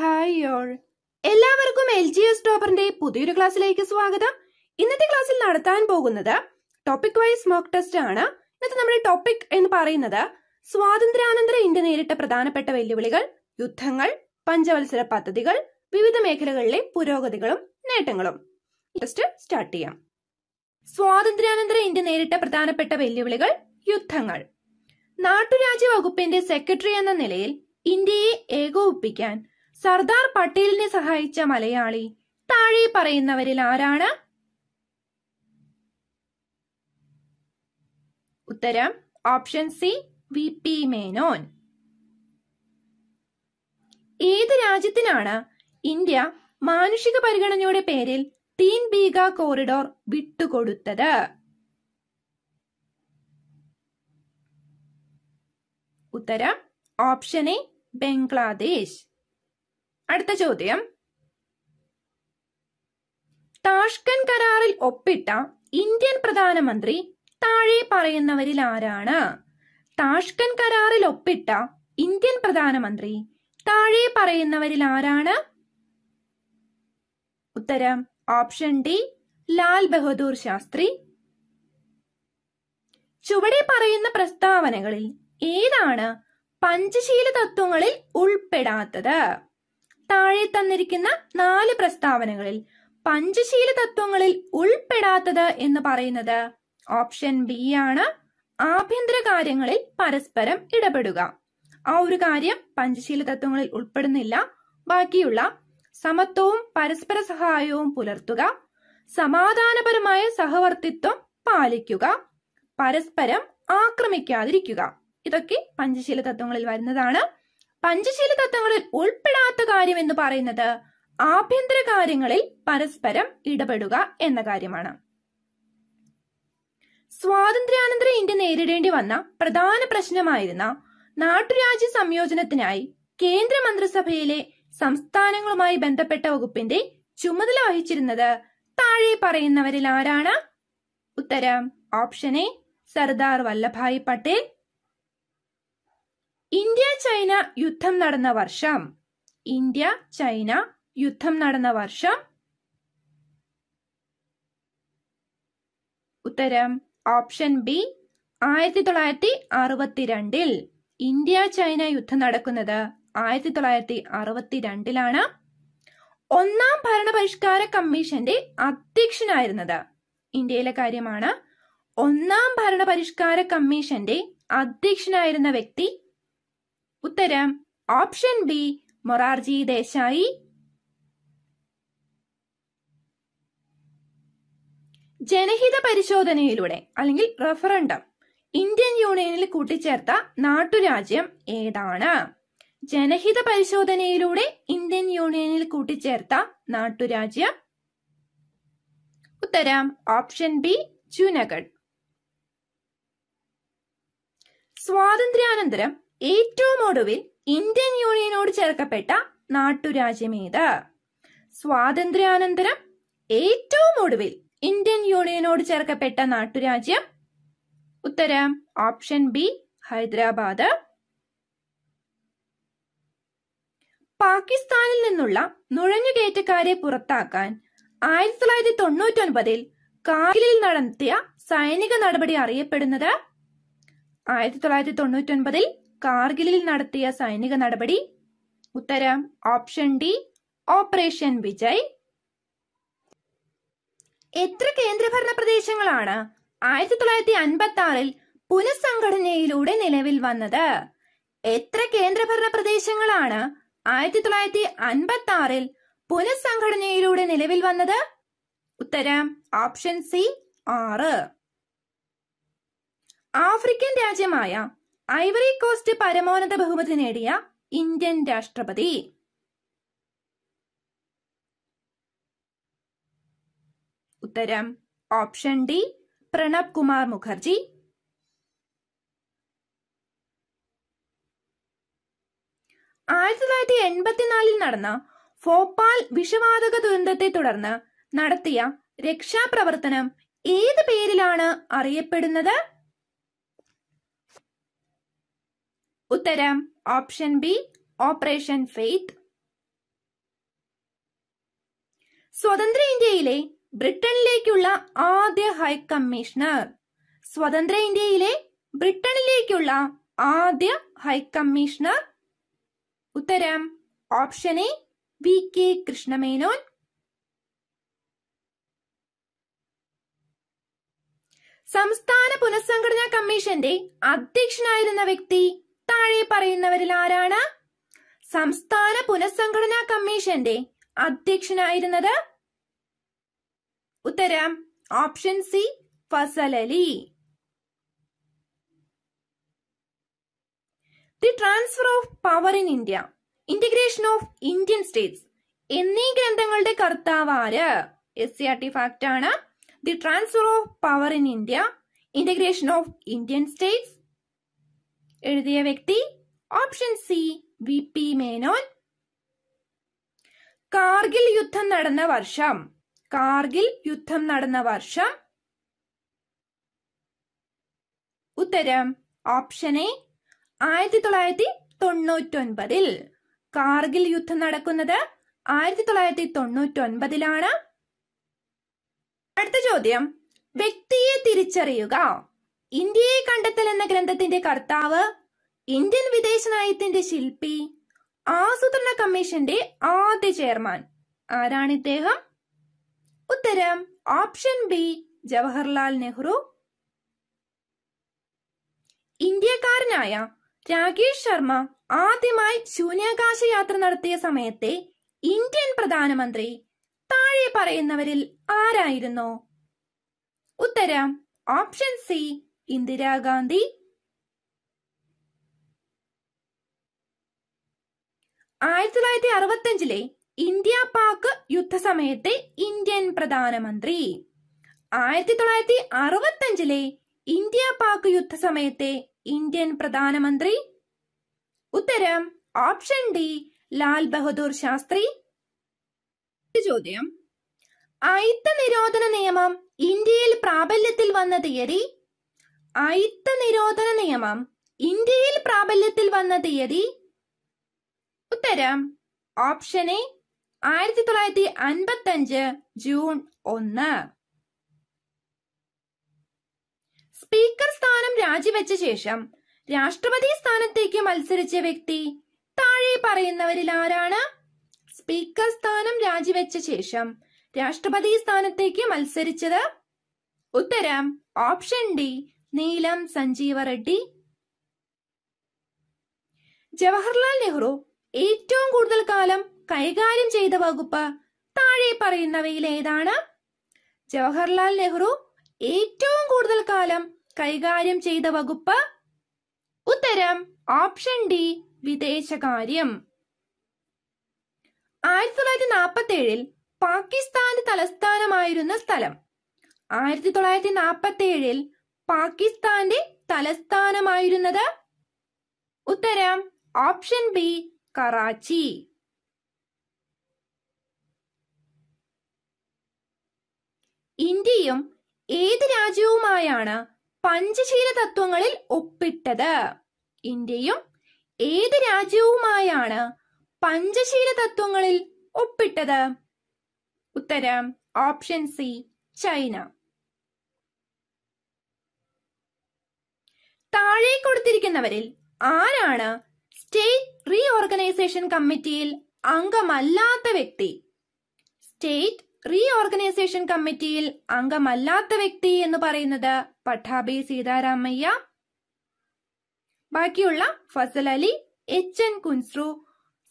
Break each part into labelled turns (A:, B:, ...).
A: hi all എല്ലാവർക്കും L G S ടോപ്പറിന്റെ പുതിയൊരു ക്ലാസ്സിലേക്ക് സ്വാഗതം ഇന്നത്തെ ക്ലാസ്സിൽ നടത്താൻ പോകുന്നത് ടോപ്പിക് വൈസ് മോക്ക് ടെസ്റ്റ് ആണ് ഇന്നത്തെ നമ്മുടെ ടോപ്പിക് എന്ന് പറയുന്നത് സ്വാതന്ത്ര്യാനന്തര ഇന്ത്യ നേരിട്ട പ്രധാനപ്പെട്ട വെല്ലുവിളികൾ യുദ്ധങ്ങൾ പഞ്ചവത്സര പദ്ധതികൾ വിവിധ മേഖലകളിലെ പുരോഗതികളും നേട്ടങ്ങളും ടെസ്റ്റ് സ്റ്റാർട്ട് ചെയ്യാം സ്വാതന്ത്ര്യാനന്തര ഇന്ത്യ നേരിട്ട പ്രധാനപ്പെട്ട വെല്ലുവിളികൾ യുദ്ധങ്ങൾ നാട്ടുരാജ്യ വകുപ്പിന്റെ സെക്രട്ടറി എന്ന നിലയിൽ ഇന്ത്യയെ ഏകോപിപ്പിക്കാൻ സർദാർ പട്ടേലിനെ സഹായിച്ച മലയാളി താഴെ പറയുന്നവരിൽ ആരാണ് ഉത്തരം option C V P Menon ഏത് രാജ്യത്തിനാണ് ഇന്ത്യ മാനുഷിക പരിഗണനയുടെ പേരിൽ തീൻ ബീഗ കോറിഡോർ വിട്ടുകൊടുത്തത് ഉത്തരം ഓപ്ഷൻ എ ബംഗ്ലാദേശ് അടുത്ത ചോദ്യം താഷ്കൻ കരാറിൽ ഒപ്പിട്ട ഇന്ത്യൻ പ്രധാനമന്ത്രി താഴെ പറയുന്നവരിൽ ആരാണ് താഷ്കൻ കരാറിൽ ഒപ്പിട്ട ഇന്ത്യൻ പ്രധാനമന്ത്രി താഴെ പറയുന്നവരിൽ ആരാണ് ഉത്തരം ഓപ്ഷൻ ഡി ലാൽ ബഹദൂർ ശാസ്ത്രി ചുവടെ പറയുന്ന പ്രസ്താവനകളിൽ ഏതാണ് പഞ്ചശീല തത്വങ്ങളിൽ ഉൾപ്പെടാത്തത് താഴെ തന്നിരിക്കുന്ന നാല് പ്രസ്താവനകളിൽ പഞ്ചശീല തത്വങ്ങളിൽ ഉൾപ്പെടാത്തത് എന്ന് പറയുന്നത് ഓപ്ഷൻ ബി ആണ് ആഭ്യന്തര കാര്യങ്ങളിൽ പരസ്പരം ഇടപെടുക ആ ഒരു കാര്യം പഞ്ചശീല തത്വങ്ങളിൽ ഉൾപ്പെടുന്നില്ല ബാക്കിയുള്ള സമത്വവും പരസ്പര സഹായവും പുലർത്തുക സമാധാനപരമായ സഹവർത്തിത്വം പാലിക്കുക പരസ്പരം ആക്രമിക്കാതിരിക്കുക ഇതൊക്കെ പഞ്ചശീല തത്വങ്ങളിൽ വരുന്നതാണ് പഞ്ചശീല തത്വങ്ങളിൽ ഉൾപ്പെടാത്ത കാര്യം എന്ന് പറയുന്നത് ആഭ്യന്തര കാര്യങ്ങളിൽ പരസ്പരം ഇടപെടുക എന്ന കാര്യമാണ് സ്വാതന്ത്ര്യാനന്തര ഇന്ത്യ നേരിടേണ്ടി വന്ന പ്രധാന പ്രശ്നമായിരുന്ന നാട്ടുരാജ്യ സംയോജനത്തിനായി കേന്ദ്ര മന്ത്രിസഭയിലെ സംസ്ഥാനങ്ങളുമായി ബന്ധപ്പെട്ട വകുപ്പിന്റെ ചുമതല വഹിച്ചിരുന്നത് താഴെ പറയുന്നവരിൽ ആരാണ് ഉത്തരം option A Sardar Vallabhbhai Patel India China യുദ്ധം നടന്ന വർഷം ഇന്ത്യ ചൈന യുദ്ധം നടന്ന വർഷം ഉത്തരം ഓപ്ഷൻ ബി ആയിരത്തി തൊള്ളായിരത്തി അറുപത്തിരണ്ടിൽ ഇന്ത്യ ചൈന യുദ്ധം നടക്കുന്നത് ആയിരത്തി തൊള്ളായിരത്തി അറുപത്തിരണ്ടിലാണ് ഒന്നാം ഭരണപരിഷ്കാര കമ്മീഷന്റെ അധ്യക്ഷനായിരുന്നത് ഇന്ത്യയിലെ കാര്യമാണ് ഒന്നാം ഭരണപരിഷ്കാര കമ്മീഷന്റെ അധ്യക്ഷനായിരുന്ന വ്യക്തി ഉത്തരം ഓപ്ഷൻ ബി മൊറാർജി ദേശായി ജനഹിത പരിശോധനയിലൂടെ അല്ലെങ്കിൽ റഫറണ്ടം ഇന്ത്യൻ യൂണിയനിൽ കൂട്ടിച്ചേർത്ത നാട്ടുരാജ്യം ഏതാണ് ജനഹിത പരിശോധനയിലൂടെ ഇന്ത്യൻ യൂണിയനിൽ കൂട്ടിച്ചേർത്ത നാട്ടുരാജ്യം ഉത്തരം ഓപ്ഷൻ ബി ജൂനഗഡ് സ്വാതന്ത്ര്യാനന്തരം ഏറ്റവും ഒടുവിൽ ഇന്ത്യൻ യൂണിയനോട് ചേർക്കപ്പെട്ട നാട്ടുരാജ്യം ഏത് സ്വാതന്ത്ര്യാനന്തരം ഏറ്റവും ഒടുവിൽ ഇന്ത്യൻ യൂണിയനോട് ചേർക്കപ്പെട്ട നാട്ടുരാജ്യം ഉത്തരം ഓപ്ഷൻ ബി ഹൈദരാബാദ് പാകിസ്ഥാനിൽ നിന്നുള്ള നുഴഞ്ഞുകയറ്റക്കാരെ പുറത്താക്കാൻ ആയിരത്തി തൊള്ളായിരത്തി തൊണ്ണൂറ്റി ഒൻപതിൽ കാർഗിലിൽ നടത്തിയ സൈനിക നടപടി അറിയപ്പെടുന്നത് ആയിരത്തി തൊള്ളായിരത്തി തൊണ്ണൂറ്റി ഒൻപതിൽ കാർഗിലിൽ നടത്തിയ സൈനിക നടപടി ഉത്തരം ഓപ്ഷൻ ഡി ഓപ്പറേഷൻ വിജയ് എത്ര കേന്ദ്രഭരണ പ്രദേശങ്ങളാണ് ആയിരത്തി തൊള്ളായിരത്തി അൻപത്തി ആറിൽ പുനഃസംഘടനയിലൂടെ നിലവിൽ വന്നത് എത്ര കേന്ദ്രഭരണ പ്രദേശങ്ങളാണ് ആയിരത്തി തൊള്ളായിരത്തി അൻപത്തി ആറിൽ പുനഃസംഘടനയിലൂടെ നിലവിൽ വന്നത് ഉത്തരം ഓപ്ഷൻ സി ആറ് ആഫ്രിക്കൻ രാജ്യമായ ഐവറി കോസ്റ്റ് പരമോന്നത ബഹുമതി നേടിയ ഇന്ത്യൻ രാഷ്ട്രപതി ഉത്തരം ഓപ്ഷൻ ഡി പ്രണബ് കുമാർ മുഖർജി ആയിരത്തി തൊള്ളായിരത്തി എൺപത്തിനാലിൽ നടന്ന ഫോപ്പാൽ വിഷവാതക ദുരന്തത്തെ തുടർന്ന് നടത്തിയ രക്ഷാപ്രവർത്തനം ഏത് പേരിലാണ് അറിയപ്പെടുന്നത് ഉത്തരം ഓപ്ഷൻ ബി ഓപ്പറേഷൻ ഫെയ്ത്ത് സ്വതന്ത്ര ഇന്ത്യയിലെ ബ്രിട്ടനിലേക്കുള്ള ആദ്യ ഹൈ കമ്മീഷണർ സ്വതന്ത്ര ഇന്ത്യയിലെ ബ്രിട്ടനിലേക്കുള്ള ആദ്യ ഹൈ കമ്മീഷണർ ഉത്തരം option A V K Krishna Menon സംസ്ഥാന പുനഃസംഘടനാ കമ്മീഷന്റെ അധ്യക്ഷനായിരുന്ന വ്യക്തി താഴെ പറയുന്നവരിൽ ആരാണ് സംസ്ഥാന പുനഃസംഘടനാ കമ്മീഷന്റെ അധ്യക്ഷനായിരുന്നത് ഉത്തരം option C Fazal Ali the transfer of power in India integration of Indian states എന്നീ ഗ്രന്ഥങ്ങളുടെ കർത്താവാര് S C R T fact ആണ് the transfer of power in India integration of Indian states എഴുതിയ വ്യക്തി option C V P Menon Kargil യുദ്ധം നടന്ന വർഷം കാർഗിൽ യുദ്ധം നടന്ന വർഷം ഉത്തരം ഓപ്ഷൻ എ ആയിരത്തി തൊള്ളായിരത്തി തൊണ്ണൂറ്റൊൻപതിൽ കാർഗിൽ യുദ്ധം നടക്കുന്നത് ആയിരത്തി തൊള്ളായിരത്തി തൊണ്ണൂറ്റൊൻപതിലാണ് അടുത്ത ചോദ്യം വ്യക്തിയെ തിരിച്ചറിയുക ഇന്ത്യയെ കണ്ടെത്തൽ എന്ന ഗ്രന്ഥത്തിന്റെ കർത്താവ് ഇന്ത്യൻ വിദേശ നയത്തിന്റെ ശില്പി ആസൂത്രണ കമ്മീഷന്റെ ആദ്യ ചെയർമാൻ ആരാണ് ഇദ്ദേഹം ഉത്തരം ഓപ്ഷൻ ബി ജവഹർലാൽ നെഹ്റു ഇന്ത്യക്കാരനായ രാകേഷ് ശർമ്മ ആദ്യമായി ശൂന്യാകാശ യാത്ര നടത്തിയ സമയത്തെ ഇന്ത്യൻ പ്രധാനമന്ത്രി താഴെ പറയുന്നവരിൽ ആരായിരുന്നു ഉത്തരം ഓപ്ഷൻ സി ഇന്ദിരാഗാന്ധി ആയിരത്തി തൊള്ളായിരത്തി അറുപത്തിയഞ്ചിലെ ഇന്ത്യ പാക് യുദ്ധസമയത്തെ ഇന്ത്യൻ പ്രധാനമന്ത്രി ആയിരത്തി തൊള്ളായിരത്തി അറുപത്തിയഞ്ചിലെ ഇന്ത്യ പാക് യുദ്ധസമയത്തെ ഇന്ത്യൻ പ്രധാനമന്ത്രി ഉത്തരം ഓപ്ഷൻ ഡി ലാൽ ബഹദൂർ ശാസ്ത്രി ചോദ്യം അയിത്ത നിരോധന നിയമം ഇന്ത്യയിൽ പ്രാബല്യത്തിൽ വന്ന തീയതി അയിത്ത നിരോധന നിയമം ഇന്ത്യയിൽ പ്രാബല്യത്തിൽ വന്ന തീയതി ഉത്തരം ഓപ്ഷൻ എ ആയിരത്തി തൊള്ളായിരത്തി അൻപത്തി അഞ്ച് ജൂൺ ഒന്ന് സ്പീക്കർ സ്ഥാനം രാജിവെച്ച ശേഷം രാഷ്ട്രപതി സ്ഥാനത്തേക്ക് മത്സരിച്ച വ്യക്തി താഴെ പറയുന്നവരിൽ ആരാണ് സ്പീക്കർ സ്ഥാനം രാജിവെച്ച ശേഷം രാഷ്ട്രപതി സ്ഥാനത്തേക്ക് മത്സരിച്ചത് ഉത്തരം ഓപ്ഷൻ ഡി നീലം സഞ്ജീവ റെഡ്ഡി ജവഹർലാൽ നെഹ്റു ഏറ്റവും കൂടുതൽ കാലം കൈകാര്യം ചെയ്ത വകുപ്പ് താഴെ പറയുന്നവയിൽ ഏതാണ് ജവഹർലാൽ നെഹ്റു ഏറ്റവും കൂടുതൽ കാലം കൈകാര്യം ചെയ്ത വകുപ്പ് ഉത്തരം ഓപ്ഷൻ ഡി വിദേശകാര്യം ആയിരത്തി തൊള്ളായിരത്തി നാൽപ്പത്തി ഏഴിൽ പാകിസ്ഥാന്റെ തലസ്ഥാനമായിരുന്ന സ്ഥലം ആയിരത്തി തൊള്ളായിരത്തി നാൽപ്പത്തി ഏഴിൽ പാകിസ്ഥാന്റെ തലസ്ഥാനമായിരുന്നത് ഉത്തരം ഓപ്ഷൻ ബി കറാച്ചി ഇന്ത്യയും ഏത് രാജ്യവുമായാണ് പഞ്ചശീല തത്വങ്ങളിൽ ഒപ്പിട്ടത് ഇന്ത്യയും ഏത് രാജ്യവുമായാണ് പഞ്ചശീല തത്വങ്ങളിൽ ഒപ്പിട്ടത് ഉത്തരം ഓപ്ഷൻ സി ചൈന താഴെ കൊടുത്തിരിക്കുന്നവരിൽ ആരാണ് സ്റ്റേറ്റ് റീഓർഗനൈസേഷൻ കമ്മിറ്റിയിൽ അംഗമല്ലാത്ത വ്യക്തി സ്റ്റേറ്റ് റീഓർഗനൈസേഷൻ കമ്മിറ്റിയിൽ അംഗമല്ലാത്ത വ്യക്തി എന്ന് പറയുന്നത് പഠാബി സീതാരാമയ്യ ബാക്കിയുള്ള Fazal Ali H N Kunzru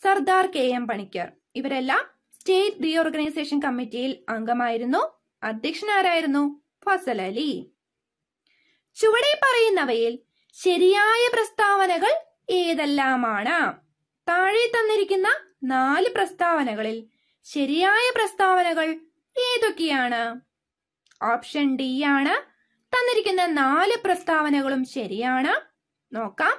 A: Sardar K M Panikkar ഇവരെല്ലാം സ്റ്റേറ്റ് റീഓർഗനൈസേഷൻ കമ്മിറ്റിയിൽ അംഗമായിരുന്നു അധ്യക്ഷനാരായിരുന്നു ഫസൽ അലി ചുവടെ പറയുന്നവയിൽ ശരിയായ പ്രസ്താവനകൾ ഏതെല്ലാമാണ് താഴെ തന്നിരിക്കുന്ന നാല് പ്രസ്താവനകളിൽ ശരിയായ പ്രസ്താവനകൾ ഏതൊക്കെയാണ് ഓപ്ഷൻ ഡി ആണ് തന്നിരിക്കുന്ന നാല് പ്രസ്താവനകളും ശരിയാണ് നോക്കാം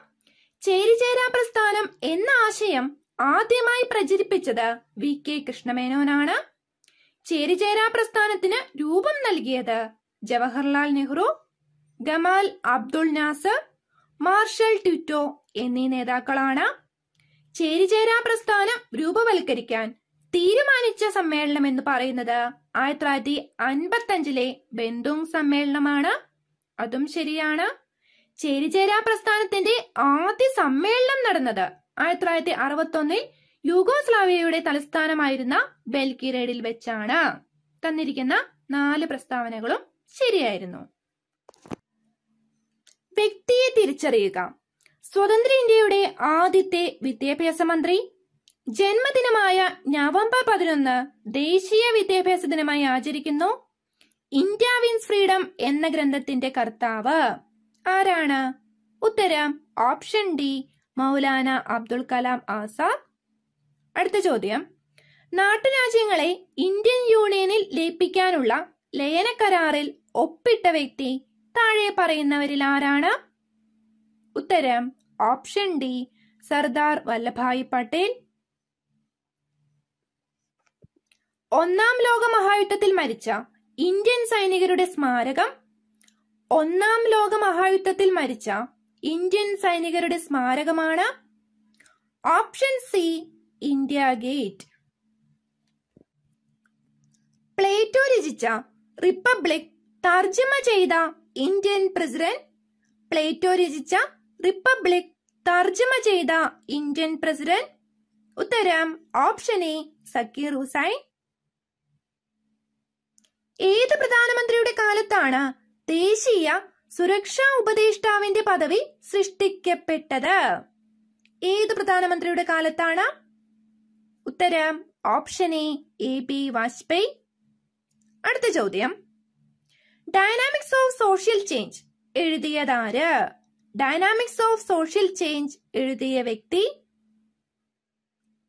A: ചേരിചേരാ പ്രസ്ഥാനം എന്ന ആശയം ആദ്യമായി പ്രചരിപ്പിച്ചത് വി കെ കൃഷ്ണമേനോനാണ് ചേരിചേരാ പ്രസ്ഥാനത്തിന് രൂപം നൽകിയത് Jawaharlal Nehru Gamal Abdul Nasser Marshal Tito എന്നീ നേതാക്കളാണ് ചേരിചേരാ പ്രസ്ഥാനം രൂപവൽക്കരിക്കാൻ തീരുമാനിച്ച സമ്മേളനം എന്ന് പറയുന്നത് ആയിരത്തി തൊള്ളായിരത്തി അൻപത്തി അഞ്ചിലെ ബന്ധുങ് സമ്മേളനമാണ് അതും ശരിയാണ് ചേരിചേരാ പ്രസ്ഥാനത്തിന്റെ ആദ്യ സമ്മേളനം നടന്നത് ആയിരത്തി തൊള്ളായിരത്തി അറുപത്തി ഒന്നിൽ യുഗോസ്ലാവിയയുടെ തലസ്ഥാനമായിരുന്ന ബെൽകിരേഡിൽ വെച്ചാണ് തന്നിരിക്കുന്ന നാല് പ്രസ്താവനകളും ശരിയായിരുന്നു വ്യക്തിയെ തിരിച്ചറിയുക സ്വതന്ത്ര ഇന്ത്യയുടെ ആദ്യത്തെ വിദ്യാഭ്യാസ മന്ത്രി ജന്മദിനമായ നവംബർ പതിനൊന്ന് ദേശീയ വിദ്യാഭ്യാസ ദിനമായി ആചരിക്കുന്നു ഇന്ത്യ വിൻസ് ഫ്രീഡം എന്ന ഗ്രന്ഥത്തിന്റെ കർത്താവ് ആരാണ് ഉത്തരം ഓപ്ഷൻ ഡി മൗലാന അബ്ദുൽ കലാം ആസാദ് അടുത്ത ചോദ്യം നാട്ടുരാജ്യങ്ങളെ ഇന്ത്യൻ യൂണിയനിൽ ലയിപ്പിക്കാനുള്ള ലയന കരാറിൽ ഒപ്പിട്ട വ്യക്തി താഴെ പറയുന്നവരിൽ ആരാണ് ഉത്തരം ഓപ്ഷൻ ഡി സർദാർ വല്ലഭായ് പട്ടേൽ ഒന്നാം ലോക മഹായുദ്ധത്തിൽ മരിച്ച ഇന്ത്യൻ സൈനികരുടെ സ്മാരകം ഒന്നാം ലോക മഹായുദ്ധത്തിൽ മരിച്ച ഇന്ത്യൻ സൈനികരുടെ സ്മാരകമാണ് option C India gate Plato രചിച്ച റിപ്പബ്ലിക് തർജ്ജമ ചെയ്ത ഇന്ത്യൻ പ്രസിഡന്റ് പ്ലേറ്റോ രചിച്ച റിപ്പബ്ലിക് തർജ്ജമ ചെയ്ത ഇന്ത്യൻ പ്രസിഡന്റ് ഉത്തരം ഓപ്ഷൻ എ സക്കീർ ഹുസൈൻ ഏത് പ്രധാനമന്ത്രിയുടെ കാലത്താണ് ദേശീയ സുരക്ഷാ ഉപദേഷ്ടാവിന്റെ പദവി സൃഷ്ടിക്കപ്പെട്ടത് ഏത് പ്രധാനമന്ത്രിയുടെ കാലത്താണ് ഉത്തരം option A A P Vajpayee അടുത്ത ചോദ്യം ഡൈനാമിക്സ് ഓഫ് സോഷ്യൽ ചേഞ്ച് എഴുതിയതാര് ഡൈനാമിക്സ് ഓഫ് സോഷ്യൽ ചേഞ്ച് എഴുതിയ വ്യക്തി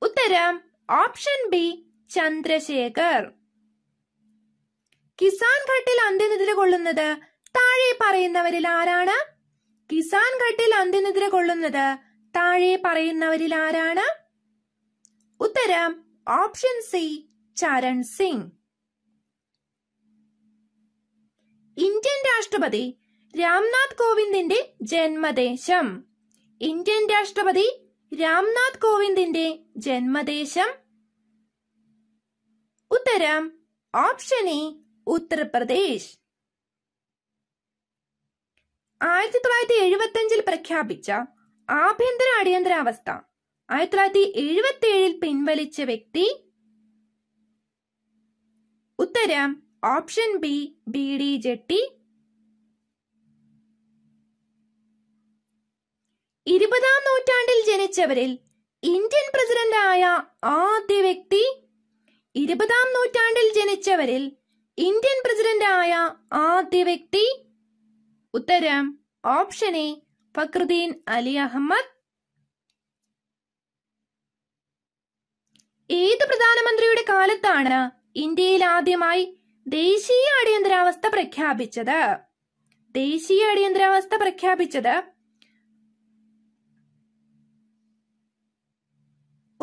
A: ഉത്തരം ഓപ്ഷൻ ബി ചന്ദ്രശേഖർ കിസാൻ ഘട്ടിൽ അന്ത്യനിദ്ര കൊള്ളുന്നത് താഴെ പറയുന്നവരിൽ ആരാണ് കിസാൻ ഘട്ടിൽ അന്ത്യനിദ്ര കൊള്ളുന്നത് താഴെ പറയുന്നവരിൽ ആരാണ് ഉത്തരം option C Charan Singh Indian രാഷ്ട്രപതി രാംനാഥ് കോവിന്ദിന്റെ ജന്മദേശം ഇന്ത്യൻ രാഷ്ട്രപതി രാംനാഥ് കോവിന്ദിന്റെ ജന്മദേശം ഉത്തരം ഓപ്ഷൻ എ ഉത്തർപ്രദേശ് ആയിരത്തി തൊള്ളായിരത്തി എഴുപത്തി അഞ്ചിൽ പ്രഖ്യാപിച്ച ആഭ്യന്തര അടിയന്തരാവസ്ഥ ആയിരത്തി തൊള്ളായിരത്തി എഴുപത്തി ഏഴിൽ പിൻവലിച്ച വ്യക്തി ഉത്തരം option B B D Jatti ഇരുപതാം നൂറ്റാണ്ടിൽ ജനിച്ചവരിൽ ഇന്ത്യൻ പ്രസിഡന്റ് ആയ ആദ്യ വ്യക്തി ഇരുപതാം നൂറ്റാണ്ടിൽ ജനിച്ചവരിൽ ഇന്ത്യൻ പ്രസിഡന്റ് ആയ ആദ്യ വ്യക്തി ഉത്തരം ഓപ്ഷൻ എ ഫക്രുദ്ദീൻ അലി അഹമ്മദ് ഏത് പ്രധാനമന്ത്രിയുടെ കാലത്താണ് ഇന്ത്യയിൽ ആദ്യമായി ദേശീയ അടിയന്തരാവസ്ഥ പ്രഖ്യാപിച്ചത് ദേശീയ അടിയന്തരാവസ്ഥ പ്രഖ്യാപിച്ചത്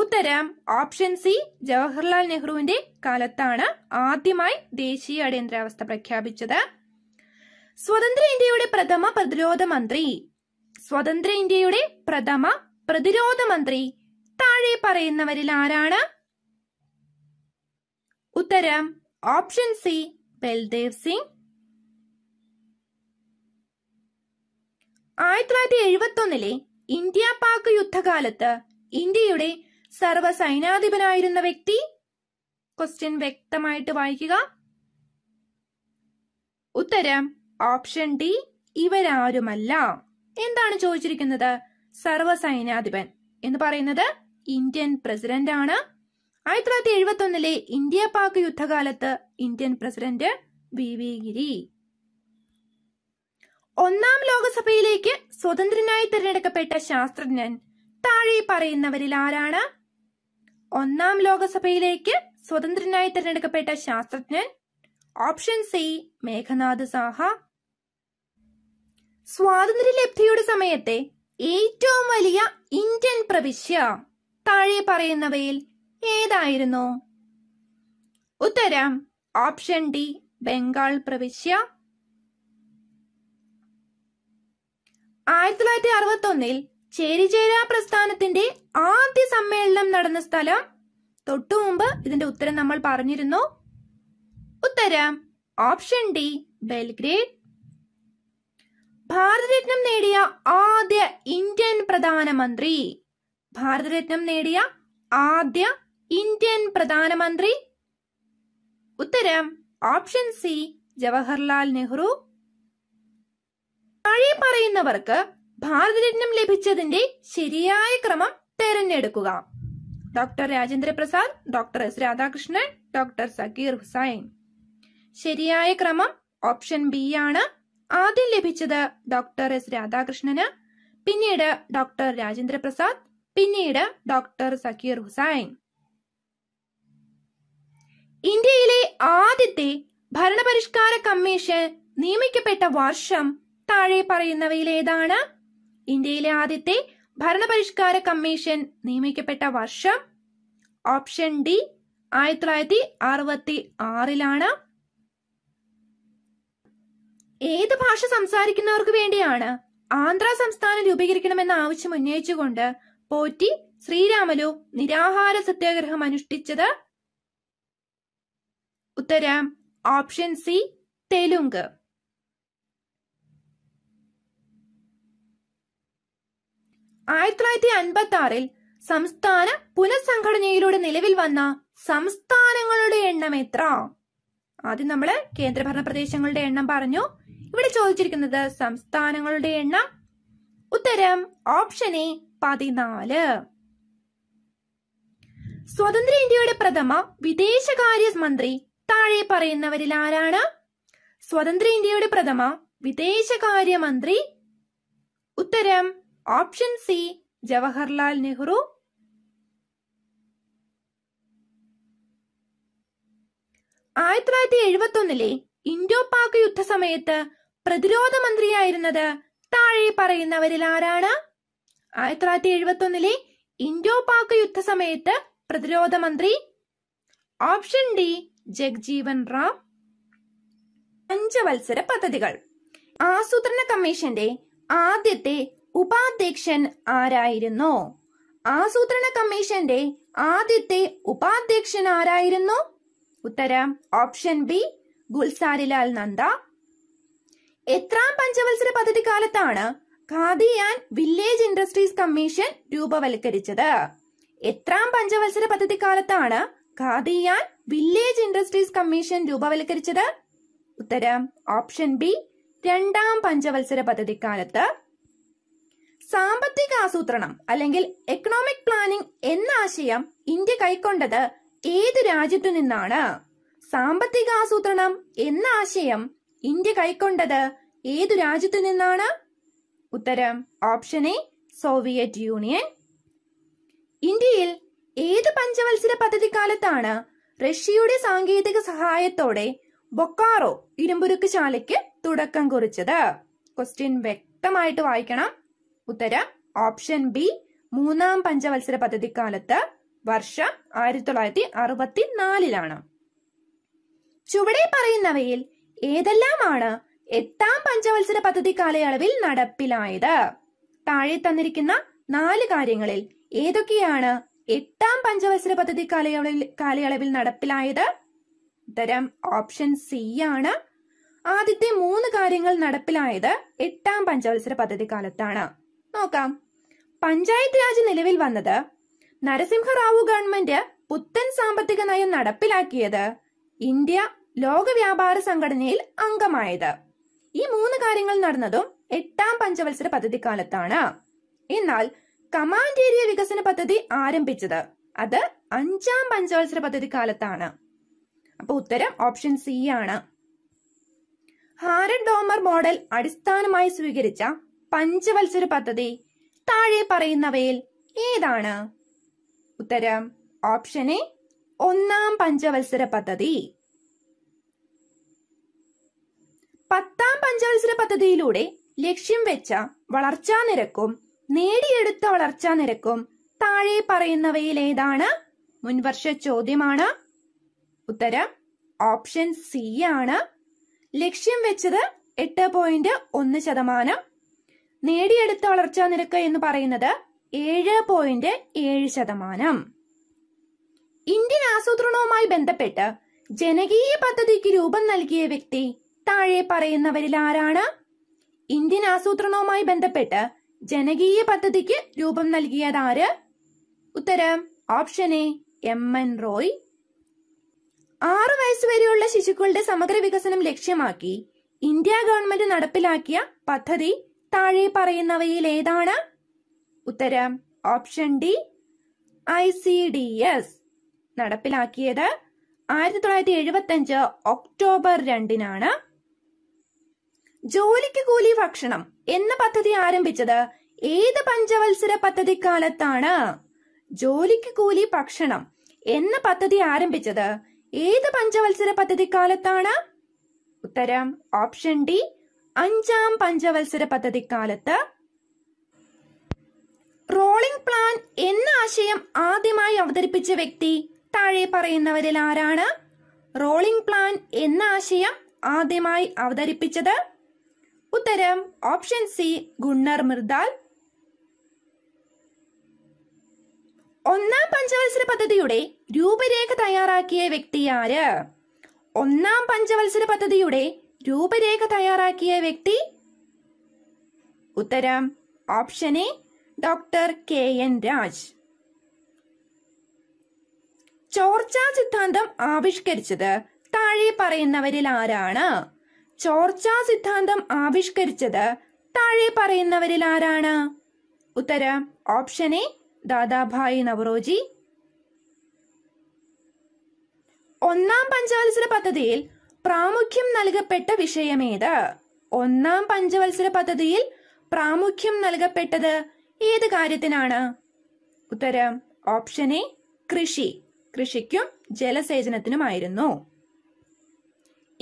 A: ഉത്തരം ഓപ്ഷൻ സി ജവഹർലാൽ നെഹ്റുവിന്റെ കാലത്താണ് ആദ്യമായി ദേശീയ അടിയന്തരാവസ്ഥ പ്രഖ്യാപിച്ചത് സ്വതന്ത്ര ഇന്ത്യയുടെ പ്രഥമ പ്രതിരോധ മന്ത്രി സ്വതന്ത്ര ഇന്ത്യയുടെ പ്രഥമ പ്രതിരോധ മന്ത്രി താഴെ പറയുന്നവരിൽ ആരാണ് ഉത്തരം ഓപ്ഷൻ സി ബൽദേവ് സിംഗ് ആയിരത്തി തൊള്ളായിരത്തി എഴുപത്തി ഒന്നിലെ ഇന്ത്യ പാക് യുദ്ധകാലത്ത് ഇന്ത്യയുടെ സൈനാധിപനായിരുന്ന വ്യക്തി ക്വസ്റ്റ്യൻ വ്യക്തമായിട്ട് വായിക്കുക ഉത്തരം ഓപ്ഷൻ ഡി ഇവരാരുമല്ല എന്താണ് ചോദിച്ചിരിക്കുന്നത് സൈനാധിപൻ എന്ന് പറയുന്നത് ഇന്ത്യൻ പ്രസിഡന്റ് ആണ് ആയിരത്തി തൊള്ളായിരത്തി എഴുപത്തി ഒന്നിലെ ഇന്ത്യ പാക് യുദ്ധകാലത്ത് Indian president V V Giri ഒന്നാം ലോകസഭയിലേക്ക് സ്വതന്ത്രനായി തിരഞ്ഞെടുക്കപ്പെട്ട ശാസ്ത്രജ്ഞൻ താഴെ പറയുന്നവരിൽ ആരാണ് ഒന്നാം ലോകസഭയിലേക്ക് സ്വതന്ത്രനായി തിരഞ്ഞെടുക്കപ്പെട്ട ശാസ്ത്രജ്ഞൻ ഓപ്ഷൻ സി മേഘനാഥ് സാഹ ലബ്ധിയുടെ സമയത്തെ ഏറ്റവും വലിയ ഇന്ത്യൻ പ്രവിശ്യ താഴെ പറയുന്നവയിൽ ഏതായിരുന്നു ഉത്തരം ഓപ്ഷൻ ഡി ബംഗാൾ പ്രവിശ്യ ആയിരത്തി തൊള്ളായിരത്തി അറുപത്തി ഒന്നിൽ ചേരിചേര പ്രസ്ഥാനത്തിന്റെ ആദ്യ സമ്മേളനം നടന്ന സ്ഥലം തൊട്ടു മുമ്പ് ഇതിന്റെ ഉത്തരം നമ്മൾ പറഞ്ഞിരുന്നു ഉത്തരം ഓപ്ഷൻ ഡി ബെൽഗ്രേഡ് ഭാരതരത്നം നേടിയ ആദ്യ ഇന്ത്യൻ പ്രധാനമന്ത്രി ഭാരതരത്നം നേടിയ ആദ്യ ഇന്ത്യൻ പ്രധാനമന്ത്രി ഉത്തരം ഓപ്ഷൻ സി ജവഹർലാൽ നെഹ്റു താഴെ പറയുന്നവർക്ക് ഭാരതരത്നം ലഭിച്ചതിന്റെ ശരിയായ ക്രമം തെരഞ്ഞെടുക്കുക doctor Rajendra Prasad doctor S Radhakrishnan doctor Zakir Hussain ശരിയായ ക്രമം ഓപ്ഷൻ ബി ആണ് ആദ്യം ലഭിച്ചത് ഡോക്ടർ എസ് രാധാകൃഷ്ണന് പിന്നീട് ഡോക്ടർ രാജേന്ദ്ര പ്രസാദ് പിന്നീട് ഡോക്ടർ സക്കീർ ഹുസൈൻ ഇന്ത്യയിലെ ആദ്യത്തെ ഭരണപരിഷ്കാര കമ്മീഷൻ നിയമിക്കപ്പെട്ട വർഷം താഴെ പറയുന്നവയിൽ ഏതാണ് ഇന്ത്യയിലെ ആദ്യത്തെ ഭരണപരിഷ്കാര കമ്മീഷൻ നിയമിക്കപ്പെട്ട വർഷം ഓപ്ഷൻ ഡി ആയിരത്തി തൊള്ളായിരത്തി അറുപത്തി ആറിലാണ് ഏത് ഭാഷ സംസാരിക്കുന്നവർക്ക് വേണ്ടിയാണ് ആന്ധ്ര സംസ്ഥാനം രൂപീകരിക്കണമെന്ന ആവശ്യം ഉന്നയിച്ചുകൊണ്ട് പോറ്റി ശ്രീരാമലു നിരാഹാര സത്യാഗ്രഹം അനുഷ്ഠിച്ചത് ഉത്തരം ഓപ്ഷൻ സി തെലുങ്ക് ആയിരത്തി തൊള്ളായിരത്തി അൻപത്തി ആറിൽ സംസ്ഥാന പുനഃസംഘടനയിലൂടെ നിലവിൽ വന്ന സംസ്ഥാനങ്ങളുടെ എണ്ണം എത്ര ആദ്യം നമ്മൾ കേന്ദ്രഭരണ പ്രദേശങ്ങളുടെ എണ്ണം പറഞ്ഞു ഇവിടെ ചോദിച്ചിരിക്കുന്നത് സംസ്ഥാനങ്ങളുടെ എണ്ണം ഉത്തരം ഓപ്ഷൻ എ പതിനാല് സ്വതന്ത്ര ഇന്ത്യയുടെ പ്രഥമ വിദേശകാര്യ മന്ത്രി താഴെ പറയുന്നവരിൽ ആരാണ് സ്വതന്ത്ര ഇന്ത്യയുടെ പ്രഥമ വിദേശകാര്യമന്ത്രി ഉത്തരം ഓപ്ഷൻ സി ജവഹർലാൽ നെഹ്റു ആയിരത്തി തൊള്ളായിരത്തി എഴുപത്തി ഒന്നിലെ ഇന്തോ പാക് യുദ്ധ സമയത്ത് പ്രതിരോധ മന്ത്രിയായിരുന്നത് താഴെ പറയുന്നവരിൽ ആരാണ് ആയിരത്തി തൊള്ളായിരത്തി എഴുപത്തി ഒന്നിലെ ഇന്തോ പാക് യുദ്ധ സമയത്ത് പ്രതിരോധ മന്ത്രി ഓപ്ഷൻ ഡി ജഗ്ജീവൻ റാം പഞ്ചവത്സര പദ്ധതികൾ ആസൂത്രണ കമ്മീഷന്റെ ആദ്യത്തെ ഉപാധ്യക്ഷൻ ആരായിരുന്നു ആസൂത്രണ കമ്മീഷന്റെ ആദ്യത്തെ ഉപാധ്യക്ഷൻ ആരായിരുന്നു ഉത്തരം ഓപ്ഷൻ ബി ഗുൽസാരിലാൽ നന്ദ എത്രാം പഞ്ചവത്സര പദ്ധതി കാലത്താണ് ഖാദി വില്ലേജ് ഇൻഡസ്ട്രീസ് കമ്മീഷൻ രൂപവൽക്കരിച്ചത് എത്രാം പഞ്ചവത്സര പദ്ധതി കാലത്താണ് ഖാദി വില്ലേജ് ഇൻഡസ്ട്രീസ് കമ്മീഷൻ രൂപവൽക്കരിച്ചത് ഉത്തരം ഓപ്ഷൻ ബി രണ്ടാം പഞ്ചവത്സര പദ്ധതി കാലത്ത് സാമ്പത്തിക ആസൂത്രണം അല്ലെങ്കിൽ എക്കണോമിക് പ്ലാനിംഗ് എന്ന ആശയം ഇന്ത്യ കൈക്കൊണ്ടത് ഏത് രാജ്യത്തു നിന്നാണ് സാമ്പത്തിക ആസൂത്രണം എന്ന ആശയം ഇന്ത്യ കൈക്കൊണ്ടത് ഏതു രാജ്യത്തു നിന്നാണ് ഉത്തരം ഓപ്ഷൻ എ സോവിയറ്റ് യൂണിയൻ ഇന്ത്യയിൽ ഏത് പഞ്ചവത്സര പദ്ധതി കാലത്താണ് റഷ്യയുടെ സാങ്കേതിക സഹായത്തോടെ ബൊക്കാറോ ഇരുമ്പുരുക്ക് ശാലയ്ക്ക് തുടക്കം കുറിച്ചത് ക്വസ്റ്റ്യൻ വ്യക്തമായിട്ട് വായിക്കണം ഉത്തരം ഓപ്ഷൻ ബി മൂന്നാം പഞ്ചവത്സര പദ്ധതി കാലത്ത് വർഷം ആയിരത്തി തൊള്ളായിരത്തി അറുപത്തിനാലിലാണ് ചുവടെ പറയുന്നവയിൽ ഏതെല്ലാമാണ് എട്ടാം പഞ്ചവത്സര പദ്ധതി കാലയളവിൽ നടപ്പിലായത് താഴെ തന്നിരിക്കുന്ന നാല് കാര്യങ്ങളിൽ ഏതൊക്കെയാണ് എട്ടാം പഞ്ചവത്സര പദ്ധതി കാലയളവിൽ കാലയളവിൽ നടപ്പിലായത് ഉത്തരം ഓപ്ഷൻ സി ആണ് ആദ്യത്തെ മൂന്ന് കാര്യങ്ങൾ നടപ്പിലായത് എട്ടാം പഞ്ചവത്സര പദ്ധതി കാലത്താണ് നോക്കാം പഞ്ചായത്ത് രാജ് നിലവിൽ വന്നത് നരസിംഹറാവു ഗവൺമെന്റ് പുത്തൻ സാമ്പത്തിക നയം നടപ്പിലാക്കിയത് ഇന്ത്യ ലോക വ്യാപാര സംഘടനയിൽ അംഗമായത് ഈ മൂന്ന് കാര്യങ്ങൾ നടന്നതും എട്ടാം പഞ്ചവത്സര പദ്ധതി കാലത്താണ് എന്നാൽ കമാൻഡ് ഏരിയ വികസന പദ്ധതി ആരംഭിച്ചത് അത് അഞ്ചാം പഞ്ചവത്സര പദ്ധതി കാലത്താണ് അപ്പൊ ഉത്തരം ഓപ്ഷൻ സി ആണ് ഹാരൻ ഡോമർ മോഡൽ അടിസ്ഥാനമായി സ്വീകരിച്ച പഞ്ചവത്സര പദ്ധതി താഴെ പറയുന്നവയിൽ ഏതാണ് ഉത്തരം ഓപ്ഷൻ എ ഒന്നാം പഞ്ചവത്സര പദ്ധതി പത്താം പഞ്ചവത്സര പദ്ധതിയിലൂടെ ലക്ഷ്യം വെച്ച വളർച്ചാ നിരക്കും നേടിയെടുത്ത വളർച്ചാ നിരക്കും താഴെ പറയുന്നവയിൽ ഏതാണ് മുൻവർഷ ചോദ്യമാണ് ഉത്തരം ഓപ്ഷൻ സി ആണ് ലക്ഷ്യം വെച്ചത് എട്ട് പോയിന്റ് ഒന്ന് ശതമാനം നേടിയെടുത്ത വളർച്ചാ നിരക്ക് എന്ന് പറയുന്നത് ഏഴ് പോയിന്റ് ഏഴ് ശതമാനം ഇന്ത്യൻ ആസൂത്രണവുമായി ബന്ധപ്പെട്ട് ജനകീയ പദ്ധതിക്ക് രൂപം നൽകിയ വ്യക്തി താഴെ പറയുന്നവരിൽ ആരാണ് ഇന്ത്യൻ ആസൂത്രണവുമായി ബന്ധപ്പെട്ട് ജനകീയ പദ്ധതിക്ക് രൂപം നൽകിയതാര് ഉത്തരം option A M N Roy ആറു വയസ്സുവരെയുള്ള ശിശുക്കളുടെ സമഗ്ര വികസനം ലക്ഷ്യമാക്കി ഇന്ത്യ ഗവൺമെന്റ് നടപ്പിലാക്കിയ പദ്ധതി താഴെ പറയുന്നവയിൽ ഏതാണ് ഉത്തരം option D I C D S നടപ്പിലാക്കിയത് ആയിരത്തി തൊള്ളായിരത്തി എഴുപത്തി അഞ്ച് ഒക്ടോബർ രണ്ടിനാണ് ജോലിക്ക് കൂലി ഭക്ഷണം എന്ന പദ്ധതി ആരംഭിച്ചത് ഏത് പഞ്ചവത്സര പദ്ധതി കാലത്താണ് ജോലിക്ക് കൂലി ഭക്ഷണം എന്ന പദ്ധതി ആരംഭിച്ചത് ഏത് പഞ്ചവത്സര പദ്ധതി കാലത്താണ് ഉത്തരം ഓപ്ഷൻ ഡി അഞ്ചാം പഞ്ചവത്സര പദ്ധതി കാലത്ത് റോളിംഗ് പ്ലാൻ എന്ന ആശയം ആദ്യമായി അവതരിപ്പിച്ച വ്യക്തി താഴെ പറയുന്നവരിൽ ആരാണ് റോളിംഗ് പ്ലാൻ എന്ന ആശയം ആദ്യമായി അവതരിപ്പിച്ചത് ഉത്തരം ഓപ്ഷൻ സി ഗുണ്ണർ മൃദാൽ ഒന്നാം പഞ്ചവത്സര പദ്ധതിയുടെ രൂപരേഖ തയ്യാറാക്കിയ വ്യക്തി ആര് ഒന്നാം പഞ്ചവത്സര പദ്ധതിയുടെ രൂപരേഖ തയ്യാറാക്കിയ വ്യക്തി ഉത്തരം option A doctor K N Raj ചോർച്ചാ സിദ്ധാന്തം ആവിഷ്കരിച്ചത് താഴെ പറയുന്നവരിൽ ആരാണ് ചോർച്ചാ സിദ്ധാന്തം ആവിഷ്കരിച്ചത് താഴെ പറയുന്നവരിൽ ആരാണ് ഉത്തരം ഓപ്ഷൻ എ ദാദാഭായ് നവറോജി ഒന്നാം പഞ്ചവത്സര പദ്ധതിയിൽ പ്രാമുഖ്യം നൽകപ്പെട്ട വിഷയമേത് ഒന്നാം പഞ്ചവത്സര പദ്ധതിയിൽ പ്രാമുഖ്യം നൽകപ്പെട്ടത് ഏത് കാര്യത്തിനാണ് ഉത്തരം ഓപ്ഷൻ എ കൃഷി കൃഷിക്കും ജലസേചനത്തിനുമായിരുന്നു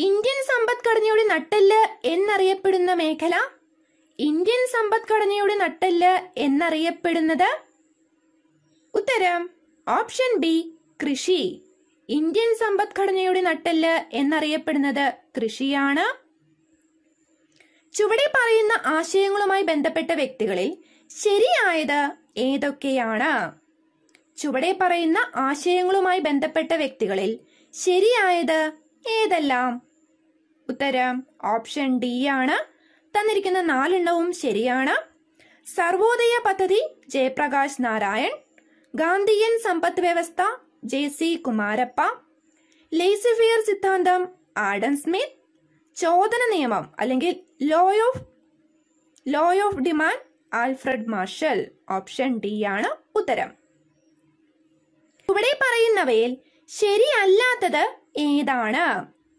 A: ഇന്ത്യൻ സമ്പദ്ഘടനയുടെ നട്ടെല്ല് എന്നറിയപ്പെടുന്ന മേഖല ഇന്ത്യൻ സമ്പദ്ഘടനയുടെ നട്ടെല്ല് എന്നറിയപ്പെടുന്നത് ഉത്തരം ഓപ്ഷൻ ബി കൃഷി ഇന്ത്യൻ സമ്പദ്ഘടനയുടെ നട്ടെല്ല് എന്നറിയപ്പെടുന്നത് കൃഷിയാണ് ചുവടെ പറയുന്ന ആശയങ്ങളുമായി ബന്ധപ്പെട്ട വ്യക്തികളിൽ ശരിയായത് ഏതൊക്കെയാണ് ചുവടെ പറയുന്ന ആശയങ്ങളുമായി ബന്ധപ്പെട്ട വ്യക്തികളിൽ ശരിയായത് ഏതെല്ലാം ഉത്തരം ഓപ്ഷൻ ഡി ആണ് തന്നിരിക്കുന്ന നാലെണ്ണവും ശരിയാണ് സർവോദയ പദ്ധതി ജയപ്രകാശ് നാരായൺ ഗാന്ധിയൻ സമ്പദ് വ്യവസ്ഥ ജെ സി കുമാരപ്പ ലേസിഫിയർ സിദ്ധാന്തം ആഡൻ സ്മിത്ത് ചോദന നിയമം അല്ലെങ്കിൽ law of law of demand Alfred Marshall option D ആണ് ഉത്തരം ഇവിടെ പറയുന്നവയിൽ ശരിയല്ലാത്തത് ഏതാണ്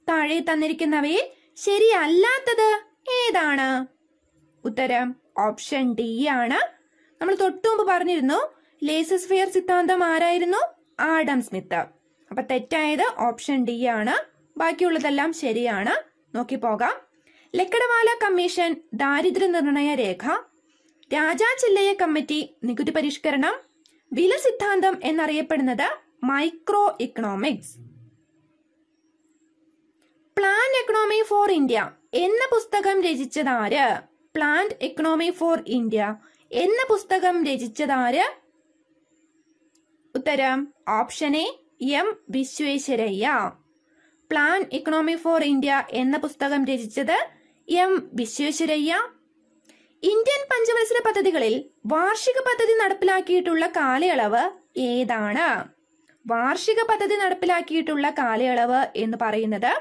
A: താഴെ തന്നിരിക്കുന്നവയിൽ ശരിയല്ലാത്തത് ഏതാണ് ഉത്തരം ഓപ്ഷൻ ഡി ആണ് നമ്മൾ തൊട്ടുമുമ്പ് പറഞ്ഞിരുന്നു ലേസസ്ഫിയർ സിദ്ധാന്തം ആരായിരുന്നു ആഡം സ്മിത്ത് അപ്പൊ തെറ്റായത് ഓപ്ഷൻ ഡി ആണ് ബാക്കിയുള്ളതെല്ലാം ശരിയാണ് നോക്കിപ്പോകാം ലക്കടവാല കമ്മീഷൻ ദാരിദ്ര്യ നിർണയ രേഖ രാജാ ചില്ലയ കമ്മിറ്റി നികുതി പരിഷ്കരണം വില സിദ്ധാന്തം എന്നറിയപ്പെടുന്നത് microeconomics plan economy for India എന്ന പുസ്തകം രചിച്ചതാര് പ്ലാൻ എക്കണോമി ഫോർ ഇന്ത്യ എന്ന പുസ്തകം രചിച്ചതാര് ഉത്തരം option A M Visvesvaraya plan economy for India എന്ന പുസ്തകം രചിച്ചത് എം വിശ്വേശ്വരയ്യ ഇന്ത്യൻ പഞ്ചവത്സര പദ്ധതികളിൽ വാർഷിക പദ്ധതി നടപ്പിലാക്കിയിട്ടുള്ള കാലയളവ് ഏതാണ് വാർഷിക പദ്ധതി നടപ്പിലാക്കിയിട്ടുള്ള കാലയളവ് എന്ന് പറയുന്നത്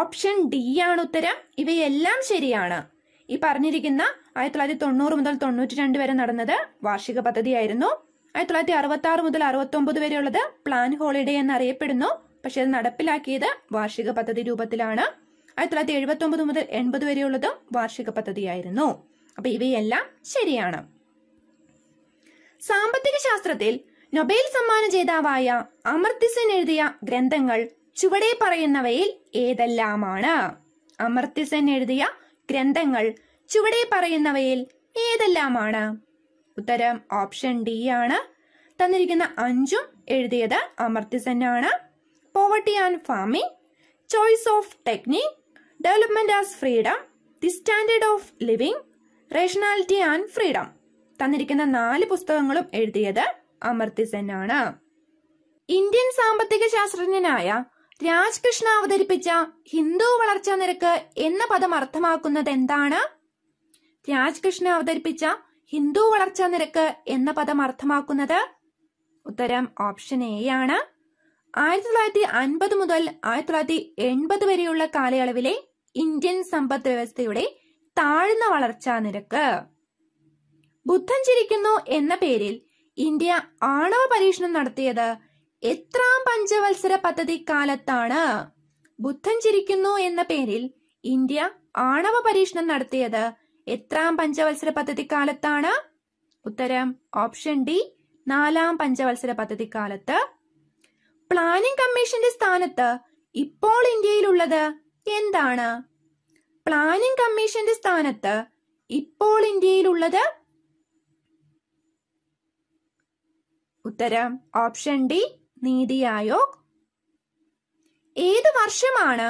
A: ഓപ്ഷൻ ഡി ആണ് ഉത്തരം ഇവയെല്ലാം ശരിയാണ് ഈ പറഞ്ഞിരിക്കുന്ന ആയിരത്തി തൊള്ളായിരത്തി തൊണ്ണൂറ് മുതൽ തൊണ്ണൂറ്റി രണ്ട് വരെ നടന്നത് വാർഷിക പദ്ധതിയായിരുന്നു ആയിരത്തി തൊള്ളായിരത്തി അറുപത്തി ആറ് മുതൽ അറുപത്തി ഒമ്പത് വരെയുള്ളത് പ്ലാൻ ഹോളിഡേ എന്നറിയപ്പെടുന്നു പക്ഷെ അത് നടപ്പിലാക്കിയത് വാർഷിക പദ്ധതി രൂപത്തിലാണ് ആയിരത്തി തൊള്ളായിരത്തി എഴുപത്തി ഒമ്പത് മുതൽ എൺപത് വരെയുള്ളതും വാർഷിക പദ്ധതിയായിരുന്നു അപ്പൊ ഇവയെല്ലാം ശരിയാണ് സാമ്പത്തിക ശാസ്ത്രത്തിൽ നൊബേൽ സമ്മാന ജേതാവായ സെൻ എഴുതിയ ഗ്രന്ഥങ്ങൾ ചുവടെ പറയുന്നവയിൽ ഏതെല്ലാമാണ് അമർത്യസൻ എഴുതിയ ഗ്രന്ഥങ്ങൾ ചുവടെ പറയുന്നവയിൽ ഏതെല്ലാമാണ് ഉത്തരം ഓപ്ഷൻ ഡി ആണ് തന്നിരിക്കുന്ന അഞ്ചും എഴുതിയത് അമർത്യസൻ ആണ് poverty and famine choice of technique development as freedom the standard of living rationality and freedom തന്നിരിക്കുന്ന നാല് പുസ്തകങ്ങളും എഴുതിയത് അമർത്യസൻ ആണ് ഇന്ത്യൻ സാമ്പത്തിക ശാസ്ത്രജ്ഞനായ രാജ്കൃഷ്ണ അവതരിപ്പിച്ച ഹിന്ദു വളർച്ചാ നിരക്ക് എന്ന പദം അർത്ഥമാക്കുന്നത് എന്താണ് രാജ്കൃഷ്ണ അവതരിപ്പിച്ച ഹിന്ദു വളർച്ചാ നിരക്ക് എന്ന പദം അർത്ഥമാക്കുന്നത് ഉത്തരം ഓപ്ഷൻ എ ആണ് ആയിരത്തി തൊള്ളായിരത്തി അൻപത് മുതൽ ആയിരത്തി തൊള്ളായിരത്തി എൺപത് വരെയുള്ള കാലയളവിലെ ഇന്ത്യൻ സമ്പദ് വ്യവസ്ഥയുടെ താഴ്ന്ന വളർച്ചാ നിരക്ക് ബുദ്ധൻ ചിരിക്കുന്നു എന്ന പേരിൽ ഇന്ത്യ ആണവ പരീക്ഷണം നടത്തിയത് എത്രാം പഞ്ചവത്സര പദ്ധതി കാലത്താണ് ബുദ്ധൻ ചിരിക്കുന്നു എന്ന പേരിൽ ഇന്ത്യ ആണവ പരീക്ഷണം നടത്തിയത് എത്രാം പഞ്ചവത്സര പദ്ധതി കാലത്താണ് ഉത്തരം ഓപ്ഷൻ ഡി നാലാം പഞ്ചവത്സര പദ്ധതി കാലത്ത് പ്ലാനിംഗ് കമ്മീഷന്റെ സ്ഥാനത്ത് ഇപ്പോൾ ഇന്ത്യയിലുള്ളത് എന്താണ് പ്ലാനിംഗ് കമ്മീഷന്റെ സ്ഥാനത്ത് ഇപ്പോൾ ഇന്ത്യയിലുള്ളത് ഉത്തരം ഓപ്ഷൻ ഡി നീതിയായോ ഏത് വർഷമാണ്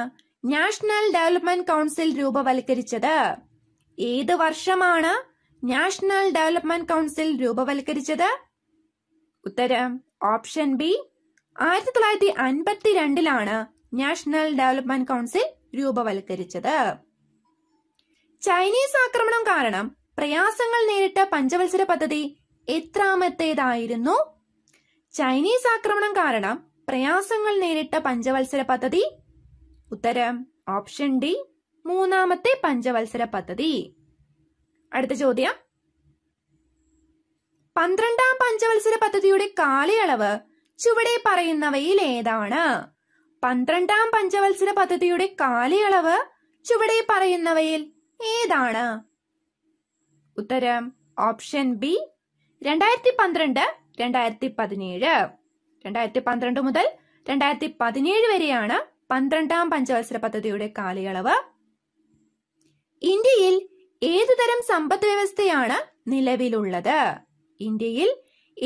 A: നാഷണൽ ഡെവലപ്മെന്റ് കൗൺസിൽ രൂപവൽക്കരിച്ചത് ഏത് വർഷമാണ് നാഷണൽ ഡെവലപ്മെന്റ് കൗൺസിൽ രൂപവൽക്കരിച്ചത് ഉത്തരം ഓപ്ഷൻ ബി ആയിരത്തി തൊള്ളായിരത്തി അൻപത്തിരണ്ടിലാണ് നാഷണൽ ഡെവലപ്മെന്റ് കൗൺസിൽ രൂപവൽക്കരിച്ചത് ചൈനീസ് ആക്രമണം കാരണം പ്രയാസങ്ങൾ നേരിട്ട പഞ്ചവത്സര പദ്ധതി എത്രാമത്തേതായിരുന്നു ചൈനീസ് ആക്രമണം കാരണം പ്രയാസങ്ങൾ നേരിട്ട പഞ്ചവത്സര പദ്ധതി ഉത്തരം ഓപ്ഷൻ ഡി മൂന്നാമത്തെ പഞ്ചവത്സര പദ്ധതി അടുത്ത ചോദ്യം പന്ത്രണ്ടാം പഞ്ചവത്സര പദ്ധതിയുടെ കാലയളവ് ചുവടെ പറയുന്നവയിൽ ഏതാണ് പന്ത്രണ്ടാം പഞ്ചവത്സര പദ്ധതിയുടെ കാലയളവ് ചുവടെ പറയുന്നവയിൽ ഏതാണ് ഉത്തരം ഓപ്ഷൻ ബി രണ്ടായിരത്തി പന്ത്രണ്ട് രണ്ടായിരത്തി പതിനേഴ് രണ്ടായിരത്തി പന്ത്രണ്ട് മുതൽ രണ്ടായിരത്തി പതിനേഴ് വരെയാണ് പന്ത്രണ്ടാം പഞ്ചവത്സര പദ്ധതിയുടെ കാലയളവ് ഇന്ത്യയിൽ ഏതുതരം സമ്പദ് വ്യവസ്ഥയാണ് നിലവിലുള്ളത് ഇന്ത്യയിൽ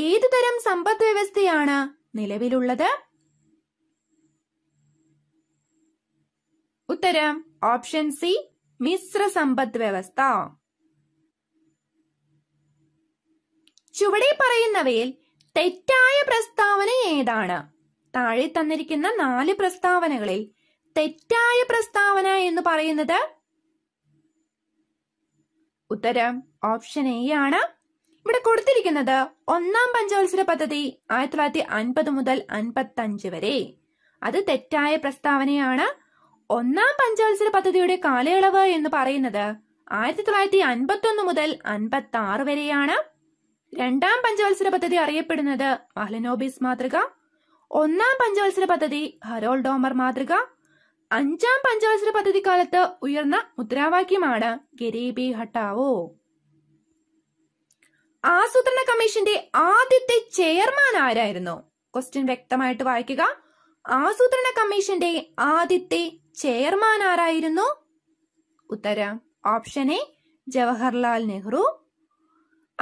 A: ഏതുതരം സമ്പദ് വ്യവസ്ഥയാണ് നിലവിലുള്ളത് ഉത്തരം ഓപ്ഷൻ സി മിശ്ര സമ്പദ് വ്യവസ്ഥ ചുവടെ പറയുന്നവയിൽ തെറ്റായ പ്രസ്താവന ഏതാണ് താഴെ തന്നിരിക്കുന്ന നാല് പ്രസ്താവനകളിൽ തെറ്റായ പ്രസ്താവന എന്ന് പറയുന്നത് ഉത്തരം ഓപ്ഷൻ എ ആണ് ഇവിടെ കൊടുത്തിരിക്കുന്നത് ഒന്നാം പഞ്ചവത്സര പദ്ധതി ആയിരത്തി തൊള്ളായിരത്തി അൻപത് മുതൽ അൻപത്തി അഞ്ച് വരെ അത് തെറ്റായ പ്രസ്താവനയാണ് ഒന്നാം പഞ്ചവത്സര പദ്ധതിയുടെ കാലയളവ് എന്ന് പറയുന്നത് ആയിരത്തി തൊള്ളായിരത്തി അൻപത്തി ഒന്ന് മുതൽ അൻപത്തി ആറ് വരെയാണ് രണ്ടാം പഞ്ചവത്സര പദ്ധതി അറിയപ്പെടുന്നത് അഹ്ലനോബിസ് മാതൃക ഒന്നാം പഞ്ചവത്സര പദ്ധതി ഹരോൾ ഡോമർ മാതൃക അഞ്ചാം പഞ്ചവത്സര പദ്ധതി കാലത്ത് ഉയർന്ന മുദ്രാവാക്യമാണ് ഗരീബി ഹട്ടാവോ ആസൂത്രണ കമ്മീഷന്റെ ആദ്യത്തെ ചെയർമാൻ ആരായിരുന്നു ക്വസ്റ്റ്യൻ വ്യക്തമായിട്ട് വായിക്കുക ആസൂത്രണ കമ്മീഷന്റെ ആദ്യത്തെ ചെയർമാൻ ആരായിരുന്നു ഉത്തരം ഓപ്ഷൻ എ ജവഹർലാൽ നെഹ്റു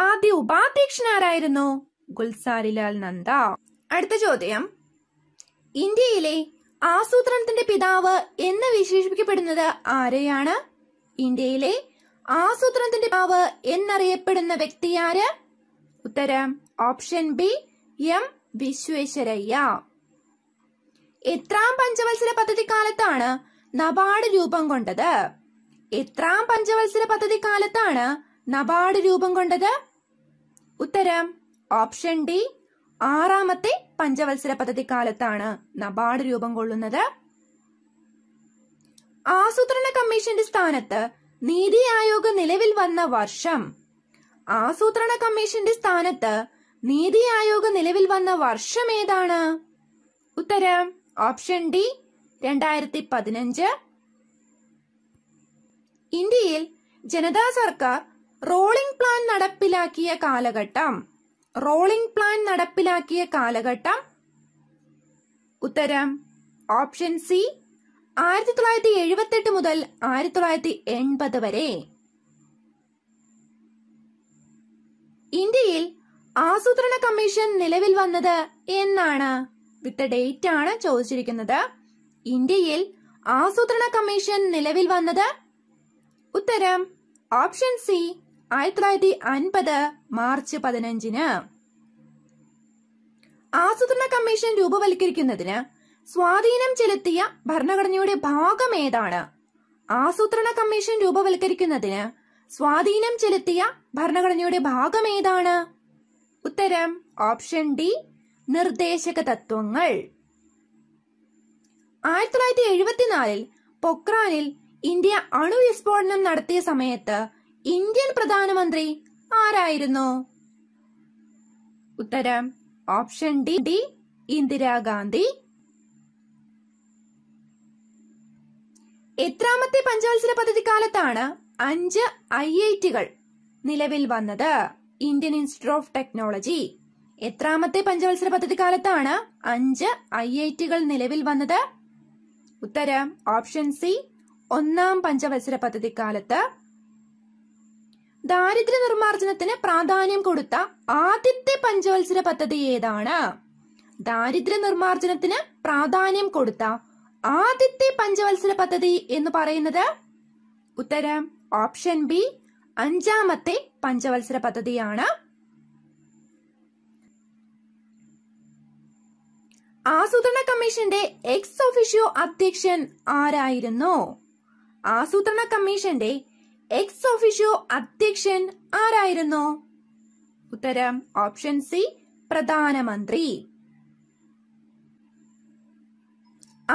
A: ആദ്യ ഉപാധ്യക്ഷൻ ആരായിരുന്നു ഗുൽസാരിലാൽ നന്ദ അടുത്ത ചോദ്യം ഇന്ത്യയിലെ ആസൂത്രണത്തിന്റെ പിതാവ് എന്ന് വിശേഷിപ്പിക്കപ്പെടുന്നത് ആരെയാണ് ഇന്ത്യയിലെ ആസൂത്രണത്തിന്റെ പിതാവ് എന്നറിയപ്പെടുന്ന വ്യക്തി ആര് ഉത്തരം ഓപ്ഷൻ ബി എം വിശ്വേശ്വരയ്യ എത്രാം പഞ്ചവത്സര പദ്ധതി കാലത്താണ് നബാർഡ് രൂപം കൊണ്ടത് എത്രാം പഞ്ചവത്സര പദ്ധതി കാലത്താണ് നബാഡ് രൂപം കൊണ്ടത് ഉത്തരം ഓപ്ഷൻ ഡി ആറാമത്തെ പഞ്ചവത്സര പദ്ധതി കാലത്താണ് നബാഡ് രൂപം കൊള്ളുന്നത് ആസൂത്രണ കമ്മീഷന്റെ സ്ഥാനത്ത് നീതി ആയോഗ് നിലവിൽ വന്ന വർഷം ആസൂത്രണ കമ്മീഷന്റെ സ്ഥാനത്ത് നീതി ആയോഗ് നിലവിൽ വന്ന വർഷം ഏതാണ് ഉത്തരം ഓപ്ഷൻ ഡി രണ്ടായിരത്തി പതിനഞ്ച് ഇന്ത്യയിൽ ജനതാ സർക്കാർ റോളിംഗ് പ്ലാൻ നടപ്പിലാക്കിയ കാലഘട്ടം റോളിംഗ് പ്ലാൻ നടപ്പിലാക്കിയ കാലഘട്ടം ഉത്തരം ഓപ്ഷൻ സി ആയിരത്തി തൊള്ളായിരത്തി എഴുപത്തെട്ട് മുതൽ ആയിരത്തി തൊള്ളായിരത്തി എൺപത് വരെ ഇന്ത്യയിൽ ആസൂത്രണ കമ്മീഷൻ നിലവിൽ വന്നത് എന്നാണ് വിത്ത് ഡേറ്റ് ആണ് ചോദിച്ചിരിക്കുന്നത് ഇന്ത്യയിൽ ആസൂത്രണ കമ്മീഷൻ നിലവിൽ വന്നത് ഉത്തരം ഓപ്ഷൻ സി ആയിരത്തി തൊള്ളായിരത്തി അൻപത് മാർച്ച് പതിനഞ്ചിന് ആസൂത്രണ കമ്മീഷൻ രൂപവൽക്കരിക്കുന്നതിന് സ്വാധീനം ചെലുത്തിയ ഭരണഘടനയുടെ ഭാഗം ഏതാണ് ആസൂത്രണ കമ്മീഷൻ രൂപവൽക്കരിക്കുന്നതിന് സ്വാധീനം ചെലുത്തിയ ഭരണഘടനയുടെ ഭാഗം ഏതാണ് ഉത്തരം ഓപ്ഷൻ ഡി നിർദ്ദേശക തത്വങ്ങൾ ആയിരത്തി തൊള്ളായിരത്തി എഴുപത്തിനാലിൽ പൊക്രാനിൽ ഇന്ത്യ അണു വിസ്ഫോടനം നടത്തിയ സമയത്ത് ഇന്ത്യൻ പ്രധാനമന്ത്രി ആരായിരുന്നു ഉത്തരം ഓപ്ഷൻ ഡി ഡി ഇന്ദിരാഗാന്ധി എത്രാമത്തെ പഞ്ചവത്സര പദ്ധതി കാലത്താണ് അഞ്ച് ഐ ഐ ടികൾ നിലവിൽ വന്നത് ഇന്ത്യൻ ഇൻസ്റ്റിറ്റ്യൂട്ട് ഓഫ് ടെക്നോളജി എത്രാമത്തെ പഞ്ചവത്സര പദ്ധതി കാലത്താണ് അഞ്ച് ഐ ഐ ടികൾ നിലവിൽ വന്നത് ഉത്തരം ഓപ്ഷൻ സി ഒന്നാം പഞ്ചവത്സര പദ്ധതി കാലത്ത് ദാരിദ്ര്യ നിർമ്മാർജ്ജനത്തിന് പ്രാധാന്യം കൊടുത്ത ആദ്യത്തെ പഞ്ചവത്സര പദ്ധതി ഏതാണ് ദാരിദ്ര്യ നിർമ്മാർജ്ജനത്തിന് പ്രാധാന്യം കൊടുത്ത ആദ്യത്തെ പഞ്ചവത്സര പദ്ധതി എന്ന് പറയുന്നത് ഉത്തരം ഓപ്ഷൻ ബി അഞ്ചാമത്തെ പഞ്ചവത്സര പദ്ധതിയാണ് ആസൂത്രണ കമ്മീഷന്റെ എക്സ് ഓഫീഷ്യോ അധ്യക്ഷൻ ആരായിരുന്നു ആസൂത്രണ കമ്മീഷന്റെ എക്സ് ഓഫീഷ്യോ അധ്യക്ഷൻ ആരായിരുന്നു ഉത്തരം ഓപ്ഷൻ സി പ്രധാനമന്ത്രി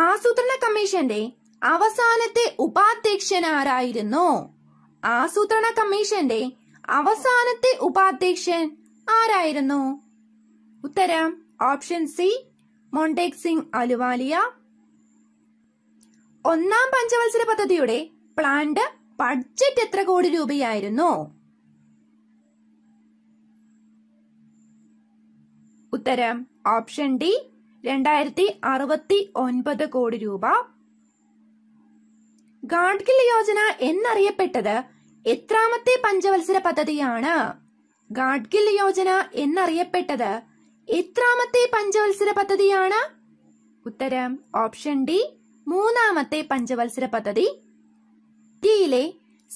A: ആസൂത്രണ കമ്മീഷന്റെ അവസാനത്തെ ഉപാധ്യക്ഷൻ ആരായിരുന്നു ആസൂത്രണ കമ്മീഷന്റെ അവസാനത്തെ ഉപാധ്യക്ഷൻ ആരായിരുന്നു ഉത്തരം ഓപ്ഷൻ സി മോണ്ടേക് സിംഗ് അലുവാലിയ ഒന്നാം പഞ്ചവത്സര പദ്ധതിയുടെ പ്ലാന്റ് ബഡ്ജറ്റ് എത്ര കോടി രൂപയായിരുന്നു ഉത്തരം ഓപ്ഷൻ ഡി രണ്ടായിരത്തി അറുപത്തി ഒൻപത് കോടി രൂപ ഗാഡ്ഗിൽ യോജന എന്നറിയപ്പെട്ടത് എത്രാമത്തെ പഞ്ചവത്സര പദ്ധതിയാണ് ഗാഡ്ഗിൽ യോജന എന്നറിയപ്പെട്ടത് എത്രാമത്തെ പഞ്ചവത്സര പദ്ധതിയാണ് ഉത്തരം ഓപ്ഷൻ ഡി മൂന്നാമത്തെ പഞ്ചവത്സര പദ്ധതി ഇന്ത്യയിലെ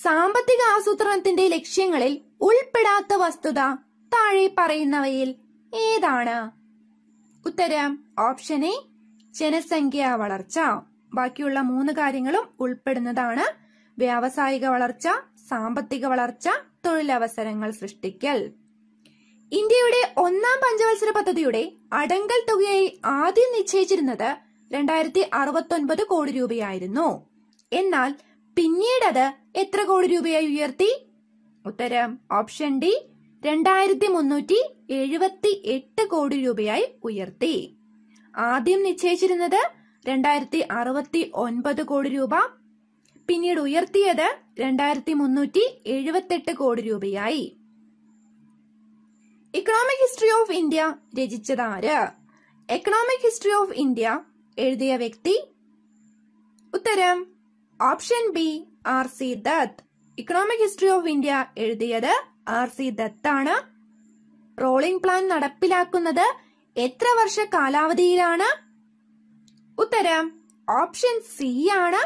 A: സാമ്പത്തിക ആസൂത്രണത്തിന്റെ ലക്ഷ്യങ്ങളിൽ ഉൾപ്പെടാത്ത വസ്തുത താഴെ പറയുന്നവയിൽ ഏതാണ് ഉത്തരം ഓപ്ഷൻ എ ജനസംഖ്യാ വളർച്ച ബാക്കിയുള്ള മൂന്ന് കാര്യങ്ങളും ഉൾപ്പെടുന്നതാണ് വ്യാവസായിക വളർച്ച സാമ്പത്തിക വളർച്ച തൊഴിലവസരങ്ങൾ സൃഷ്ടിക്കൽ ഇന്ത്യയുടെ ഒന്നാം പഞ്ചവത്സര പദ്ധതിയുടെ അടങ്കൽ തുകയായി ആദ്യം നിശ്ചയിച്ചിരുന്നത് രണ്ടായിരത്തി കോടി രൂപയായിരുന്നു എന്നാൽ പിന്നീട് അത് എത്ര കോടി രൂപയായി ഉയർത്തി ഉത്തരം ഓപ്ഷൻ ഡി രണ്ടായിരത്തി മുന്നൂറ്റി എഴുപത്തി എട്ട് കോടി രൂപയായി ഉയർത്തി ആദ്യം നിശ്ചയിച്ചിരുന്നത് രണ്ടായിരത്തി അറുപത്തി ഒൻപത് കോടി രൂപ പിന്നീട് ഉയർത്തിയത് രണ്ടായിരത്തി മുന്നൂറ്റി എഴുപത്തെട്ട് കോടി രൂപയായി ഇക്കണോമിക് ഹിസ്റ്ററി ഓഫ് ഇന്ത്യ രചിച്ചത് ആര് എക്കണോമിക് ഹിസ്റ്ററി ഓഫ് ഇന്ത്യ എഴുതിയ വ്യക്തി ഉത്തരം option B R C Dutt economic history of India എഴുതിയത് ആർ സി ആണ് റോളിംഗ് പ്ലാൻ നടപ്പിലാക്കുന്നത് എത്ര വർഷ കാലാവധിയിലാണ് ഉത്തരം ഓപ്ഷൻ സി ആണ്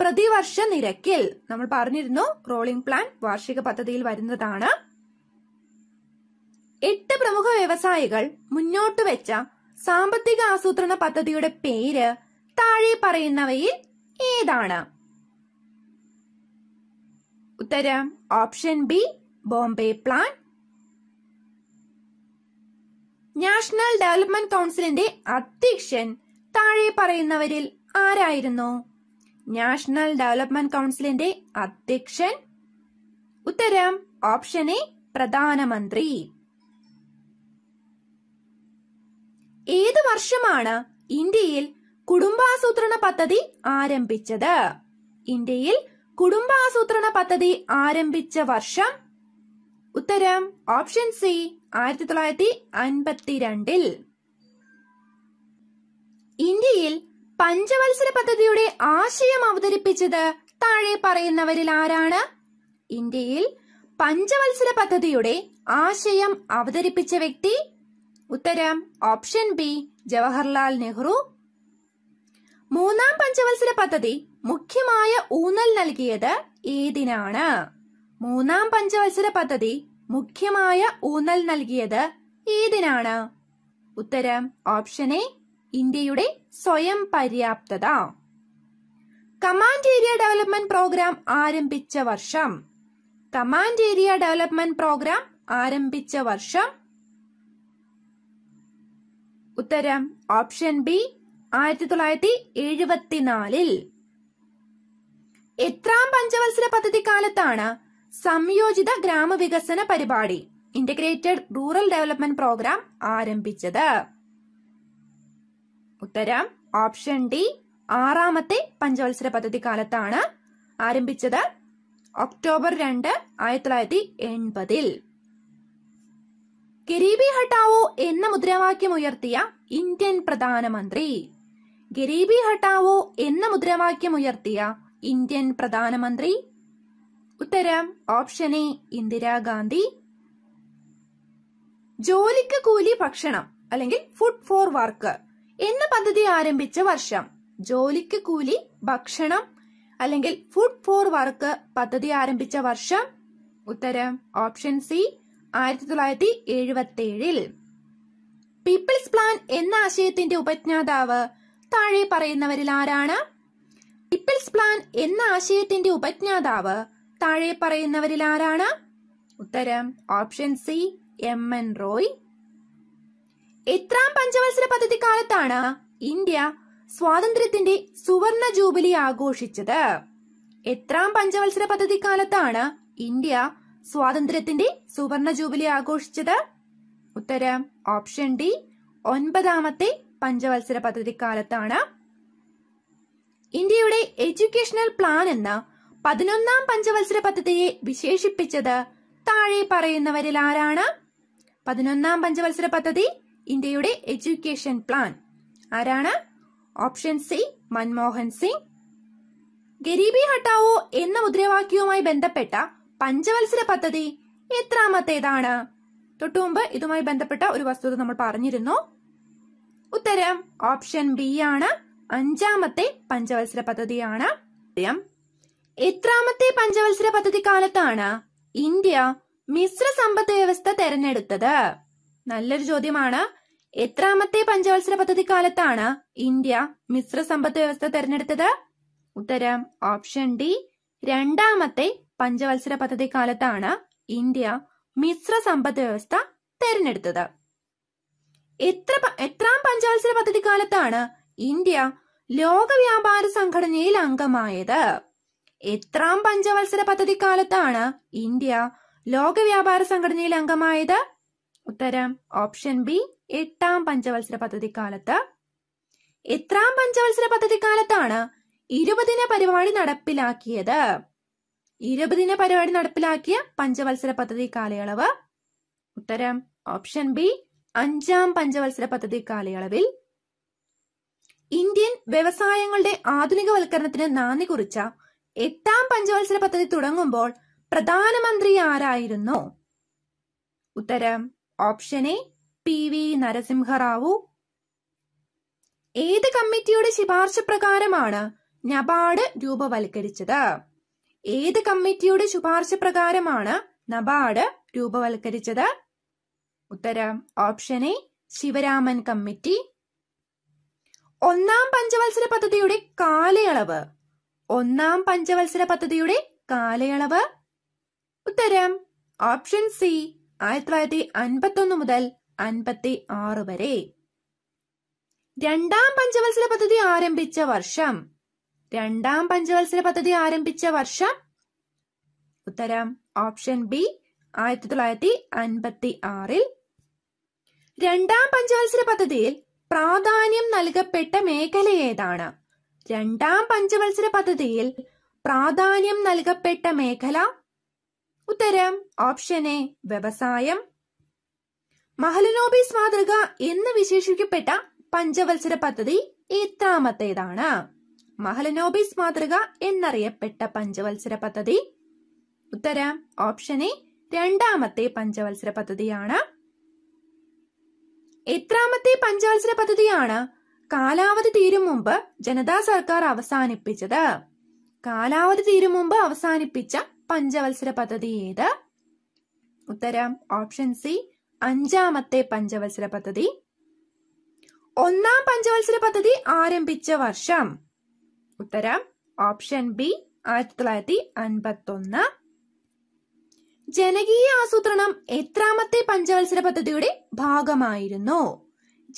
A: പ്രതിവർഷ നിരക്കിൽ നമ്മൾ പറഞ്ഞിരുന്നു റോളിംഗ് പ്ലാൻ വാർഷിക പദ്ധതിയിൽ വരുന്നതാണ് എട്ട് പ്രമുഖ വ്യവസായികൾ മുന്നോട്ട് വെച്ച സാമ്പത്തിക ആസൂത്രണ പദ്ധതിയുടെ പേര് താഴെ പറയുന്നവയിൽ ഏതാണ് ഉത്തരം option B Bombay plan national development കൗൺസിലിന്റെ അധ്യക്ഷൻ താഴെ പറയുന്നവരിൽ ആരായിരുന്നു നാഷണൽ ഡെവലപ്മെന്റ് കൗൺസിലിന്റെ അധ്യക്ഷൻ ഉത്തരം ഓപ്ഷൻ എ പ്രധാനമന്ത്രി ഏത് വർഷമാണ് ഇന്ത്യയിൽ കുടുംബാസൂത്രണ പദ്ധതി ആരംഭിച്ചത് ഇന്ത്യയിൽ കുടുംബാസൂത്രണ പദ്ധതി ആരംഭിച്ച വർഷം ഉത്തരം ഓപ്ഷൻ സി ആയിരത്തി തൊള്ളായിരത്തി അൻപത്തിരണ്ടിൽ ഇന്ത്യയിൽ പഞ്ചവത്സര പദ്ധതിയുടെ ആശയം അവതരിപ്പിച്ചത് താഴെ പറയുന്നവരിൽ ആരാണ് ഇന്ത്യയിൽ പഞ്ചവത്സര പദ്ധതിയുടെ ആശയം അവതരിപ്പിച്ച വ്യക്തി ഉത്തരം ഓപ്ഷൻ ബി ജവഹർലാൽ നെഹ്റു മൂന്നാം പഞ്ചവത്സര പദ്ധതി മുഖ്യമായ ഊന്നൽ നൽകിയത് ഏതിനാണ് മൂന്നാം പഞ്ചവത്സര പദ്ധതി മുഖ്യമായ ഊന്നൽ നൽകിയത് ഏതിനാണ് ഉത്തരം ഓപ്ഷൻ എ ഇന്ത്യയുടെ സ്വയം പര്യാപ്തത കമാൻഡ് ഏരിയ ഡെവലപ്മെന്റ് പ്രോഗ്രാം ആരംഭിച്ച വർഷം കമാൻഡ് ഏരിയ ഡെവലപ്മെന്റ് പ്രോഗ്രാം ആരംഭിച്ച വർഷം ഉത്തരം ഓപ്ഷൻ ബി ആയിരത്തി തൊള്ളായിരത്തി എഴുപത്തിനാലിൽ എത്രാം പഞ്ചവത്സര പദ്ധതി കാലത്താണ് സംയോജിത ഗ്രാമവികസന പരിപാടി ഇന്റഗ്രേറ്റഡ് റൂറൽ ഡെവലപ്മെന്റ് പ്രോഗ്രാം ആരംഭിച്ചത് ഉത്തരം ഓപ്ഷൻ ഡി ആറാമത്തെ പഞ്ചവത്സര പദ്ധതി കാലത്താണ് ആരംഭിച്ചത് ഒക്ടോബർ രണ്ട് ആയിരത്തി തൊള്ളായിരത്തി എൺപതിൽ ഗരീബി ഹട്ടാവോ എന്ന മുദ്രാവാക്യം ഉയർത്തിയ ഇന്ത്യൻ പ്രധാനമന്ത്രി ഗരീബി ഹട്ടാവോ എന്ന മുദ്രാവാക്യം ഉയർത്തിയ ഇന്ത്യൻ പ്രധാനമന്ത്രി ഉത്തരം ഓപ്ഷൻ എ ഇന്ദിരാഗാന്ധി ജോലിക്ക് കൂലി ഭക്ഷണം അല്ലെങ്കിൽ ഫുഡ് ഫോർ വർക്ക് എന്ന പദ്ധതി ആരംഭിച്ച വർഷം ജോലിക്ക് കൂലി ഭക്ഷണം അല്ലെങ്കിൽ ഫുഡ് ഫോർ വർക്ക് പദ്ധതി ആരംഭിച്ച വർഷം ഉത്തരം ഓപ്ഷൻ സി ആയിരത്തി തൊള്ളായിരത്തി എഴുപത്തി ഏഴിൽ പീപ്പിൾസ് പ്ലാൻ എന്ന ആശയത്തിന്റെ ഉപജ്ഞാതാവ് താഴെ പറയുന്നവരിൽ ആരാണ് പിപ്പിൾസ് പ്ലാൻ എന്ന ആശയത്തിന്റെ ഉപജ്ഞാതാവ് താഴെ പറയുന്നവരിൽ ആരാണ് ഉത്തരം option C M N Roy എത്രാം പഞ്ചവത്സര പദ്ധതി കാലത്താണ് ഇന്ത്യ സ്വാതന്ത്ര്യത്തിന്റെ സുവർണ ജൂബിലി ആഘോഷിച്ചത് എത്രാം പഞ്ചവത്സര പദ്ധതി കാലത്താണ് ഇന്ത്യ സ്വാതന്ത്ര്യത്തിന്റെ സുവർണ ജൂബിലി ആഘോഷിച്ചത് ഉത്തരം ഓപ്ഷൻ ഡി ഒൻപതാമത്തെ പഞ്ചവത്സര പദ്ധതി കാലത്താണ് ഇന്ത്യയുടെ എഡ്യൂക്കേഷണൽ പ്ലാൻ എന്ന പതിനൊന്നാം പഞ്ചവത്സര പദ്ധതിയെ വിശേഷിപ്പിച്ചത് താഴെ പറയുന്നവരിൽ ആരാണ് പതിനൊന്നാം പഞ്ചവത്സര പദ്ധതി ഇന്ത്യയുടെ എഡ്യൂക്കേഷൻ പ്ലാൻ ആരാണ് ഓപ്ഷൻ സി മൻമോഹൻ സിംഗ് ഗരീബി ഹട്ടാവോ എന്ന മുദ്രാവാക്യവുമായി ബന്ധപ്പെട്ട പഞ്ചവത്സര പദ്ധതി എത്രാമത്തേതാണ് തൊട്ടുമുമ്പ് ഇതുമായി ബന്ധപ്പെട്ട ഒരു വസ്തുത നമ്മൾ പറഞ്ഞിരുന്നു ഉത്തരം ഓപ്ഷൻ ബി ആണ് അഞ്ചാമത്തെ പഞ്ചവത്സര പദ്ധതിയാണ് എത്രാമത്തെ പഞ്ചവത്സര പദ്ധതി കാലത്താണ് ഇന്ത്യ മിശ്ര സമ്പദ് വ്യവസ്ഥ തെരഞ്ഞെടുത്തത് നല്ലൊരു ചോദ്യമാണ് എത്രാമത്തെ പഞ്ചവത്സര പദ്ധതി കാലത്താണ് ഇന്ത്യ മിശ്ര സമ്പദ് വ്യവസ്ഥ തെരഞ്ഞെടുത്തത് ഉത്തരം ഓപ്ഷൻ ഡി രണ്ടാമത്തെ പഞ്ചവത്സര പദ്ധതി കാലത്താണ് ഇന്ത്യ മിശ്ര സമ്പദ് വ്യവസ്ഥ തെരഞ്ഞെടുത്തത് എത്ര എത്രാം പഞ്ചവത്സര പദ്ധതി കാലത്താണ് ഇന്ത്യ ലോക വ്യാപാര സംഘടനയിൽ അംഗമായത് എത്രാം പഞ്ചവത്സര പദ്ധതി കാലത്താണ് ഇന്ത്യ ലോക വ്യാപാര സംഘടനയിൽ അംഗമായത് ഉത്തരം ഓപ്ഷൻ ബി എട്ടാം പഞ്ചവത്സര പദ്ധതി കാലത്ത് എത്രാം പഞ്ചവത്സര പദ്ധതി കാലത്താണ് ഇരുപതിന പരിപാടി നടപ്പിലാക്കിയത് ഇരുപതിന പരിപാടി നടപ്പിലാക്കിയ പഞ്ചവത്സര പദ്ധതി കാലയളവ് ഉത്തരം ഓപ്ഷൻ ബി അഞ്ചാം പഞ്ചവത്സര പദ്ധതി കാലയളവിൽ ഇന്ത്യൻ വ്യവസായങ്ങളുടെ ആധുനികവൽക്കരണത്തിന് നാന്ദി കുറിച്ച എട്ടാം പഞ്ചവത്സര പദ്ധതി തുടങ്ങുമ്പോൾ പ്രധാനമന്ത്രി ആരായിരുന്നു ഉത്തരം option A P V Narasimha Rao ഏത് കമ്മിറ്റിയുടെ ശുപാർശ പ്രകാരമാണ് നബാർഡ് രൂപവൽക്കരിച്ചത് ഏത് കമ്മിറ്റിയുടെ ശുപാർശ പ്രകാരമാണ് നബാർഡ് രൂപവൽക്കരിച്ചത് ഉത്തരം ഓപ്ഷൻ എ ശിവരാമൻ കമ്മിറ്റി ഒന്നാം പഞ്ചവത്സര പദ്ധതിയുടെ കാലയളവ് ഒന്നാം പഞ്ചവത്സര പദ്ധതിയുടെ കാലയളവ് ഉത്തരം ഓപ്ഷൻ സി ആയിരത്തി തൊള്ളായിരത്തി അൻപത്തി ഒന്ന് മുതൽ അൻപത്തി ആറ് വരെ രണ്ടാം പഞ്ചവത്സര പദ്ധതി ആരംഭിച്ച വർഷം രണ്ടാം പഞ്ചവത്സര പദ്ധതി ആരംഭിച്ച വർഷം ഉത്തരം ഓപ്ഷൻ ബി ആയിരത്തി തൊള്ളായിരത്തി അൻപത്തി ആറിൽ രണ്ടാം പഞ്ചവത്സര പദ്ധതിയിൽ പ്രാധാന്യം നൽകപ്പെട്ട മേഖല ഏതാണ് രണ്ടാം പഞ്ചവത്സര പദ്ധതിയിൽ പ്രാധാന്യം നൽകപ്പെട്ട മേഖല ഉത്തരം ഓപ്ഷൻ എ വ്യവസായം മഹലനോബിസ് മാതൃക എന്ന് വിശേഷിപ്പിക്കപ്പെട്ട പഞ്ചവത്സര പദ്ധതി എത്രാമത്തേതാണ് മഹലനോബിസ് മാതൃക എന്നറിയപ്പെട്ട പഞ്ചവത്സര പദ്ധതി ഉത്തരം ഓപ്ഷൻ എ രണ്ടാമത്തെ പഞ്ചവത്സര പദ്ധതിയാണ് എത്രാമത്തെ പഞ്ചവത്സര പദ്ധതിയാണ് കാലാവധി തീരും മുമ്പ് ജനതാ സർക്കാർ അവസാനിപ്പിച്ചത് കാലാവധി തീരും മുമ്പ് അവസാനിപ്പിച്ച പഞ്ചവത്സര പദ്ധതി ഏത് ഉത്തരം ഓപ്ഷൻ സി അഞ്ചാമത്തെ പഞ്ചവത്സര പദ്ധതി ഒന്നാം പഞ്ചവത്സര പദ്ധതി ആരംഭിച്ച വർഷം ഉത്തരം ഓപ്ഷൻ ബി ആയിരത്തി തൊള്ളായിരത്തി അൻപത്തി ഒന്ന് ജനകീയ ആസൂത്രണം എത്രാമത്തെ പഞ്ചവത്സര പദ്ധതിയുടെ ഭാഗമായിരുന്നു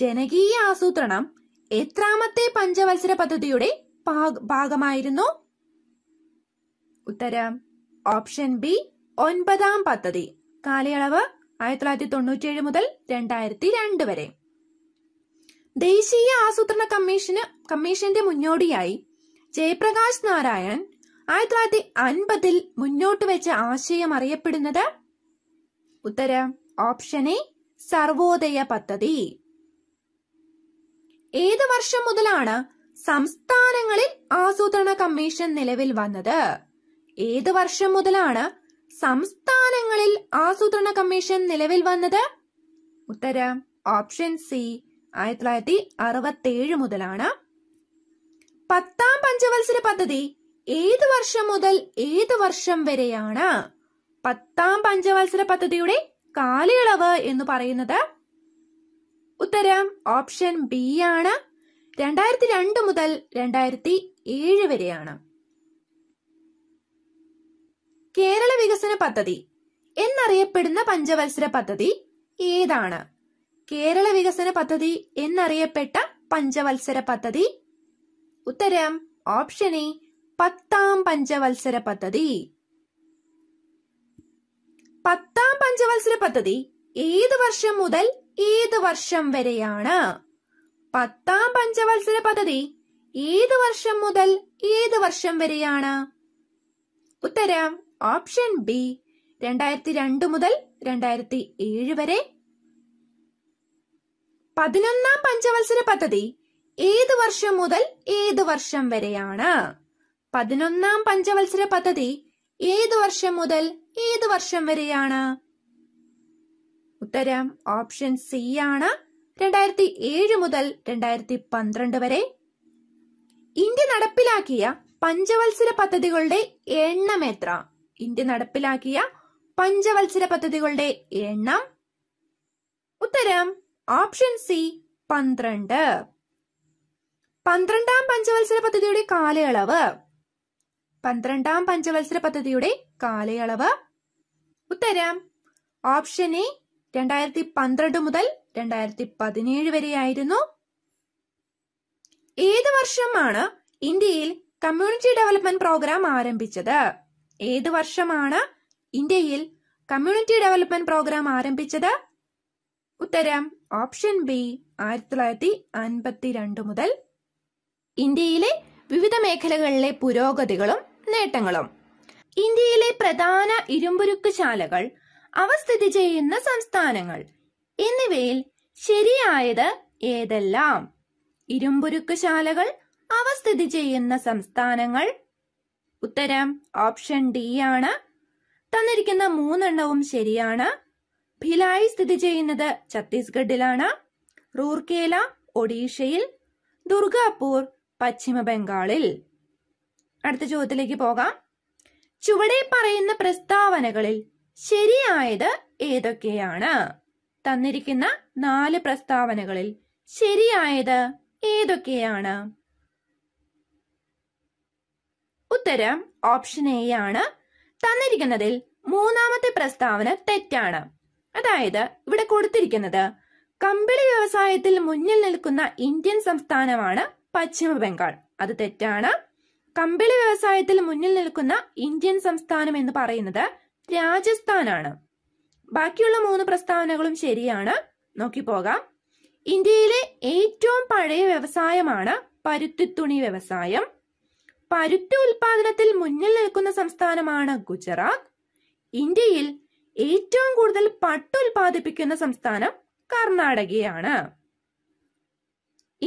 A: ജനകീയ ആസൂത്രണം എത്രാമത്തെ പഞ്ചവത്സര പദ്ധതിയുടെ ഭാഗമായിരുന്നു ഉത്തരം ഓപ്ഷൻ ബി ഒൻപതാം പദ്ധതി കാലയളവ് ആയിരത്തി തൊള്ളായിരത്തി തൊണ്ണൂറ്റിയേഴ് മുതൽ രണ്ടായിരത്തി രണ്ട് വരെ ദേശീയ ആസൂത്രണ കമ്മീഷന് കമ്മീഷന്റെ മുന്നോടിയായി ജയപ്രകാശ് നാരായൺ ആയിരത്തി തൊള്ളായിരത്തി അൻപതിൽ മുന്നോട്ട് വെച്ച ആശയം അറിയപ്പെടുന്നത് ഉത്തരം ഓപ്ഷൻ എ സർവോദയ പദ്ധതി ഏത് വർഷം മുതലാണ് സംസ്ഥാനങ്ങളിൽ ആസൂത്രണ കമ്മീഷൻ നിലവിൽ വന്നത് ഏത് വർഷം മുതലാണ് സംസ്ഥാനങ്ങളിൽ ആസൂത്രണ കമ്മീഷൻ നിലവിൽ വന്നത് ഉത്തരം ഓപ്ഷൻ സി ആയിരത്തി തൊള്ളായിരത്തി അറുപത്തി ഏഴ് മുതലാണ് പത്താം പഞ്ചവത്സര പദ്ധതി ഏത് വർഷം മുതൽ ഏത് വർഷം വരെയാണ് പത്താം പഞ്ചവത്സര പദ്ധതിയുടെ കാലയളവ് എന്ന് പറയുന്നത് ഉത്തരം ഓപ്ഷൻ ബി ആണ് രണ്ടായിരത്തി രണ്ട് മുതൽ രണ്ടായിരത്തി ഏഴ് വരെയാണ് കേരള വികസന പദ്ധതി എന്നറിയപ്പെടുന്ന പഞ്ചവത്സര പദ്ധതി ഏതാണ് കേരള വികസന പദ്ധതി എന്നറിയപ്പെട്ട പഞ്ചവത്സര പദ്ധതി ഉത്തരം ഓപ്ഷൻ എ പത്താം പഞ്ചവത്സര പദ്ധതി പത്താം പഞ്ചവത്സര പദ്ധതി ഏത് വർഷം മുതൽ ഏത് വർഷം വരെയാണ് പത്താം പഞ്ചവത്സര പദ്ധതി ഏത് വർഷം മുതൽ ഏത് വർഷം വരെയാണ് ഉത്തരം ഓപ്ഷൻ ബി രണ്ടായിരത്തി രണ്ട് മുതൽ രണ്ടായിരത്തി ഏഴ് വരെ പതിനൊന്നാം പഞ്ചവത്സര പദ്ധതി ഏത് വർഷം മുതൽ ഏത് വർഷം വരെയാണ് പതിനൊന്നാം പഞ്ചവത്സര പദ്ധതി ഏത് വർഷം മുതൽ ഏത് വർഷം വരെയാണ് ഉത്തരം ഓപ്ഷൻ സി ആണ് രണ്ടായിരത്തി ഏഴ് മുതൽ രണ്ടായിരത്തി പന്ത്രണ്ട് വരെ ഇന്ത്യ നടപ്പിലാക്കിയ പഞ്ചവത്സര പദ്ധതികളുടെ എണ്ണം എത്ര ഇന്ത്യ നടപ്പിലാക്കിയ പഞ്ചവത്സര പദ്ധതികളുടെ എണ്ണം ഉത്തരം ഓപ്ഷൻ സി പന്ത്രണ്ട് പന്ത്രണ്ടാം പഞ്ചവത്സര പദ്ധതിയുടെ കാലയളവ് പന്ത്രണ്ടാം പഞ്ചവത്സര പദ്ധതിയുടെ കാലയളവ് ഉത്തരം ഓപ്ഷൻ എ രണ്ടായിരത്തി പന്ത്രണ്ട് മുതൽ രണ്ടായിരത്തി പതിനേഴ് വരെയായിരുന്നു ഏത് വർഷമാണ് ഇന്ത്യയിൽ കമ്മ്യൂണിറ്റി ഡെവലപ്മെന്റ് പ്രോഗ്രാം ആരംഭിച്ചത് ഏത് വർഷമാണ് ഇന്ത്യയിൽ കമ്മ്യൂണിറ്റി ഡെവലപ്മെന്റ് പ്രോഗ്രാം ആരംഭിച്ചത് ഉത്തരം ഓപ്ഷൻ ബി ആയിരത്തി തൊള്ളായിരത്തി അൻപത്തിരണ്ട് മുതൽ ഇന്ത്യയിലെ വിവിധ മേഖലകളിലെ പുരോഗതികളും നേട്ടങ്ങളും ഇന്ത്യയിലെ പ്രധാന ഇരുമ്പുരുക്ക് ശാലകൾ അവ സ്ഥിതി ചെയ്യുന്ന സംസ്ഥാനങ്ങൾ എന്നിവയിൽ ശരിയായത് ഏതെല്ലാം ഇരുമ്പുരുക്ക് ശാലകൾ അവ സ്ഥിതി ചെയ്യുന്ന സംസ്ഥാനങ്ങൾ ഉത്തരം ഓപ്ഷൻ ഡി ആണ് തന്നിരിക്കുന്ന മൂന്നെണ്ണവും ശരിയാണ് ഭിലായി സ്ഥിതി ചെയ്യുന്നത് ഛത്തീസ്ഗഡിലാണ് റൂർക്കേല ഒഡീഷയിൽ ദുർഗാപൂർ പശ്ചിമ ബംഗാളിൽ അടുത്ത ചോദ്യത്തിലേക്ക് പോകാം ചുവടെ പറയുന്ന പ്രസ്താവനകളിൽ ശരിയായത് ഏതൊക്കെയാണ് തന്നിരിക്കുന്ന നാല് പ്രസ്താവനകളിൽ ശരിയായത് ഏതൊക്കെയാണ് ഉത്തരം ഓപ്ഷൻ എ ആണ് തന്നിരിക്കുന്നതിൽ മൂന്നാമത്തെ പ്രസ്താവന തെറ്റാണ് അതായത് ഇവിടെ കൊടുത്തിരിക്കുന്നത് കമ്പിളി വ്യവസായത്തിൽ മുന്നിൽ നിൽക്കുന്ന ഇന്ത്യൻ സംസ്ഥാനമാണ് പശ്ചിമ ബംഗാൾ അത് തെറ്റാണ് കമ്പിളി വ്യവസായത്തിൽ മുന്നിൽ നിൽക്കുന്ന ഇന്ത്യൻ സംസ്ഥാനം എന്ന് പറയുന്നത് രാജസ്ഥാനാണ് ബാക്കിയുള്ള മൂന്ന് പ്രസ്താവനകളും ശരിയാണ് നോക്കിപ്പോകാം ഇന്ത്യയിലെ ഏറ്റവും പഴയ വ്യവസായമാണ് പരുത്തി തുണി വ്യവസായം പരുത്തി ഉൽപാദനത്തിൽ മുന്നിൽ നിൽക്കുന്ന സംസ്ഥാനമാണ് ഗുജറാത്ത് ഇന്ത്യയിൽ ഏറ്റവും കൂടുതൽ പട്ട് ഉൽപാദിപ്പിക്കുന്ന സംസ്ഥാനം കർണാടകയാണ്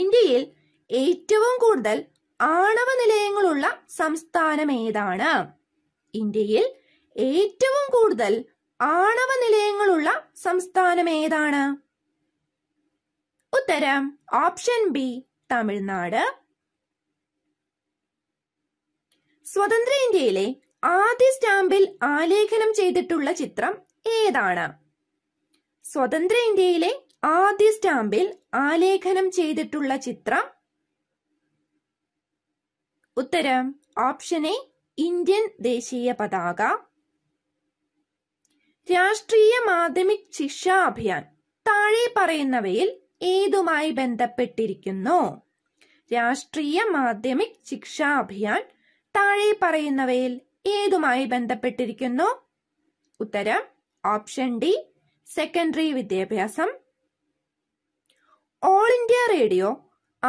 A: ഇന്ത്യയിൽ ഏറ്റവും കൂടുതൽ ആണവ നിലയങ്ങളുള്ള സംസ്ഥാനം ഏതാണ് ഇന്ത്യയിൽ ഏറ്റവും കൂടുതൽ ആണവ നിലയങ്ങളുള്ള സംസ്ഥാനം ഏതാണ് ഉത്തരം ഓപ്ഷൻ ബി തമിഴ്നാട് സ്വതന്ത്ര ഇന്ത്യയിലെ ആദ്യ സ്റ്റാമ്പിൽ ആലേഖനം ചെയ്തിട്ടുള്ള ചിത്രം ഏതാണ് സ്വതന്ത്ര ഇന്ത്യയിലെ ആദ്യ സ്റ്റാമ്പിൽ ആലേഖനം ചെയ്തിട്ടുള്ള ചിത്രം ഉത്തരം ഓപ്ഷൻ എ ഇന്ത്യൻ ദേശീയ പതാക രാഷ്ട്രീയ മാധ്യമിക് ശിക്ഷാ അഭിയാൻ താഴെ പറയുന്നവയിൽ ഏതുമായി ബന്ധപ്പെട്ടിരിക്കുന്നു രാഷ്ട്രീയ മാധ്യമിക് ശിക്ഷാ അഭിയാൻ താഴെ പറയുന്നവയിൽ ഏതുമായി ബന്ധപ്പെട്ടിരിക്കുന്നു ഉത്തരം ഓപ്ഷൻ ഡി സെക്കൻഡറി വിദ്യാഭ്യാസം ഓൾ ഇന്ത്യ റേഡിയോ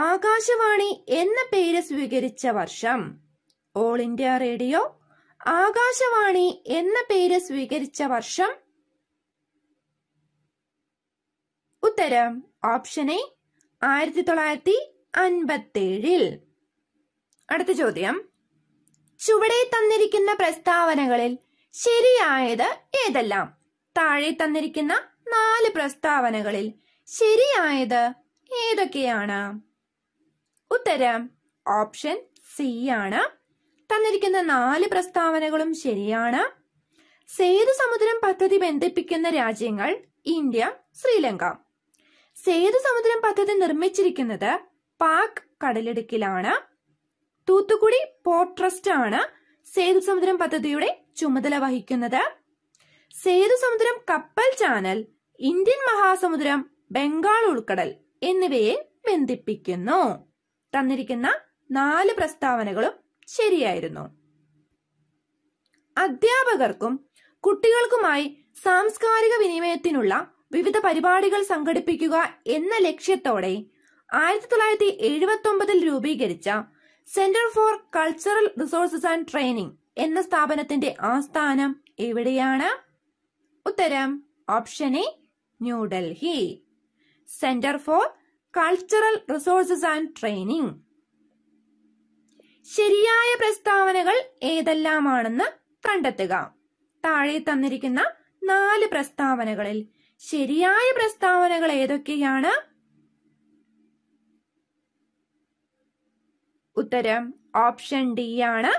A: ആകാശവാണി എന്ന പേര് സ്വീകരിച്ച വർഷം ഓൾ ഇന്ത്യ റേഡിയോ ആകാശവാണി എന്ന പേര് സ്വീകരിച്ച വർഷം ഉത്തരം ഓപ്ഷൻ എ ആയിരത്തി തൊള്ളായിരത്തി അൻപത്തേഴിൽ അടുത്ത ചോദ്യം ചുവടെ തന്നിരിക്കുന്ന പ്രസ്താവനകളിൽ ശരിയായത് ഏതെല്ലാം താഴെ തന്നിരിക്കുന്ന നാല് പ്രസ്താവനകളിൽ ശരിയായത് ഏതൊക്കെയാണ് ഉത്തരം ഓപ്ഷൻ സി ആണ് തന്നിരിക്കുന്ന നാല് പ്രസ്താവനകളും ശരിയാണ് സേതു സമുദ്രം പദ്ധതി ബന്ധിപ്പിക്കുന്ന രാജ്യങ്ങൾ ഇന്ത്യ ശ്രീലങ്ക സേതു സമുദ്രം പദ്ധതി നിർമ്മിച്ചിരിക്കുന്നത് പാക് കടലിടുക്കിലാണ് തൂത്തുക്കുടി പോർട്ട് ട്രസ്റ്റ് ആണ് സേതു സമുദ്രം പദ്ധതിയുടെ ചുമതല വഹിക്കുന്നത് സേതു സമുദ്രം കപ്പൽ ചാനൽ ഇന്ത്യൻ മഹാസമുദ്രം ബംഗാൾ ഉൾക്കടൽ എന്നിവയെ ബന്ധിപ്പിക്കുന്നു തന്നിരിക്കുന്ന നാല് പ്രസ്താവനകളും ശരിയായിരുന്നു അധ്യാപകർക്കും കുട്ടികൾക്കുമായി സാംസ്കാരിക വിനിമയത്തിനുള്ള വിവിധ പരിപാടികൾ സംഘടിപ്പിക്കുക എന്ന ലക്ഷ്യത്തോടെ ആയിരത്തി തൊള്ളായിരത്തി എഴുപത്തി ഒമ്പതിൽ രൂപീകരിച്ച centre for cultural resources and training എന്ന സ്ഥാപനത്തിന്റെ ആസ്ഥാനം എവിടെയാണ് ഉത്തരം option A New Delhi centre for cultural resources and training ശരിയായ പ്രസ്താവനകൾ ഏതെല്ലാമാണെന്ന് കണ്ടെത്തുക താഴെ തന്നിരിക്കുന്ന നാല് പ്രസ്താവനകളിൽ ശരിയായ പ്രസ്താവനകൾ ഏതൊക്കെയാണ് ഉത്തരം ഓപ്ഷൻ ഡി ആണ്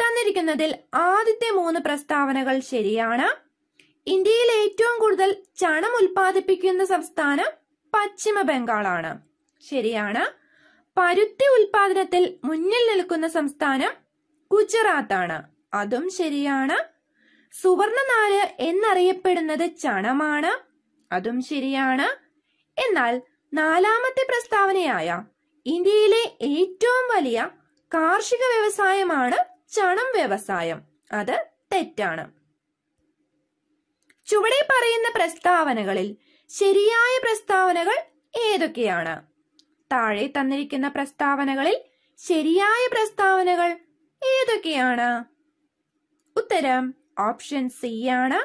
A: തന്നിരിക്കുന്നതിൽ ആദ്യത്തെ മൂന്ന് പ്രസ്താവനകൾ ശരിയാണ് ഇന്ത്യയിൽ ഏറ്റവും കൂടുതൽ ചണം ഉൽപ്പാദിപ്പിക്കുന്ന സംസ്ഥാനം പശ്ചിമ ബംഗാളാണ് ശരിയാണ് പരുത്തി ഉൽപാദനത്തിൽ മുന്നിൽ നിൽക്കുന്ന സംസ്ഥാനം ഗുജറാത്ത് ആണ് അതും ശരിയാണ് നാല് എന്നറിയപ്പെടുന്നത് ചണമാണ് അതും ശരിയാണ് എന്നാൽ നാലാമത്തെ പ്രസ്താവനയായ ഇന്ത്യയിലെ ഏറ്റവും വലിയ കാർഷിക വ്യവസായമാണ് ചണം വ്യവസായം അത് തെറ്റാണ് ചുവടെ പറയുന്ന പ്രസ്താവനകളിൽ ശരിയായ പ്രസ്താവനകൾ ഏതൊക്കെയാണ് താഴെ തന്നിരിക്കുന്ന പ്രസ്താവനകളിൽ ശരിയായ പ്രസ്താവനകൾ ഏതൊക്കെയാണ് ഉത്തരം ഓപ്ഷൻ സി ആണ്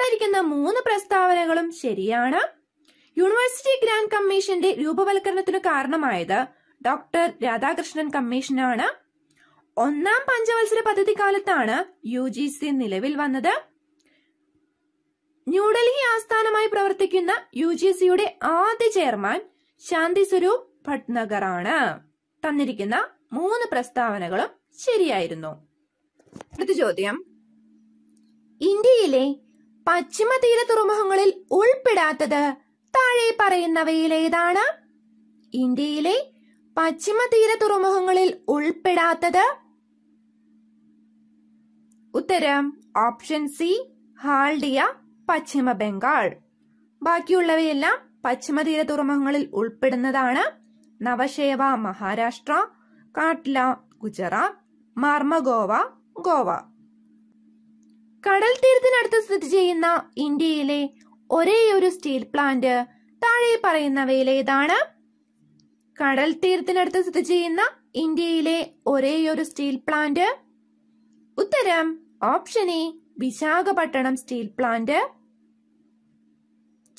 A: തരിക്കുന്ന മൂന്ന് പ്രസ്താവനകളും ശരിയാണ് യൂണിവേഴ്സിറ്റി ഗ്രാൻഡ് കമ്മീഷന്റെ രൂപവൽക്കരണത്തിന് കാരണമായത് ഡോക്ടർ രാധാകൃഷ്ണൻ കമ്മീഷനാണ് ഒന്നാം പഞ്ചവത്സര പദ്ധതി കാലത്താണ് യു ജി സി നിലവിൽ വന്നത് ന്യൂഡൽഹി ആസ്ഥാനമായി പ്രവർത്തിക്കുന്ന യു ജി സിയുടെ ആദ്യ ചെയർമാൻ ശാന്തി സ്വരൂപ് ഭട്നഗർ ആണ് തന്നിരിക്കുന്ന മൂന്ന് പ്രസ്താവനകളും ശരിയായിരുന്നു അടുത്ത ചോദ്യം ഇന്ത്യയിലെ പശ്ചിമ തീര തുറമുഖങ്ങളിൽ ഉൾപ്പെടാത്തത് താഴെ പറയുന്നവയിലേതാണ് ഇന്ത്യയിലെ പശ്ചിമ തീര തുറമുഖങ്ങളിൽ ഉൾപ്പെടാത്തത് ഉത്തരം ഓപ്ഷൻ സി ഹാൾഡിയ പശ്ചിമ ബംഗാൾ ബാക്കിയുള്ളവയെല്ലാം പശ്ചിമ തീര തുറമുഖങ്ങളിൽ ഉൾപ്പെടുന്നതാണ് നവശേവ മഹാരാഷ്ട്ര കാട്ട്ല ഗുജറാത്ത് മാർമഗോവ ഗോവ കടൽ തീരത്തിനടുത്ത് സ്ഥിതി ചെയ്യുന്ന ഇന്ത്യയിലെ ഒരു സ്റ്റീൽ പ്ലാന്റ് താഴെ പറയുന്നവയിലേതാണ് കടൽ തീരത്തിനടുത്ത് സ്ഥിതി ചെയ്യുന്ന ഇന്ത്യയിലെ ഒരു സ്റ്റീൽ പ്ലാന്റ് ഉത്തരം option A Visakhapatnam steel plant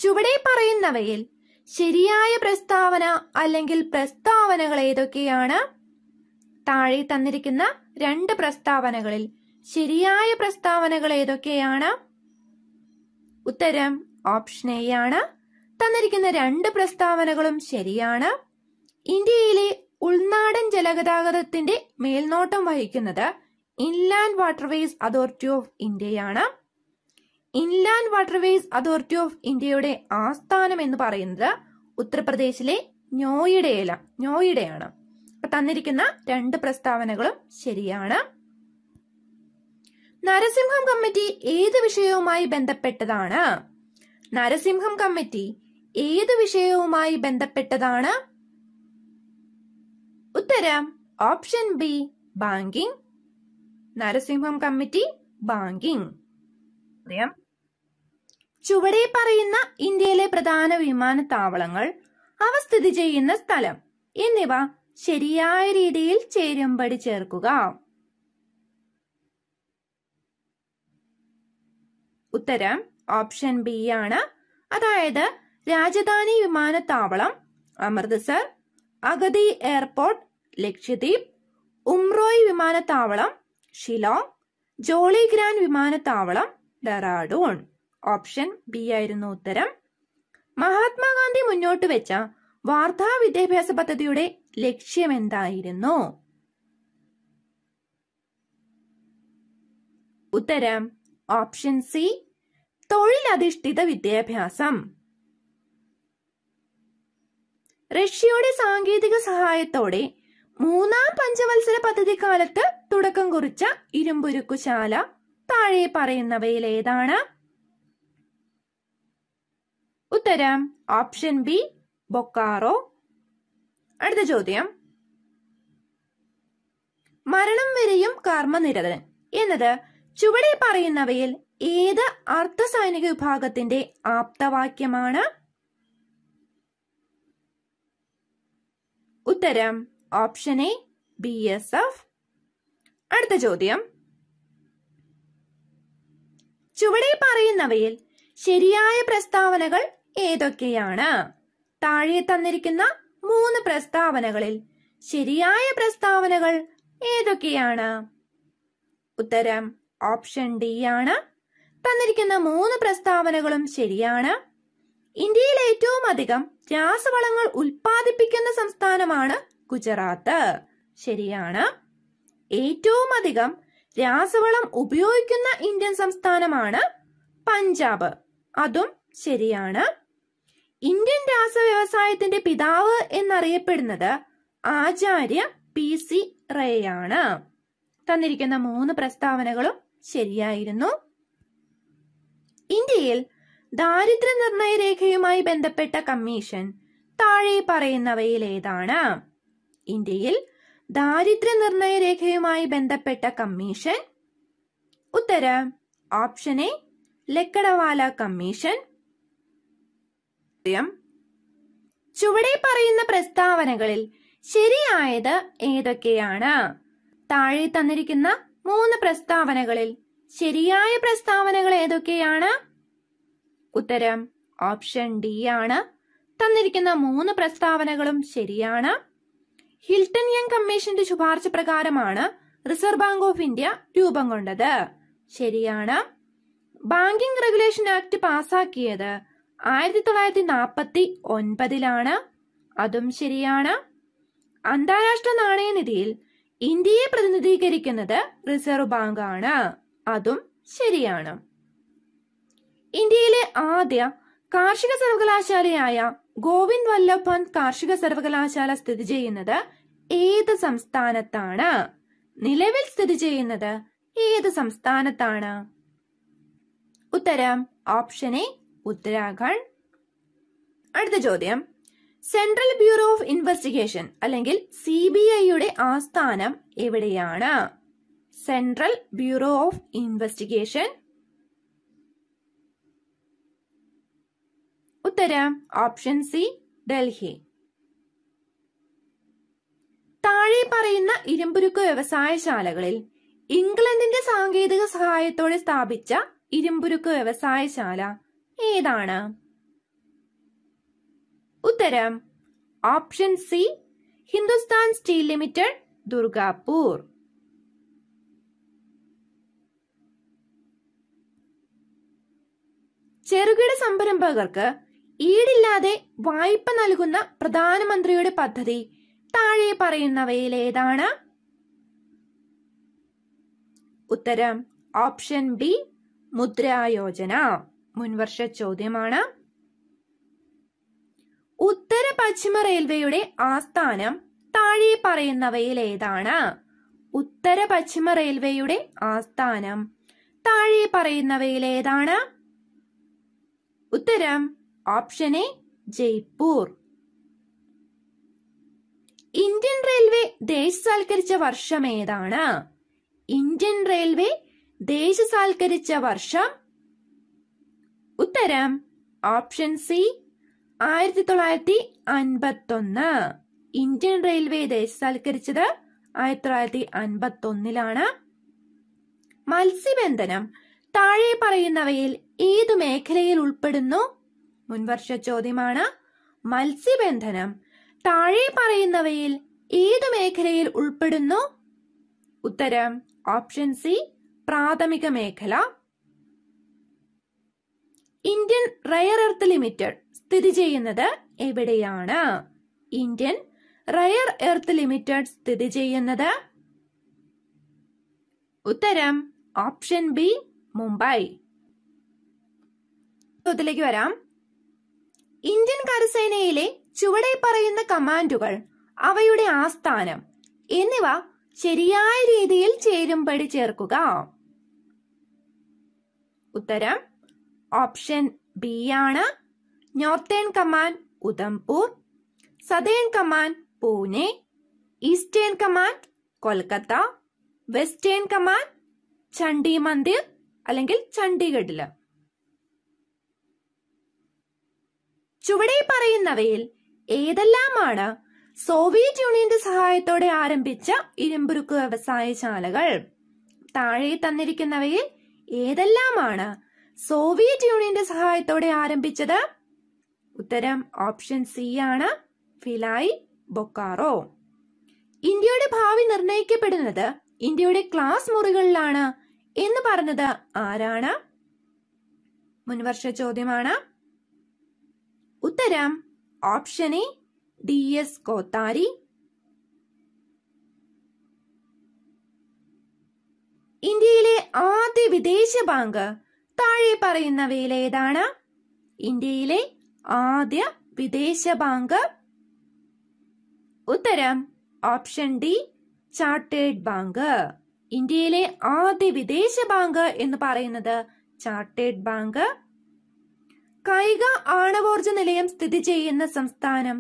A: ചുവടെ പറയുന്നവയിൽ ശരിയായ പ്രസ്താവന അല്ലെങ്കിൽ പ്രസ്താവനകൾ ഏതൊക്കെയാണ് താഴെ തന്നിരിക്കുന്ന രണ്ട് പ്രസ്താവനകളിൽ ശരിയായ പ്രസ്താവനകൾ ഏതൊക്കെയാണ് ഉത്തരം ഓപ്ഷൻ എ ആണ് തന്നിരിക്കുന്ന രണ്ട് പ്രസ്താവനകളും ശരിയാണ് ഇന്ത്യയിലെ ഉൾനാടൻ ജലഗതാഗതത്തിന്റെ മേൽനോട്ടം വഹിക്കുന്നത് ഇൻലാൻഡ് വാട്ടർവേസ് അതോറിറ്റി ഓഫ് ഇന്ത്യയാണ് ഇൻലാൻഡ് വാട്ടർവേസ് അതോറിറ്റി ഓഫ് ഇന്ത്യയുടെ ആസ്ഥാനം എന്ന് പറയുന്നത് ഉത്തർപ്രദേശിലെ നോയിഡയില നോയിഡയാണ് അപ്പൊ തന്നിരിക്കുന്ന രണ്ട് പ്രസ്താവനകളും ശരിയാണ് നരസിംഹം കമ്മിറ്റി ഏത് വിഷയവുമായി ബന്ധപ്പെട്ടതാണ് നരസിംഹം കമ്മിറ്റി ഏത് വിഷയവുമായി ബന്ധപ്പെട്ടതാണ് ഉത്തരം option B banking Narasimham committee banking ചോദ്യം ചുവടെ പറയുന്ന ഇന്ത്യയിലെ പ്രധാന വിമാനത്താവളങ്ങൾ അവ സ്ഥിതി ചെയ്യുന്ന സ്ഥലം എന്നിവ ശരിയായ രീതിയിൽ ചേരുമ്പടി ചേർക്കുക ഉത്തരം ഓപ്ഷൻ ബി ആണ് അതായത് രാജധാനി വിമാനത്താവളം അമൃത്സർ അഗതി എയർപോർട്ട് ലക്ഷദ്വീപ് ഉംറോയ് വിമാനത്താവളം ഷിലോങ് ജോളി ഗ്രാൻഡ് വിമാനത്താവളം ഡെറാഡൂൺ ഓപ്ഷൻ ബി ആയിരുന്നു ഉത്തരം മഹാത്മാഗാന്ധി മുന്നോട്ട് വെച്ച വാർത്താ വിദ്യാഭ്യാസ പദ്ധതിയുടെ ലക്ഷ്യം എന്തായിരുന്നു ഉത്തരം ഓപ്ഷൻ സി തൊഴിലധിഷ്ഠിത വിദ്യാഭ്യാസം റഷ്യയുടെ സാങ്കേതിക സഹായത്തോടെ മൂന്നാം പഞ്ചവത്സര പദ്ധതി കാലത്ത് തുടക്കം കുറിച്ച ഇരുമ്പുരുക്കുശാല താഴെ പറയുന്നവയിൽ ഏതാണ് ഉത്തരം ഓപ്ഷൻ ബി ബൊക്കാറോ അടുത്ത ചോദ്യം മരണം വരെയും കർമ്മനിരതൻ എന്നത് ചുവടെ പറയുന്നവയിൽ ഏത് അർദ്ധ സൈനിക വിഭാഗത്തിന്റെ ആപ്തവാക്യമാണ് ഉത്തരം option A B S F അടുത്ത ചോദ്യം ചുവടെ പറയുന്നവയിൽ ശരിയായ പ്രസ്താവനകൾ ഏതൊക്കെയാണ് താഴെ തന്നിരിക്കുന്ന മൂന്ന് പ്രസ്താവനകളിൽ ശരിയായ പ്രസ്താവനകൾ ഏതൊക്കെയാണ് ഉത്തരം ഓപ്ഷൻ ഡി ആണ് തന്നിരിക്കുന്ന മൂന്ന് പ്രസ്താവനകളും ശരിയാണ് ഇന്ത്യയിൽ ഏറ്റവും അധികം രാസവളങ്ങൾ ഉൽപ്പാദിപ്പിക്കുന്ന സംസ്ഥാനമാണ് ഗുജറാത്ത് ശരിയാണ് ഏറ്റവും അധികം രാസവളം ഉപയോഗിക്കുന്ന ഇന്ത്യൻ സംസ്ഥാനമാണ് പഞ്ചാബ് അതും ശരിയാണ് ഇന്ത്യൻ രാസവ്യവസായത്തിന്റെ പിതാവ് എന്നറിയപ്പെടുന്നത് ആചാര്യ പി സി റേയാണ് തന്നിരിക്കുന്ന മൂന്ന് പ്രസ്താവനകളും ശരിയായിരുന്നു ഇന്ത്യയിൽ ദാരിദ്ര്യ നിർണയ രേഖയുമായി ബന്ധപ്പെട്ട കമ്മീഷൻ താഴെ പറയുന്നവയിൽ ഏതാണ് ഇന്ത്യയിൽ ദാരിദ്ര്യ നിർണയ രേഖയുമായി ബന്ധപ്പെട്ട കമ്മീഷൻ ഉത്തരം ഓപ്ഷൻ എ ലക്കടവാല കമ്മീഷൻ ചുവടെ പറയുന്ന പ്രസ്താവനകളിൽ ശരിയായത് ഏതൊക്കെയാണ് താഴെ തന്നിരിക്കുന്ന മൂന്ന് പ്രസ്താവനകളിൽ ശരിയായ പ്രസ്താവനകൾ ഏതൊക്കെയാണ് ഉത്തരം ഓപ്ഷൻ ഡി ആണ് തന്നിരിക്കുന്ന മൂന്ന് പ്രസ്താവനകളും ശരിയാണ് ഹിൽട്ടൺ യങ് കമ്മീഷന്റെ ശുപാർശ പ്രകാരമാണ് റിസർവ് ബാങ്ക് ഓഫ് ഇന്ത്യ രൂപം കൊണ്ടത് ശരിയാണ് ബാങ്കിംഗ് റെഗുലേഷൻ ആക്ട് പാസാക്കിയത് ആയിരത്തി തൊള്ളായിരത്തി നാൽപ്പത്തി ഒൻപതിലാണ് അതും ശരിയാണ് അന്താരാഷ്ട്ര നാണയനിധിയിൽ ഇന്ത്യയെ പ്രതിനിധീകരിക്കുന്നത് റിസർവ് ബാങ്ക് ആണ് അതും ശരിയാണ് ഇന്ത്യയിലെ ആദ്യ കാർഷിക സർവകലാശാലയായ ഗോവിന്ദ് വല്ലഭ് പന്ത് കാർഷിക സർവകലാശാല സ്ഥിതി ചെയ്യുന്നത് ഏത് സംസ്ഥാനത്താണ് നിലവിൽ സ്ഥിതി ചെയ്യുന്നത് ഏത് സംസ്ഥാനത്താണ് ഉത്തരം ഓപ്ഷൻ എ ഉത്തരാഖണ്ഡ് അടുത്ത ചോദ്യം സെൻട്രൽ ബ്യൂറോ ഓഫ് ഇൻവെസ്റ്റിഗേഷൻ അല്ലെങ്കിൽ സി ബി ഐയുടെ ആസ്ഥാനം എവിടെയാണ് സെൻട്രൽ ബ്യൂറോ ഓഫ് ഇൻവെസ്റ്റിഗേഷൻ ഉത്തരം ഓപ്ഷൻ സി ഡൽഹി താഴെ പറയുന്ന ഇരുമ്പുരുക്ക് വ്യവസായശാലകളിൽ ഇംഗ്ലണ്ടിന്റെ സാങ്കേതിക സഹായത്തോടെ സ്ഥാപിച്ച ഇരുമ്പുരുക്ക് വ്യവസായശാല ഏതാണ് ഉത്തരം option C Hindustan steel limited Durgapur ചെറുകിട സംരംഭകർക്ക് ഈടില്ലാതെ വായ്പ നൽകുന്ന പ്രധാനമന്ത്രിയുടെ പദ്ധതി താഴെ പറയുന്നവയിൽ ഏതാണ് ഉത്തരം ഓപ്ഷൻ ബി മുദ്രായോജന മുൻവർഷ ചോദ്യമാണ് ഉത്തര പശ്ചിമ റെയിൽവേയുടെ ആസ്ഥാനം താഴെ പറയുന്നവയിൽ ഏതാണ് ഉത്തര പശ്ചിമ റെയിൽവേയുടെ ആസ്ഥാനം താഴെ പറയുന്നവയിൽ ഏതാണ് ഉത്തരം option A Jaipur Indian railway ദേശസാൽക്കരിച്ച വർഷം ഏതാണ് ഇന്ത്യൻ റെയിൽവേ ദേശസാൽക്കരിച്ച വർഷം ഉത്തരം ഓപ്ഷൻ സി ആയിരത്തി തൊള്ളായിരത്തി അൻപത്തൊന്ന് ഇന്ത്യൻ റെയിൽവേ ദേശസാൽക്കരിച്ചത് ആയിരത്തി തൊള്ളായിരത്തി അൻപത്തൊന്നിലാണ് മത്സ്യബന്ധനം താഴെ പറയുന്നവയിൽ ഏതു മേഖലയിൽ ഉൾപ്പെടുന്നു മുൻവർഷ ചോദ്യമാണ് മത്സ്യബന്ധനം താഴെ പറയുന്നവയിൽ ഏത് മേഖലയിൽ ഉൾപ്പെടുന്നു ഉത്തരം ഓപ്ഷൻ സി പ്രാഥമിക മേഖല ഇന്ത്യൻ റയർ എർത്ത് ലിമിറ്റഡ് സ്ഥിതി ചെയ്യുന്നത് എവിടെയാണ് ഇന്ത്യൻ റയർ എർത്ത് ലിമിറ്റഡ് സ്ഥിതി ചെയ്യുന്നത് ഉത്തരം ഓപ്ഷൻ ബി മുംബൈ ചോദ്യത്തിലേക്ക് വരാം ഇന്ത്യൻ കരസേനയിലെ ചുവടെ പറയുന്ന കമാൻഡുകൾ അവയുടെ ആസ്ഥാനം എന്നിവ ശരിയായ രീതിയിൽ ചേരുംപടി ചേർക്കുക ഉത്തരം ഓപ്ഷൻ ബി ആണ് northern command Udhampur southern command Pune eastern command Kolkata western command Chandi Mandir അല്ലെങ്കിൽ ചണ്ഡീഗഡില് ചുവടെ പറയുന്നവയിൽ ഏതെല്ലാമാണ് സോവിയറ്റ് യൂണിയന്റെ സഹായത്തോടെ ആരംഭിച്ച ഇരുമ്പുരുക്ക് വ്യവസായശാലകൾ താഴെ തന്നിരിക്കുന്നവയിൽ ഏതെല്ലാമാണ് സോവിയറ്റ് യൂണിയന്റെ സഹായത്തോടെ ആരംഭിച്ചത് ഉത്തരം ഓപ്ഷൻ സി ആണ് ഫിലായി ബൊക്കാറോ ഇന്ത്യയുടെ ഭാവി നിർണയിക്കപ്പെടുന്നത് ഇന്ത്യയുടെ ക്ലാസ് മുറികളിലാണ് എന്ന് പറഞ്ഞത് ആരാണ് മുൻവർഷ ചോദ്യമാണ് ഉത്തരം option A D S Kothari ഇന്ത്യയിലെ ആദ്യ വിദേശ ബാങ്ക് താഴെ പറയുന്നവയിൽ ഏതാണ് ഇന്ത്യയിലെ ആദ്യ വിദേശ ബാങ്ക് ഉത്തരം ഓപ്ഷൻ ഡി ചാർട്ടേഡ് ബാങ്ക് ഇന്ത്യയിലെ ആദ്യ വിദേശ ബാങ്ക് എന്ന് പറയുന്നത് ചാർട്ടേഡ് ബാങ്ക് കായിക ആണവോർജ നിലയം സ്ഥിതി ചെയ്യുന്ന സംസ്ഥാനം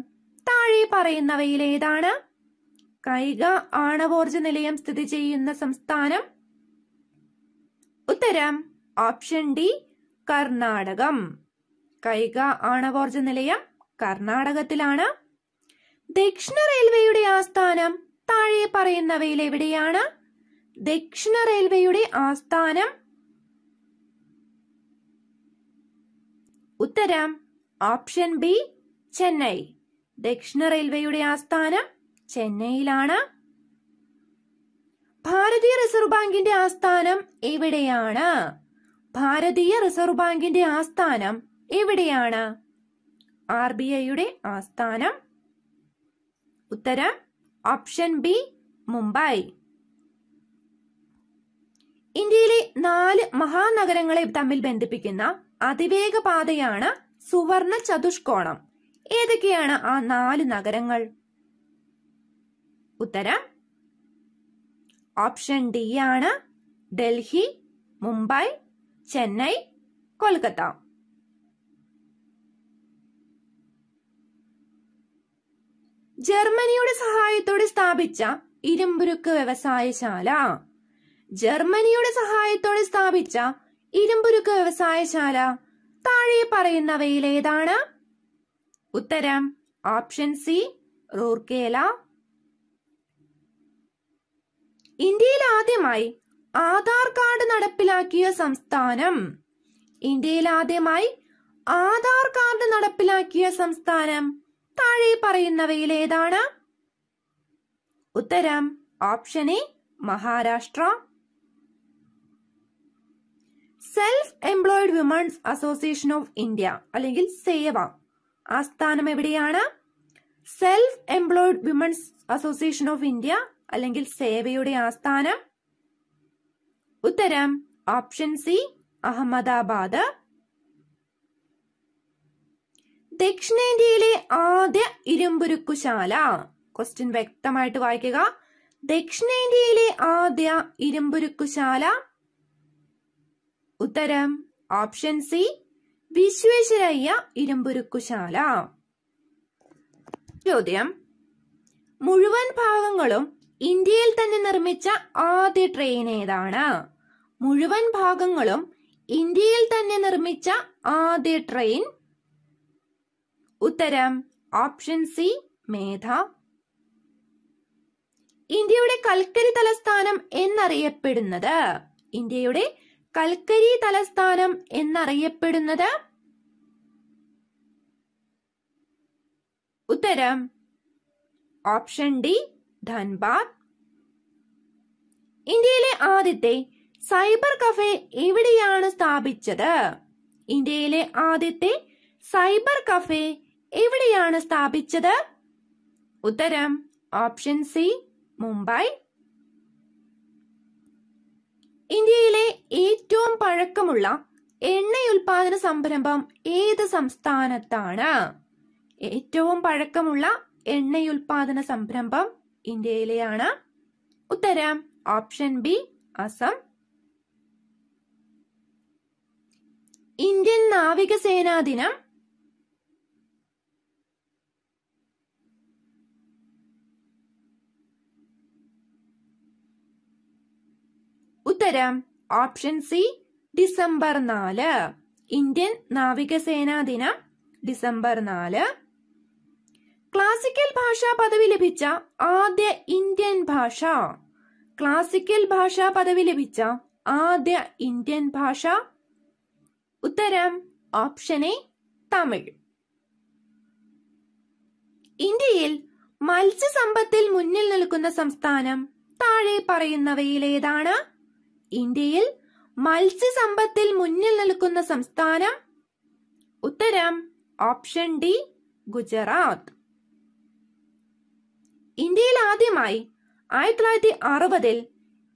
A: താഴെ പറയുന്നവയിൽ ഏതാണ് കായിക ആണവോർജ നിലയം സ്ഥിതി ചെയ്യുന്ന സംസ്ഥാനം ഉത്തരം ഓപ്ഷൻ ഡി കർണാടകം കായിക ആണവോർജ നിലയം കർണാടകത്തിലാണ് ദക്ഷിണ റെയിൽവേയുടെ ആസ്ഥാനം താഴെ പറയുന്നവയിൽ എവിടെയാണ് ദക്ഷിണ റെയിൽവേയുടെ ആസ്ഥാനം ഉത്തരം ഓപ്ഷൻ ബി ചെന്നൈ ദക്ഷിണ റെയിൽവേയുടെ ആസ്ഥാനം ചെന്നൈയിലാണ് ഭാരതീയ റിസർവ് ബാങ്കിന്റെ ആസ്ഥാനം എവിടെയാണ് ഭാരതീയ റിസർവ് ബാങ്കിന്റെ ആസ്ഥാനം എവിടെയാണ് ആർ ബി ഐയുടെ ആസ്ഥാനം ഉത്തരം ഓപ്ഷൻ ബി മുംബൈ ഇന്ത്യയിലെ നാല് മഹാനഗരങ്ങളെ തമ്മിൽ ബന്ധിപ്പിക്കുന്ന അതിവേഗ പാതയാണ് സുവർണ ചതുഷ്കോണം ഏതൊക്കെയാണ് ആ നാല് നഗരങ്ങൾ ഉത്തരം ഓപ്ഷൻ ഡി ആണ് ഡൽഹി മുംബൈ ചെന്നൈ കൊൽക്കത്ത ജർമ്മനിയുടെ സഹായത്തോടെ സ്ഥാപിച്ച ഇരുമ്പുരുക്ക് വ്യവസായശാല ജർമ്മനിയുടെ സഹായത്തോടെ സ്ഥാപിച്ച ഇരുമ്പുരുക്ക് വ്യവസായശാല താഴെ പറയുന്നവയിൽ ഏതാണ് ഉത്തരം ഓപ്ഷൻ സി റൂർക്കേല ഇന്ത്യയിൽ ആദ്യമായി ആധാർ കാർഡ് നടപ്പിലാക്കിയ സംസ്ഥാനം ഇന്ത്യയിൽ ആദ്യമായി ആധാർ കാർഡ് നടപ്പിലാക്കിയ സംസ്ഥാനം താഴെ പറയുന്നവയിൽ ഏതാണ് ഉത്തരം option A Maharashtra self employed women's association of India അല്ലെങ്കിൽ സേവ ആസ്ഥാനം എവിടെയാണ് self employed women's association of India അല്ലെങ്കിൽ സേവയുടെ ആസ്ഥാനം ഉത്തരം ഓപ്ഷൻ സി അഹമ്മദാബാദ് ദക്ഷിണേന്ത്യയിലെ ആദ്യ ഇരുമ്പുരുക്കുശാല ക്വസ്റ്റ്യൻ വ്യക്തമായിട്ട് വായിക്കുക ദക്ഷിണേന്ത്യയിലെ ആദ്യ ഇരുമ്പുരുക്കുശാല ഉത്തരം ഓപ്ഷൻ സി വിശ്വേശ്വരയ്യ ഇരുമ്പുരുക്കുശാല ചോദ്യം മുഴുവൻ ഭാഗങ്ങളും ഇന്ത്യയിൽ തന്നെ നിർമ്മിച്ച ആദ്യ ട്രെയിൻ ഏതാണ് മുഴുവൻ ഭാഗങ്ങളും ഇന്ത്യയിൽ തന്നെ നിർമ്മിച്ച ആദ്യ ട്രെയിൻ ഉത്തരം ഓപ്ഷൻ സി മേധ ഇന്ത്യയുടെ കൽക്കരി തലസ്ഥാനം എന്നറിയപ്പെടുന്നത് ഇന്ത്യയുടെ കൽക്കരി തലസ്ഥാനം എന്നറിയപ്പെടുന്നത് ഉത്തരം ഓപ്ഷൻ ഡി ധൻബാദ് ഇന്ത്യയിലെ ആദ്യത്തെ സൈബർ കഫേ എവിടെയാണ് സ്ഥാപിച്ചത് ഇന്ത്യയിലെ ആദ്യത്തെ സൈബർ കഫേ എവിടെയാണ് സ്ഥാപിച്ചത് ഉത്തരം ഓപ്ഷൻ സി മുംബൈ ഇന്ത്യയിലെ ഏറ്റവും പഴക്കമുള്ള എണ്ണയുൽപാദന സംരംഭം ഏത് സംസ്ഥാനത്താണ് ഏറ്റവും പഴക്കമുള്ള എണ്ണയുൽപാദന സംരംഭം ഇന്ത്യയിലെയാണ് ഉത്തരം ഓപ്ഷൻ ബി അസം ഇന്ത്യൻ നാവികസേനാ ദിനം ഉത്തരം ഓപ്ഷൻ സി ഡിസംബർ നാല് ഇന്ത്യൻ നാവികസേനാ ദിനം ഡിസംബർ നാല് ക്ലാസിക്കൽ ഭാഷാ പദവി ലഭിച്ച ആദ്യ ഇന്ത്യൻ ഭാഷ ക്ലാസിക്കൽ ഭാഷാ പദവി ലഭിച്ച ആദ്യ ഇന്ത്യൻ ഭാഷ ഉത്തരം ഓപ്ഷൻ എ തമിഴ് ഇന്ത്യയിൽ മത്സ്യസമ്പത്തിൽ മുന്നിൽ നിൽക്കുന്ന സംസ്ഥാനം താഴെ പറയുന്നവയിലേതാണ് ഇന്ത്യയിൽ മത്സ്യസമ്പത്തിൽ മുന്നിൽ നിൽക്കുന്ന സംസ്ഥാനം ഉത്തരം ഓപ്ഷൻ ഡി ഗുജറാത്ത് ഇന്ത്യയിൽ ആദ്യമായി ആയിരത്തി തൊള്ളായിരത്തി അറുപതിൽ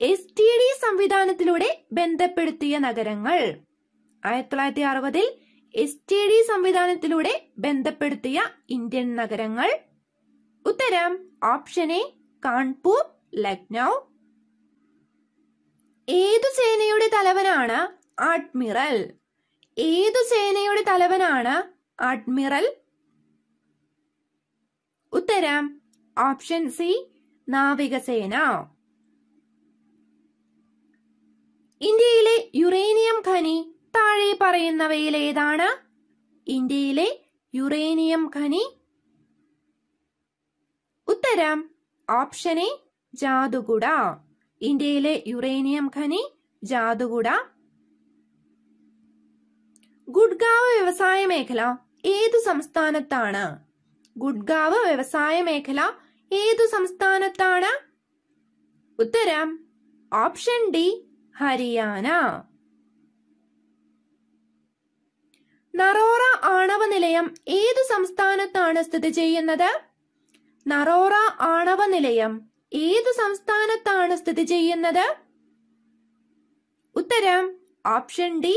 A: എസ് ടി ഡി സംവിധാനത്തിലൂടെ ബന്ധപ്പെടുത്തിയ നഗരങ്ങൾ ആയിരത്തി തൊള്ളായിരത്തി അറുപതിൽ എസ് ടി ഡി സംവിധാനത്തിലൂടെ ബന്ധപ്പെടുത്തിയ ഇന്ത്യൻ നഗരങ്ങൾ ഉത്തരം ഓപ്ഷൻ എ കാൺപൂർ ലക്നൌ ഏതു സേനയുടെ തലവനാണ് അഡ്മിറൽ ഏതു സേനയുടെ തലവനാണ് അഡ്മിറൽ ഉത്തരം ഓപ്ഷൻ സി നാവികസേന ഇന്ത്യയിലെ യുറേനിയം ഖനി താഴെ പറയുന്നവയിൽ ഏതാണ് ഇന്ത്യയിലെ യുറേനിയം ഖനി ഉത്തരം ഓപ്ഷൻ എ ജാതുകുട ഇന്ത്യയിലെ യുറേനിയം ഖനി ജാതുകുട ഗുഡ്ഗാവ് വ്യവസായ മേഖല ഏതു സംസ്ഥാനത്താണ് ഗുഡ്ഗാവ് വ്യവസായ മേഖല ഏതു സംസ്ഥാനത്താണ് ഉത്തരം ഓപ്ഷൻ ഡി ഹരിയാന നറോറ ആണവ നിലയം ഏതു സംസ്ഥാനത്താണ് സ്ഥിതി ചെയ്യുന്നത് നറോറ ആണവ നിലയം ഏത് സംസ്ഥാനത്താണ് സ്ഥിതി ചെയ്യുന്നത് ഉത്തരം ഓപ്ഷൻ ഡി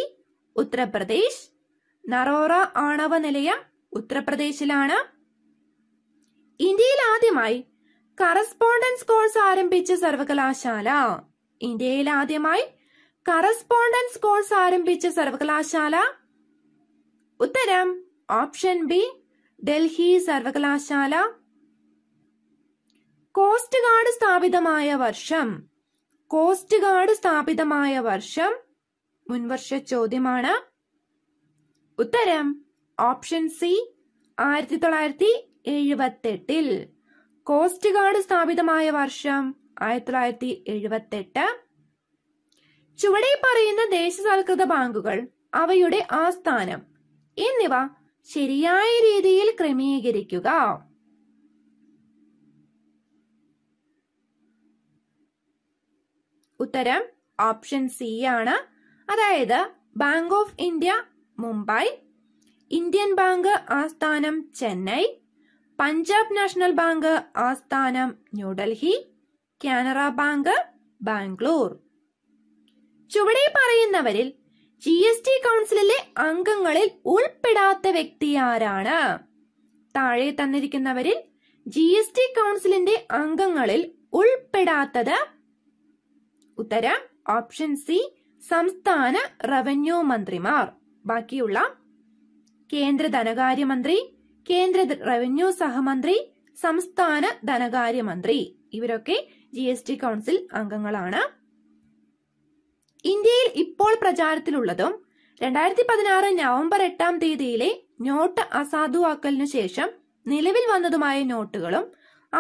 A: ഉത്തർപ്രദേശ് നറോറ ആണവ നിലയം ഉത്തർപ്രദേശിലാണ് ഇന്ത്യയിൽ ആദ്യമായി കറസ്പോണ്ടൻസ് കോഴ്സ് ആരംഭിച്ച സർവകലാശാല ഇന്ത്യയിൽ ആദ്യമായി കറസ്പോണ്ടൻസ് കോഴ്സ് ആരംഭിച്ച സർവകലാശാല ഉത്തരം ഓപ്ഷൻ ബി ഡൽഹി സർവകലാശാല കോസ്റ്റ് ഗാർഡ് സ്ഥാപിതമായ വർഷം കോസ്റ്റ് ഗാർഡ് സ്ഥാപിതമായ വർഷം മുൻവർഷ ചോദ്യമാണ് ഉത്തരം ഓപ്ഷൻ സി ആയിരത്തി തൊള്ളായിരത്തി എഴുപത്തെട്ടിൽ കോസ്റ്റ് ഗാർഡ് സ്ഥാപിതമായ വർഷം ആയിരത്തി തൊള്ളായിരത്തി എഴുപത്തെട്ട് ചുവടെ പറയുന്ന ദേശസാൽകൃത ബാങ്കുകൾ അവയുടെ ആസ്ഥാനം എന്നിവ ശരിയായ രീതിയിൽ ക്രമീകരിക്കുക ഉത്തരം ഓപ്ഷൻ സി ആണ് അതായത് bank of India Mumbai Indian bank ആസ്ഥാനം ചെന്നൈ പഞ്ചാബ് നാഷണൽ ബാങ്ക് ആസ്ഥാനം ന്യൂഡൽഹി കാനറ ബാങ്ക് ബാംഗ്ലൂർ ചുവടെ പറയുന്നവരിൽ ജി എസ് ടി കൗൺസിലിലെ അംഗങ്ങളിൽ ഉൾപ്പെടാത്ത വ്യക്തി ആരാണ് താഴെ തന്നിരിക്കുന്നവരിൽ ജി എസ് ടി കൗൺസിലിന്റെ അംഗങ്ങളിൽ ഉൾപ്പെടാത്തത് ഉത്തരം ഓപ്ഷൻ സി സംസ്ഥാന റവന്യൂ മന്ത്രിമാർ ബാക്കിയുള്ള കേന്ദ്ര ധനകാര്യമന്ത്രി കേന്ദ്ര റവന്യൂ സഹമന്ത്രി സംസ്ഥാന ധനകാര്യമന്ത്രി ഇവരൊക്കെ ജി എസ് ടി കൗൺസിൽ അംഗങ്ങളാണ് ഇന്ത്യയിൽ ഇപ്പോൾ പ്രചാരത്തിലുള്ളതും രണ്ടായിരത്തി പതിനാറ് നവംബർ എട്ടാം തീയതിയിലെ നോട്ട് അസാധുവാക്കലിനു ശേഷം നിലവിൽ വന്നതുമായ നോട്ടുകളും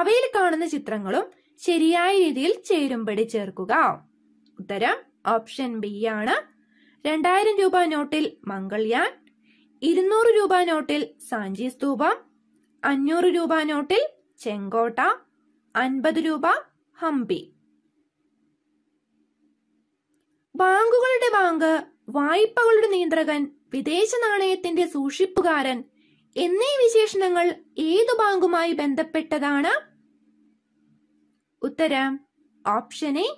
A: അവയിൽ കാണുന്ന ചിത്രങ്ങളും ശരിയായ രീതിയിൽ ചേരുംപടി ചേർക്കുക ഉത്തരം ഓപ്ഷൻ ബി ആണ് രണ്ടായിരം രൂപ നോട്ടിൽ മംഗൾയാൻ ഇരുന്നൂറ് രൂപ നോട്ടിൽ സാഞ്ചി സ്തൂപം അഞ്ഞൂറ് രൂപ നോട്ടിൽ ചെങ്കോട്ട അൻപത് രൂപ ഹംപി ബാങ്കുകളുടെ ബാങ്ക് വായ്പകളുടെ നിയന്ത്രകൻ വിദേശ നാണയത്തിന്റെ സൂക്ഷിപ്പുകാരൻ എന്നീ വിശേഷണങ്ങൾ ഏതു ബാങ്കുമായി ബന്ധപ്പെട്ടതാണ് ഉത്തരം ഓപ്ഷൻ എ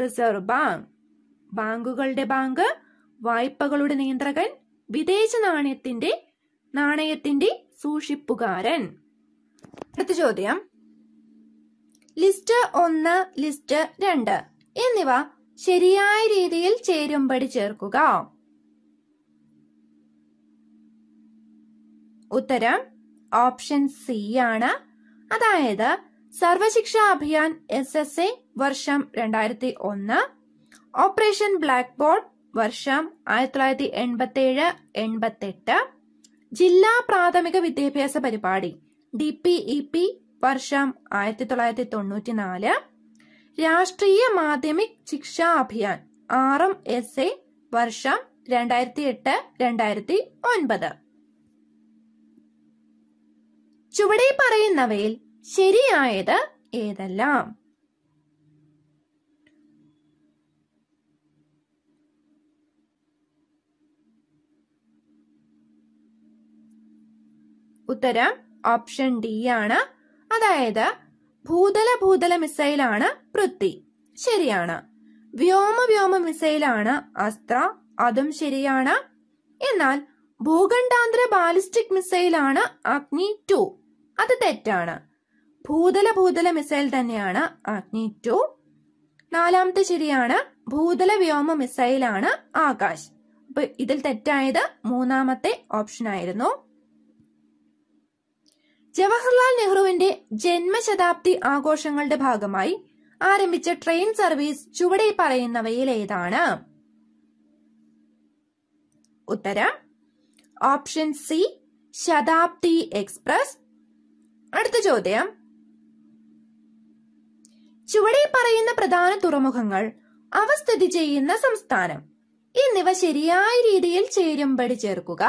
A: റിസർവ് ബാങ്ക് ബാങ്കുകളുടെ ബാങ്ക് വായ്പകളുടെ നിയന്ത്രകൻ വിദേശ നാണയത്തിന്റെ നാണയത്തിന്റെ സൂക്ഷിപ്പുകാരൻ അടുത്ത ചോദ്യം ലിസ്റ്റ് ഒന്ന് ലിസ്റ്റ് രണ്ട് എന്നിവ ശരിയായ രീതിയിൽ ചേരുമ്പടി ചേർക്കുക ഉത്തരം ഓപ്ഷൻ സി ആണ് അതായത് Sarva Shiksha Abhiyan S S A വർഷം രണ്ടായിരത്തി ഒന്ന് ഓപ്പറേഷൻ ബ്ലാക്ക് ബോർഡ് വർഷം ആയിരത്തി തൊള്ളായിരത്തി എൺപത്തി ഏഴ് എൺപത്തി എട്ട് ജില്ലാ പ്രാഥമിക വിദ്യാഭ്യാസ പരിപാടി ഡി പി ഇ പി വർഷം ആയിരത്തി തൊള്ളായിരത്തി തൊണ്ണൂറ്റി നാല് Rashtriya Madhyamik Shiksha Abhiyan R M S A വർഷം രണ്ടായിരത്തി എട്ട് രണ്ടായിരത്തി ഒൻപത് ചുവടെ പറയുന്നവയിൽ ശരിയായത് ഏതെല്ലാം ഉത്തരം ഓപ്ഷൻ ഡി ആണ് അതായത് ഭൂതല ഭൂതല മിസൈലാണ് പൃഥ്വി ശരിയാണ് വ്യോമ വ്യോമ മിസൈലാണ് അസ്ത്ര അതും ശരിയാണ് എന്നാൽ ഭൂഖണ്ഡാന്തര ബാലിസ്റ്റിക് മിസൈലാണ് അഗ്നി ടു അത് തെറ്റാണ് ഭൂതല ഭൂതല മിസൈൽ തന്നെയാണ് അഗ്നി ടു നാലാമത്തെ ശരിയാണ് ഭൂതല വ്യോമ മിസൈലാണ് ആകാശ് അപ്പൊ ഇതിൽ തെറ്റായത് മൂന്നാമത്തെ ഓപ്ഷൻ ആയിരുന്നു ജവഹർലാൽ നെഹ്റുവിന്റെ ജന്മശതാബ്ദി ആഘോഷങ്ങളുടെ ഭാഗമായി ആരംഭിച്ച ട്രെയിൻ സർവീസ് ചുവടെ പറയുന്നവയിൽ ഏതാണ് ഉത്തരം ഓപ്ഷൻ സി ശതാബ്ദി എക്സ്പ്രസ് അടുത്ത ചോദ്യം ചുവടെ പറയുന്ന പ്രധാന തുറമുഖങ്ങൾ അവ സ്ഥിതി ചെയ്യുന്ന സംസ്ഥാനം എന്നിവ ശരിയായ രീതിയിൽ ചേരുമ്പടി ചേർക്കുക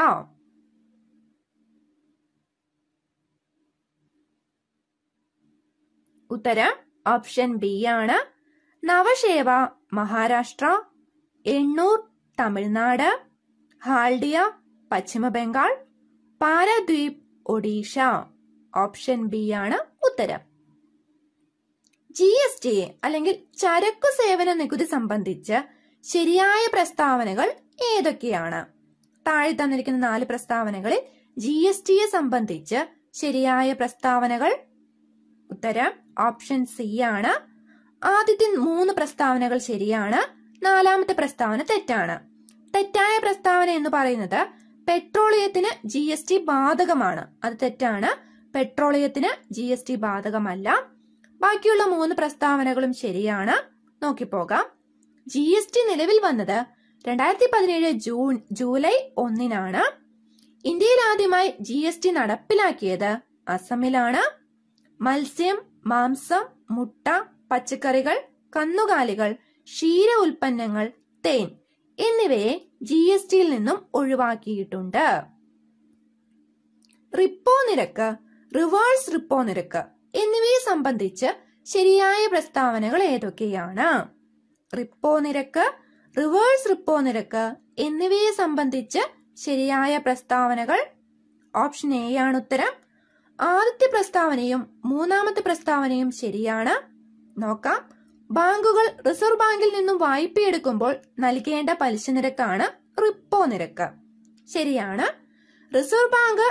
A: ഉത്തരം ഓപ്ഷൻ ബി ആണ് നവശേവ മഹാരാഷ്ട്ര എണ്ണൂർ തമിഴ്നാട് ഹാൽഡിയ പശ്ചിമ ബംഗാൾ പാരദ്വീപ് ഒഡീഷ ഓപ്ഷൻ ബി ആണ് ഉത്തരം ജി എസ് ടി അല്ലെങ്കിൽ ചരക്കു സേവന നികുതി സംബന്ധിച്ച് ശരിയായ പ്രസ്താവനകൾ ഏതൊക്കെയാണ് താഴെ തന്നിരിക്കുന്ന നാല് പ്രസ്താവനകളിൽ ജി എസ് ടിയെ സംബന്ധിച്ച് ശരിയായ പ്രസ്താവനകൾ ഉത്തരം ഓപ്ഷൻ സി ആണ് ആദ്യത്തെ മൂന്ന് പ്രസ്താവനകൾ ശരിയാണ് നാലാമത്തെ പ്രസ്താവന തെറ്റാണ് തെറ്റായ പ്രസ്താവന എന്ന് പറയുന്നത് പെട്രോളിയത്തിന് ജി എസ് ടി ബാധകമാണ് അത് തെറ്റാണ് പെട്രോളിയത്തിന് ജി എസ് ടി ബാധകമല്ല ബാക്കിയുള്ള മൂന്ന് പ്രസ്താവനകളും ശരിയാണ് നോക്കിപ്പോകാം ജി എസ് ടി നിലവിൽ വന്നത് രണ്ടായിരത്തി പതിനേഴ് ജൂൺ ജൂലൈ ഒന്നിനാണ് ഇന്ത്യയിൽ ആദ്യമായി ജി എസ് ടി നടപ്പിലാക്കിയത് അസമിലാണ് മത്സ്യം മാംസം മുട്ട പച്ചക്കറികൾ കന്നുകാലികൾ ക്ഷീര ഉൽപ്പന്നങ്ങൾ തേൻ എന്നിവയെ ജി എസ് ടിയിൽ നിന്നും ഒഴിവാക്കിയിട്ടുണ്ട് റിപ്പോ നിരക്ക് റിവേഴ്സ് റിപ്പോ നിരക്ക് എന്നിവയെ സംബന്ധിച്ച് ശരിയായ പ്രസ്താവനകൾ ഏതൊക്കെയാണ് റിപ്പോ നിരക്ക് റിവേഴ്സ് റിപ്പോ നിരക്ക് എന്നിവയെ സംബന്ധിച്ച് ശരിയായ പ്രസ്താവനകൾ ഓപ്ഷൻ എ ആണ് ഉത്തരം ആദ്യത്തെ പ്രസ്താവനയും മൂന്നാമത്തെ പ്രസ്താവനയും ശരിയാണ് നോക്കാം ബാങ്കുകൾ റിസർവ് ബാങ്കിൽ നിന്നും വായ്പയെടുക്കുമ്പോൾ നൽകേണ്ട പലിശ നിരക്കാണ് റിപ്പോ നിരക്ക് ശരിയാണ് റിസർവ് ബാങ്ക്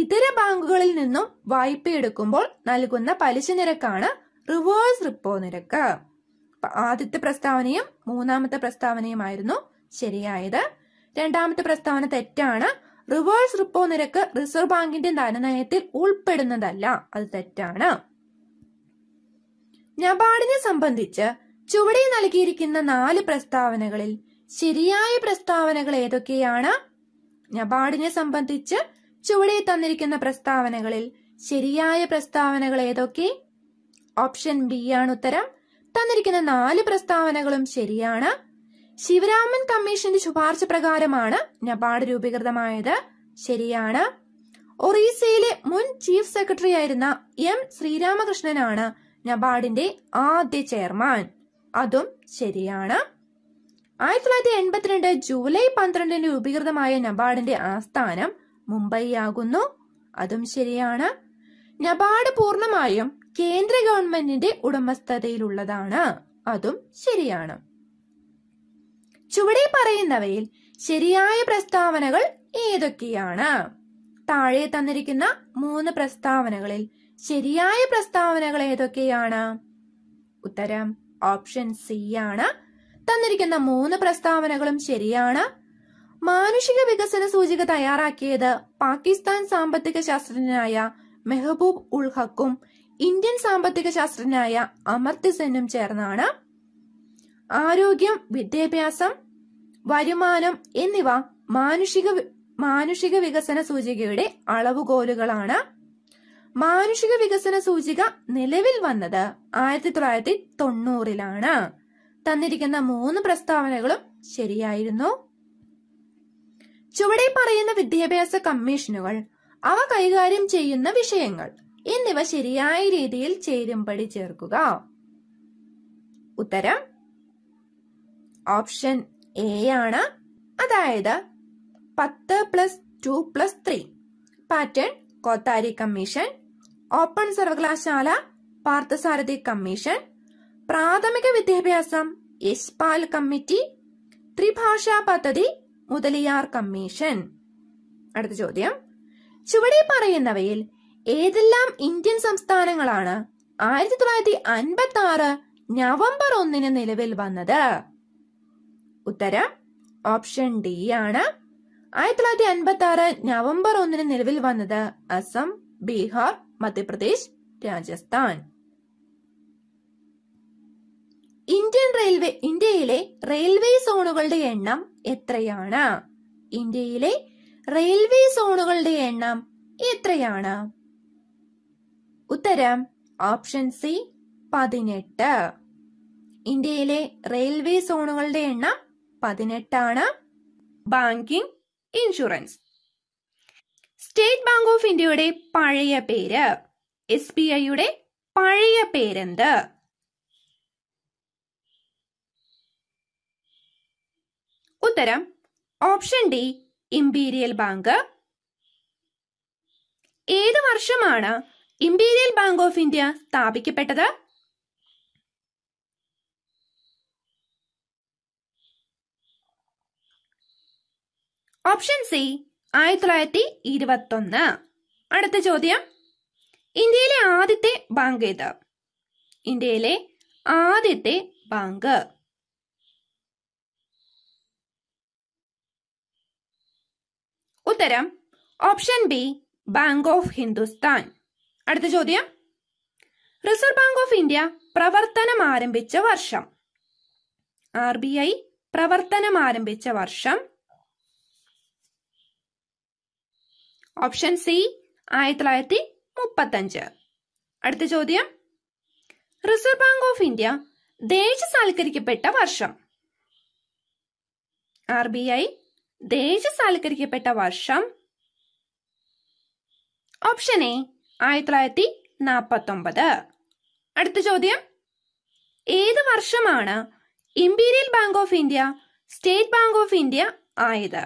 A: ഇതര ബാങ്കുകളിൽ നിന്നും വായ്പ എടുക്കുമ്പോൾ നൽകുന്ന പലിശ നിരക്കാണ് റിവേഴ്സ് റിപ്പോ നിരക്ക് ആദ്യത്തെ പ്രസ്താവനയും മൂന്നാമത്തെ പ്രസ്താവനയുമായിരുന്നു ശരിയായത് രണ്ടാമത്തെ പ്രസ്താവന തെറ്റാണ് റിവേഴ്സ് റിപ്പോ നിരക്ക് റിസർവ് ബാങ്കിന്റെ ധനനയത്തിൽ ഉൾപ്പെടുന്നതല്ല അത് തെറ്റാണ് നബാർഡിനെ സംബന്ധിച്ച് ചുവടെ നൽകിയിരിക്കുന്ന നാല് പ്രസ്താവനകളിൽ ശരിയായ പ്രസ്താവനകൾ ഏതൊക്കെയാണ് നബാർഡിനെ സംബന്ധിച്ച് ചുവടെ തന്നിരിക്കുന്ന പ്രസ്താവനകളിൽ ശരിയായ പ്രസ്താവനകൾ ഏതൊക്കെ ഓപ്ഷൻ ബി ആണ് ഉത്തരം തന്നിരിക്കുന്ന നാല് പ്രസ്താവനകളും ശരിയാണ് ശിവരാമൻ കമ്മീഷന്റെ ശുപാർശ പ്രകാരമാണ് നബാർഡ് രൂപീകൃതമായത് ശരിയാണ് ഒറീസയിലെ മുൻ ചീഫ് സെക്രട്ടറി ആയിരുന്ന എം ശ്രീരാമകൃഷ്ണനാണ് നബാർഡിന്റെ ആദ്യ ചെയർമാൻ അതും ശരിയാണ് ആയിരത്തി തൊള്ളായിരത്തി എൺപത്തിരണ്ട് ജൂലൈ പന്ത്രണ്ടിന് രൂപീകൃതമായ നബാർഡിന്റെ ആസ്ഥാനം മുംബൈയാകുന്നു അതും ശരിയാണ് നബാർഡ് പൂർണ്ണമായും കേന്ദ്ര ഗവൺമെന്റിന്റെ ഉടമസ്ഥതയിലുള്ളതാണ് അതും ശരിയാണ് ചുവടെ പറയുന്നവയിൽ ശരിയായ പ്രസ്താവനകൾ ഏതൊക്കെയാണ് താഴെ തന്നിരിക്കുന്ന മൂന്ന് പ്രസ്താവനകളിൽ ശരിയായ പ്രസ്താവനകൾ ഏതൊക്കെയാണ് ഉത്തരം ഓപ്ഷൻ സി ആണ് തന്നിരിക്കുന്ന മൂന്ന് പ്രസ്താവനകളും ശരിയാണ് മാനുഷിക വികസന സൂചിക തയ്യാറാക്കിയത് പാകിസ്ഥാൻ സാമ്പത്തിക ശാസ്ത്രജ്ഞനായ മെഹബൂബ് ഉൾ ഹക്കും ഇന്ത്യൻ സാമ്പത്തിക ശാസ്ത്രജ്ഞനായ അമർത്യ ചേർന്നാണ് ആരോഗ്യം വിദ്യാഭ്യാസം വരുമാനം എന്നിവ മാനുഷിക മാനുഷിക വികസന സൂചികയുടെ അളവുകോലുകളാണ് മാനുഷിക വികസന സൂചിക നിലവിൽ വന്നത് ആയിരത്തി തൊള്ളായിരത്തി തൊണ്ണൂറിലാണ് തന്നിരിക്കുന്ന മൂന്ന് പ്രസ്താവനകളും ശരിയായിരുന്നു ചുവടെ പറയുന്ന വിദ്യാഭ്യാസ കമ്മീഷനുകൾ അവ കൈകാര്യം ചെയ്യുന്ന വിഷയങ്ങൾ എന്നിവ ശരിയായ രീതിയിൽ ചേരുംപടി ചേർക്കുക ഉത്തരം ഓപ്ഷൻ എ ആണ് അതായത് പത്ത് plus two plus three pattern Kothari commission open സർവകലാശാല പാർത്ഥസാരഥി കമ്മീഷൻ പ്രാഥമിക വിദ്യാഭ്യാസം യശ്പാൽ കമ്മിറ്റി ത്രിഭാഷാ പദ്ധതി മുതലിയാർ കമ്മീഷൻ അടുത്ത ചോദ്യം ചുവടെ പറയുന്നവയിൽ ഏതെല്ലാം ഇന്ത്യൻ സംസ്ഥാനങ്ങളാണ് ആയിരത്തി തൊള്ളായിരത്തി അൻപത്തി ആറ് നവംബർ ഒന്നിന് നിലവിൽ വന്നത് ഉത്തരം ഓപ്ഷൻ ഡി ആണ് ആയിരത്തി തൊള്ളായിരത്തി അൻപത്തി ആറ് നവംബർ ഒന്നിന് നിലവിൽ വന്നത് അസം ബീഹാർ മധ്യപ്രദേശ് രാജസ്ഥാൻ ഇന്ത്യൻ റെയിൽവേ ഇന്ത്യയിലെ റെയിൽവേ സോണുകളുടെ എണ്ണം എത്രയാണ് ഇന്ത്യയിലെ റെയിൽവേ സോണുകളുടെ എണ്ണം എത്രയാണ് ഉത്തരം ഓപ്ഷൻ സി പതിനെട്ട് ഇന്ത്യയിലെ റെയിൽവേ സോണുകളുടെ എണ്ണം പതിനെട്ടാണ് banking insurance state bank of ഇന്ത്യയുടെ പഴയ പേര് എസ് ബി ഐയുടെ പഴയ പേരെന്ത് ഉത്തരം ഓപ്ഷൻ ഡി ഇംപീരിയൽ ബാങ്ക് ഏത് വർഷമാണ് ഇംപീരിയൽ ബാങ്ക് ഓഫ് ഇന്ത്യ സ്ഥാപിക്കപ്പെട്ടത് ഓപ്ഷൻ സി ആയിരത്തി തൊള്ളായിരത്തി ഒന്ന് അടുത്ത ചോദ്യം ഇന്ത്യയിലെ ആദ്യത്തെ ബാങ്ക് ഏത് ഇന്ത്യയിലെ ആദ്യത്തെ ബാങ്ക് ഉത്തരം option B bank of Hindustan അടുത്ത ചോദ്യം റിസർവ് ബാങ്ക് ഓഫ് ഇന്ത്യ പ്രവർത്തനം ആരംഭിച്ച വർഷം ആർ ബി ഐ പ്രവർത്തനം ആരംഭിച്ച വർഷം ഓപ്ഷൻ സി ആയിരത്തി തൊള്ളായിരത്തി മുപ്പത്തഞ്ച് അടുത്ത ചോദ്യം റിസർവ് ബാങ്ക് ഓഫ് ഇന്ത്യ ദേശസാൽക്കരിക്കപ്പെട്ട വർഷം ആർ ബി ഐ ദേശസാൽക്കരിക്കപ്പെട്ട വർഷം ഓപ്ഷൻ എ ആയിരത്തി തൊള്ളായിരത്തി നാൽപ്പത്തി ഒമ്പത് അടുത്ത ചോദ്യം ഏത് വർഷമാണ് imperial bank of India state bank of India ആയത്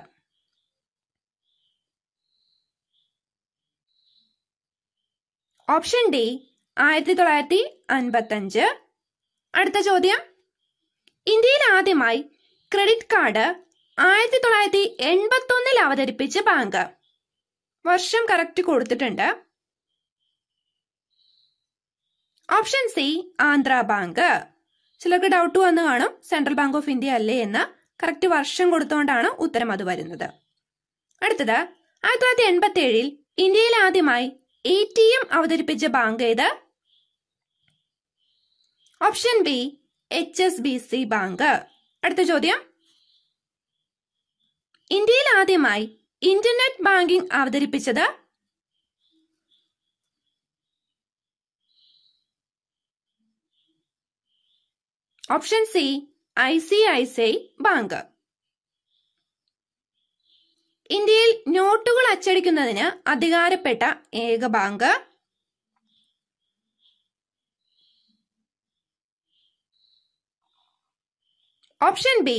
A: ഓപ്ഷൻ ഡി ആയിരത്തി തൊള്ളായിരത്തി അൻപത്തി അഞ്ച് അടുത്ത ചോദ്യം ഇന്ത്യയിൽ ആദ്യമായി ക്രെഡിറ്റ് കാർഡ് ആയിരത്തി തൊള്ളായിരത്തി എൺപത്തി ഒന്നിൽ അവതരിപ്പിച്ച ബാങ്ക് വർഷം കറക്റ്റ് കൊടുത്തിട്ടുണ്ട് ഓപ്ഷൻ സി ആന്ധ്ര ബാങ്ക് ചിലർക്ക് ഡൗട്ട് വന്ന് കാണും സെൻട്രൽ ബാങ്ക് ഓഫ് ഇന്ത്യ അല്ലേ എന്ന് കറക്റ്റ് വർഷം കൊടുത്തുകൊണ്ടാണ് ഉത്തരം അത് വരുന്നത് അടുത്തത് ആയിരത്തി തൊള്ളായിരത്തി എൺപത്തി ഏഴിൽ ഇന്ത്യയിൽ ആദ്യമായി എ ടി എം അവതരിപ്പിച്ച ബാങ്ക് ഏത് option B H S B C bank അടുത്ത ചോദ്യം ഇന്ത്യയിൽ ആദ്യമായി ഇന്റർനെറ്റ് ബാങ്കിംഗ് അവതരിപ്പിച്ചത് option C I C I C I bank ഇന്ത്യയിൽ നോട്ടുകൾ അച്ചടിക്കുന്നതിന് അധികാരപ്പെട്ട ഏക bank option B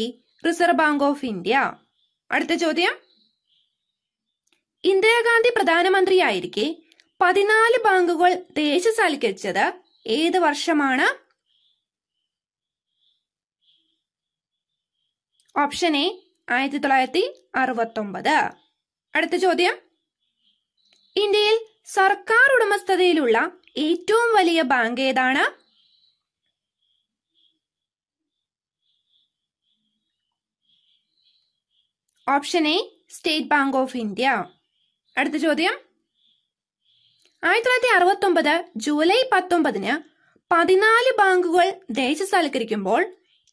A: reserve bank of India അടുത്ത ചോദ്യം ഇന്ദിരാഗാന്ധി പ്രധാനമന്ത്രിയായിരിക്കെ പതിനാല് ബാങ്കുകൾ ദേശസാൽക്കരിച്ചത് ഏത് വർഷമാണ് ഓപ്ഷൻ എ ആയിരത്തി തൊള്ളായിരത്തി അറുപത്തി ഒമ്പത് അടുത്ത ചോദ്യം ഇന്ത്യയിൽ സർക്കാർ ഉടമസ്ഥതയിലുള്ള ഏറ്റവും വലിയ ബാങ്ക് ഏതാണ് option A state bank of India അടുത്ത ചോദ്യം ആയിരത്തി തൊള്ളായിരത്തി അറുപത്തി ഒമ്പത് ജൂലൈ പത്തൊമ്പതിന് പതിനാല് ബാങ്കുകൾ ദേശസാൽക്കരിക്കുമ്പോൾ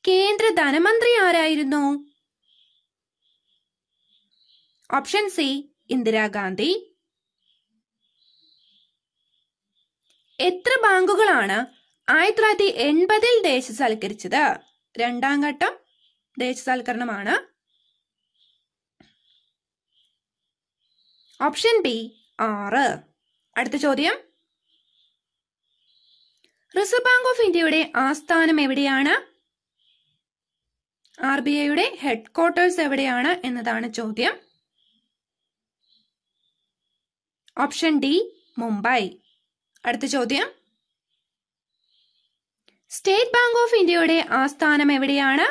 A: കേന്ദ്ര ധനമന്ത്രി ആരായിരുന്നു ഓപ്ഷൻ സി ഇന്ദിരാഗാന്ധി എത്ര ബാങ്കുകളാണ് ആയിരത്തി തൊള്ളായിരത്തി എൺപതിൽ ദേശസാൽക്കരിച്ചത് രണ്ടാം ഘട്ടം ദേശസാൽക്കരണമാണ് ഓപ്ഷൻ ബി ആറ് അടുത്ത ചോദ്യം റിസർവ് ബാങ്ക് ഓഫ് ഇന്ത്യയുടെ ആസ്ഥാനം എവിടെയാണ് ആർ ബി ഐയുടെ ഹെഡ് ക്വാർട്ടേഴ്സ് എവിടെയാണ് എന്നതാണ് ചോദ്യം ഓപ്ഷൻ ഡി മുംബൈ അടുത്ത ചോദ്യം സ്റ്റേറ്റ് ബാങ്ക് ഓഫ് ഇന്ത്യയുടെ ആസ്ഥാനം എവിടെയാണ്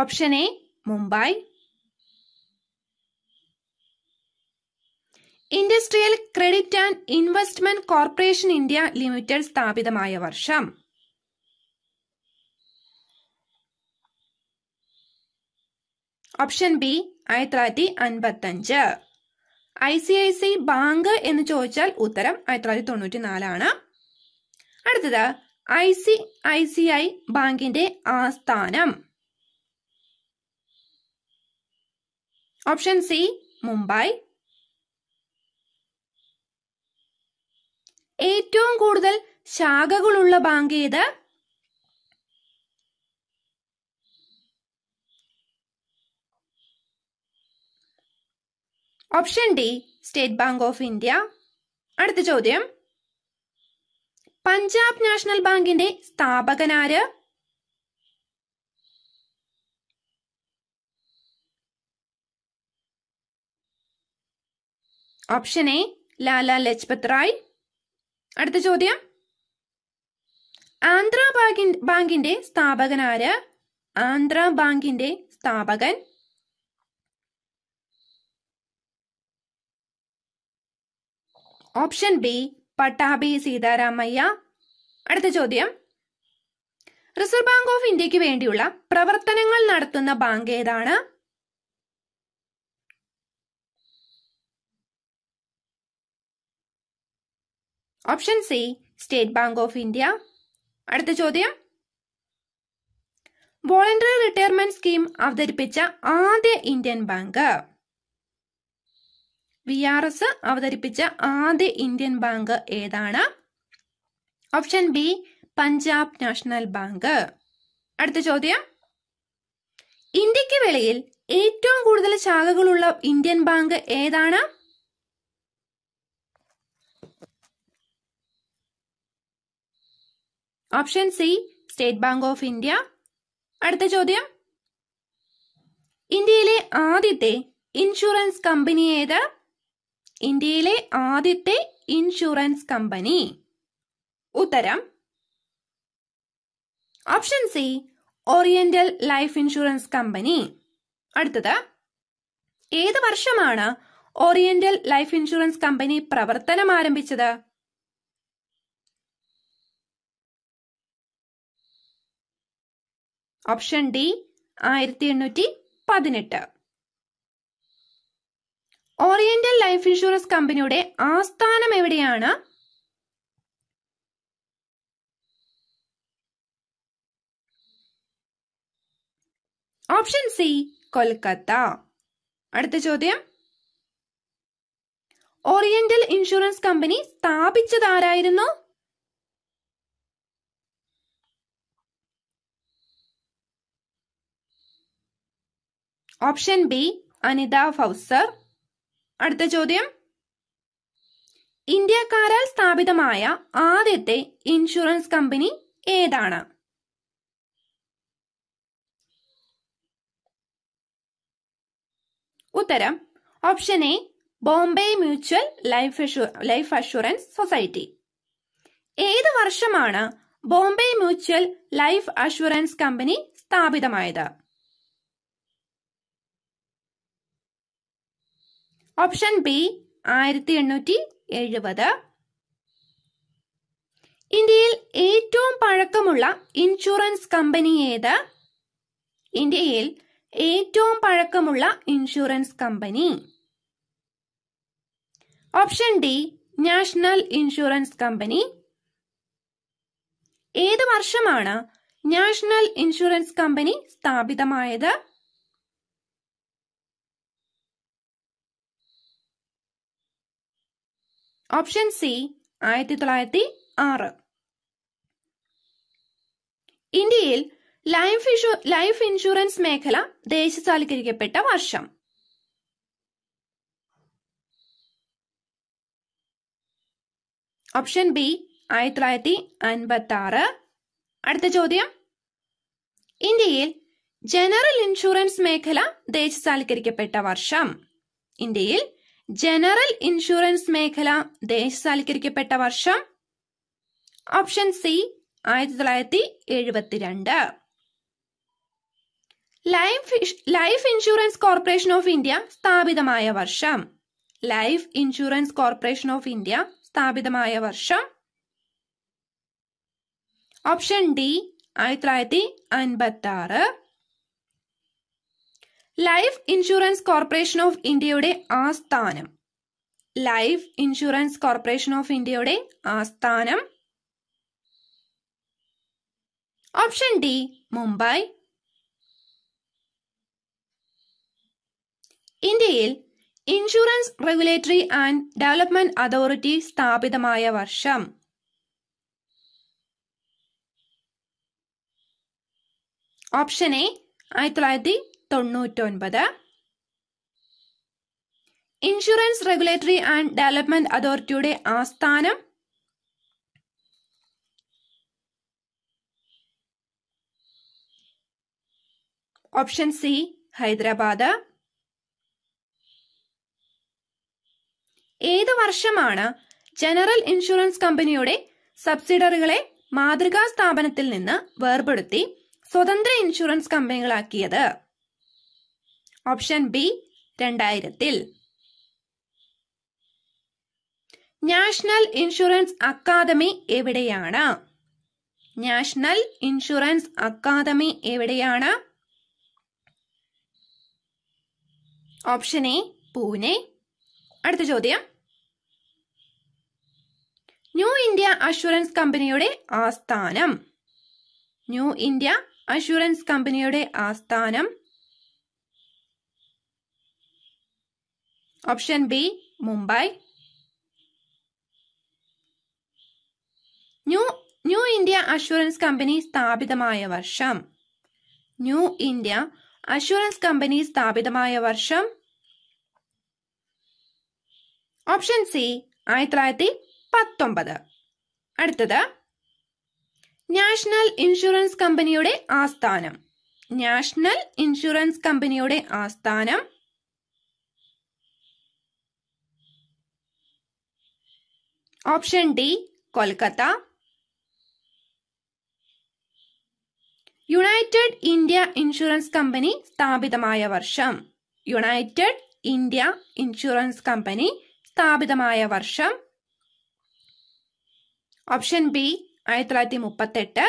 A: option A Mumbai industrial credit and investment corporation India limited സ്ഥാപിതമായ വർഷം ഓപ്ഷൻ ബി ആയിരത്തി തൊള്ളായിരത്തി അഞ്ച് I C I C bank എന്ന് ചോദിച്ചാൽ ഉത്തരം ആയിരത്തി തൊള്ളായിരത്തി തൊണ്ണൂറ്റി നാലാണ് അടുത്തത് I C I C I ബാങ്കിന്റെ ആസ്ഥാനം ഓപ്ഷൻ സി മുംബൈ ഏറ്റവും കൂടുതൽ ശാഖകളുള്ള ബാങ്ക് ഏത് option D state bank of India അടുത്ത ചോദ്യം പഞ്ചാബ് നാഷണൽ ബാങ്കിന്റെ സ്ഥാപകനാര് ഓപ്ഷൻ എ ലാല ലജ്പത് റായ് അടുത്ത ചോദ്യം ആന്ധ്ര ബാങ്കി ബാങ്കിന്റെ സ്ഥാപകൻ ആര് ആന്ധ്ര ബാങ്കിന്റെ സ്ഥാപകൻ ഓപ്ഷൻ ബി പട്ടാഭി സീതാരാമയ്യ അടുത്ത ചോദ്യം റിസർവ് ബാങ്ക് ഓഫ് ഇന്ത്യക്ക് വേണ്ടിയുള്ള പ്രവർത്തനങ്ങൾ നടത്തുന്ന ബാങ്ക് ഏതാണ് option C state bank of India അടുത്ത ചോദ്യം വോളണ്ടറി റിട്ടയർമെന്റ് സ്കീം അവതരിപ്പിച്ച ആദ്യ Indian bank V R S അവതരിപ്പിച്ച ആദ്യ ഇന്ത്യൻ ബാങ്ക് ഏതാണ് option B Punjab national bank അടുത്ത ചോദ്യം ഇന്ത്യക്ക് വെളിയിൽ ഏറ്റവും കൂടുതൽ ശാഖകളുള്ള ഇന്ത്യൻ ബാങ്ക് ഏതാണ് option C state bank of India അടുത്ത ചോദ്യം ഇന്ത്യയിലെ ആദ്യത്തെ ഇൻഷുറൻസ് കമ്പനി ഏത് ഇന്ത്യയിലെ ആദ്യത്തെ ഇൻഷുറൻസ് കമ്പനി ഉത്തരം option C oriental life insurance company അടുത്തത് ഏത് വർഷമാണ് ഓറിയന്റൽ ലൈഫ് ഇൻഷുറൻസ് കമ്പനി പ്രവർത്തനം ആരംഭിച്ചത് ഓപ്ഷൻ ഡി ആയിരത്തി എണ്ണൂറ്റി പതിനെട്ട് ഓറിയന്റൽ ലൈഫ് ഇൻഷുറൻസ് കമ്പനിയുടെ ആസ്ഥാനം എവിടെയാണ് ഓപ്ഷൻ സി കൊൽക്കത്ത അടുത്ത ചോദ്യം ഓറിയന്റൽ ഇൻഷുറൻസ് കമ്പനി സ്ഥാപിച്ചതാരായിരുന്നു ഓപ്ഷൻ ബി അനിത ഫൗസർ അടുത്ത ചോദ്യം ഇന്ത്യക്കാരാൽ സ്ഥാപിതമായ ആദ്യത്തെ ഇൻഷുറൻസ് കമ്പനി ഏതാണ് ഉത്തരം option A Bombay mutual life life assurance society ഏത് വർഷമാണ് Bombay mutual life assurance company സ്ഥാപിതമായത് ഓപ്ഷൻ ബി ആയിരത്തി എണ്ണൂറ്റി എഴുപത് ഇന്ത്യയിൽ ഏറ്റവും പഴക്കമുള്ള ഇൻഷുറൻസ് കമ്പനി ഏത് ഇന്ത്യയിൽ ഏറ്റവും പഴക്കമുള്ള insurance company option D national insurance company ഏത് വർഷമാണ് നാഷണൽ ഇൻഷുറൻസ് കമ്പനി സ്ഥാപിതമായത് ഓപ്ഷൻ സി ആയിരത്തി തൊള്ളായിരത്തി ആറ് ഇന്ത്യയിൽ ലൈഫ് ഇഷു ലൈഫ് ഇൻഷുറൻസ് മേഖല ദേശസാൽക്കരിക്കപ്പെട്ട വർഷം ഓപ്ഷൻ ബി ആയിരത്തി തൊള്ളായിരത്തി അൻപത്തി ആറ് അടുത്ത ചോദ്യം ഇന്ത്യയിൽ ജനറൽ ഇൻഷുറൻസ് മേഖല ദേശസാൽക്കരിക്കപ്പെട്ട വർഷം ഇന്ത്യയിൽ ജനറൽ ഇൻഷുറൻസ് മേഖല ദേശസാൽക്കരിക്കപ്പെട്ട വർഷം ഓപ്ഷൻ സി ആയിരത്തി തൊള്ളായിരത്തി എഴുപത്തിരണ്ട് life life insurance corporation of India സ്ഥാപിതമായ വർഷം life insurance corporation of India സ്ഥാപിതമായ വർഷം ഓപ്ഷൻ ഡി ആയിരത്തി തൊള്ളായിരത്തി അൻപത്തി ആറ് ലൈഫ് ഇൻഷുറൻസ് കോർപ്പറേഷൻ ഓഫ് ഇന്ത്യയുടെ ആസ്ഥാനം ലൈഫ് ഇൻഷുറൻസ് കോർപ്പറേഷൻ ഓഫ് ഇന്ത്യയുടെ ആസ്ഥാനം ഓപ്ഷൻ ഡി മുംബൈ ഇന്ത്യയിൽ insurance regulatory and development authority സ്ഥാപിതമായ വർഷം ഓപ്ഷൻ എ ആയിരത്തി തൊള്ളായിരത്തി തൊണ്ണൂറ്റൊൻപത് ഇൻഷുറൻസ് റെഗുലേറ്ററി ആൻഡ് ഡെവലപ്മെന്റ് അതോറിറ്റിയുടെ ആസ്ഥാനം ഓപ്ഷൻ സി ഹൈദരാബാദ് ഏത് വർഷമാണ് ജനറൽ ഇൻഷുറൻസ് കമ്പനിയുടെ സബ്സിഡറികളെ മാതൃകാ സ്ഥാപനത്തിൽ നിന്ന് വേർപെടുത്തി സ്വതന്ത്ര ഇൻഷുറൻസ് കമ്പനികളാക്കിയത് ഓപ്ഷൻ ബി രണ്ടായിരത്തിൽ നാഷണൽ ഇൻഷുറൻസ് അക്കാദമി എവിടെയാണ് നാഷണൽ ഇൻഷുറൻസ് അക്കാദമി എവിടെയാണ് ഓപ്ഷൻ എ പൂനെ അടുത്ത ചോദ്യം ന്യൂ ഇന്ത്യ അഷുറൻസ് കമ്പനിയുടെ ആസ്ഥാനം ന്യൂ ഇന്ത്യ അഷുറൻസ് കമ്പനിയുടെ ആസ്ഥാനം option B Mumbai new new India assurance കമ്പനി സ്ഥാപിതമായ വർഷം ന്യൂ ഇന്ത്യ അഷുറൻസ് കമ്പനി സ്ഥാപിതമായ വർഷം ഓപ്ഷൻ സി ആയിരത്തി തൊള്ളായിരത്തി പത്തൊമ്പത് അടുത്തത് നാഷണൽ ഇൻഷുറൻസ് കമ്പനിയുടെ ആസ്ഥാനം നാഷണൽ ഇൻഷുറൻസ് കമ്പനിയുടെ ആസ്ഥാനം option D Kolkata united India insurance company സ്ഥാപിതമായ വർഷം യുണൈറ്റഡ് ഇന്ത്യ ഇൻഷുറൻസ് കമ്പനി സ്ഥാപിതമായ വർഷം ഓപ്ഷൻ ബി ആയിരത്തി തൊള്ളായിരത്തി മുപ്പത്തെട്ട്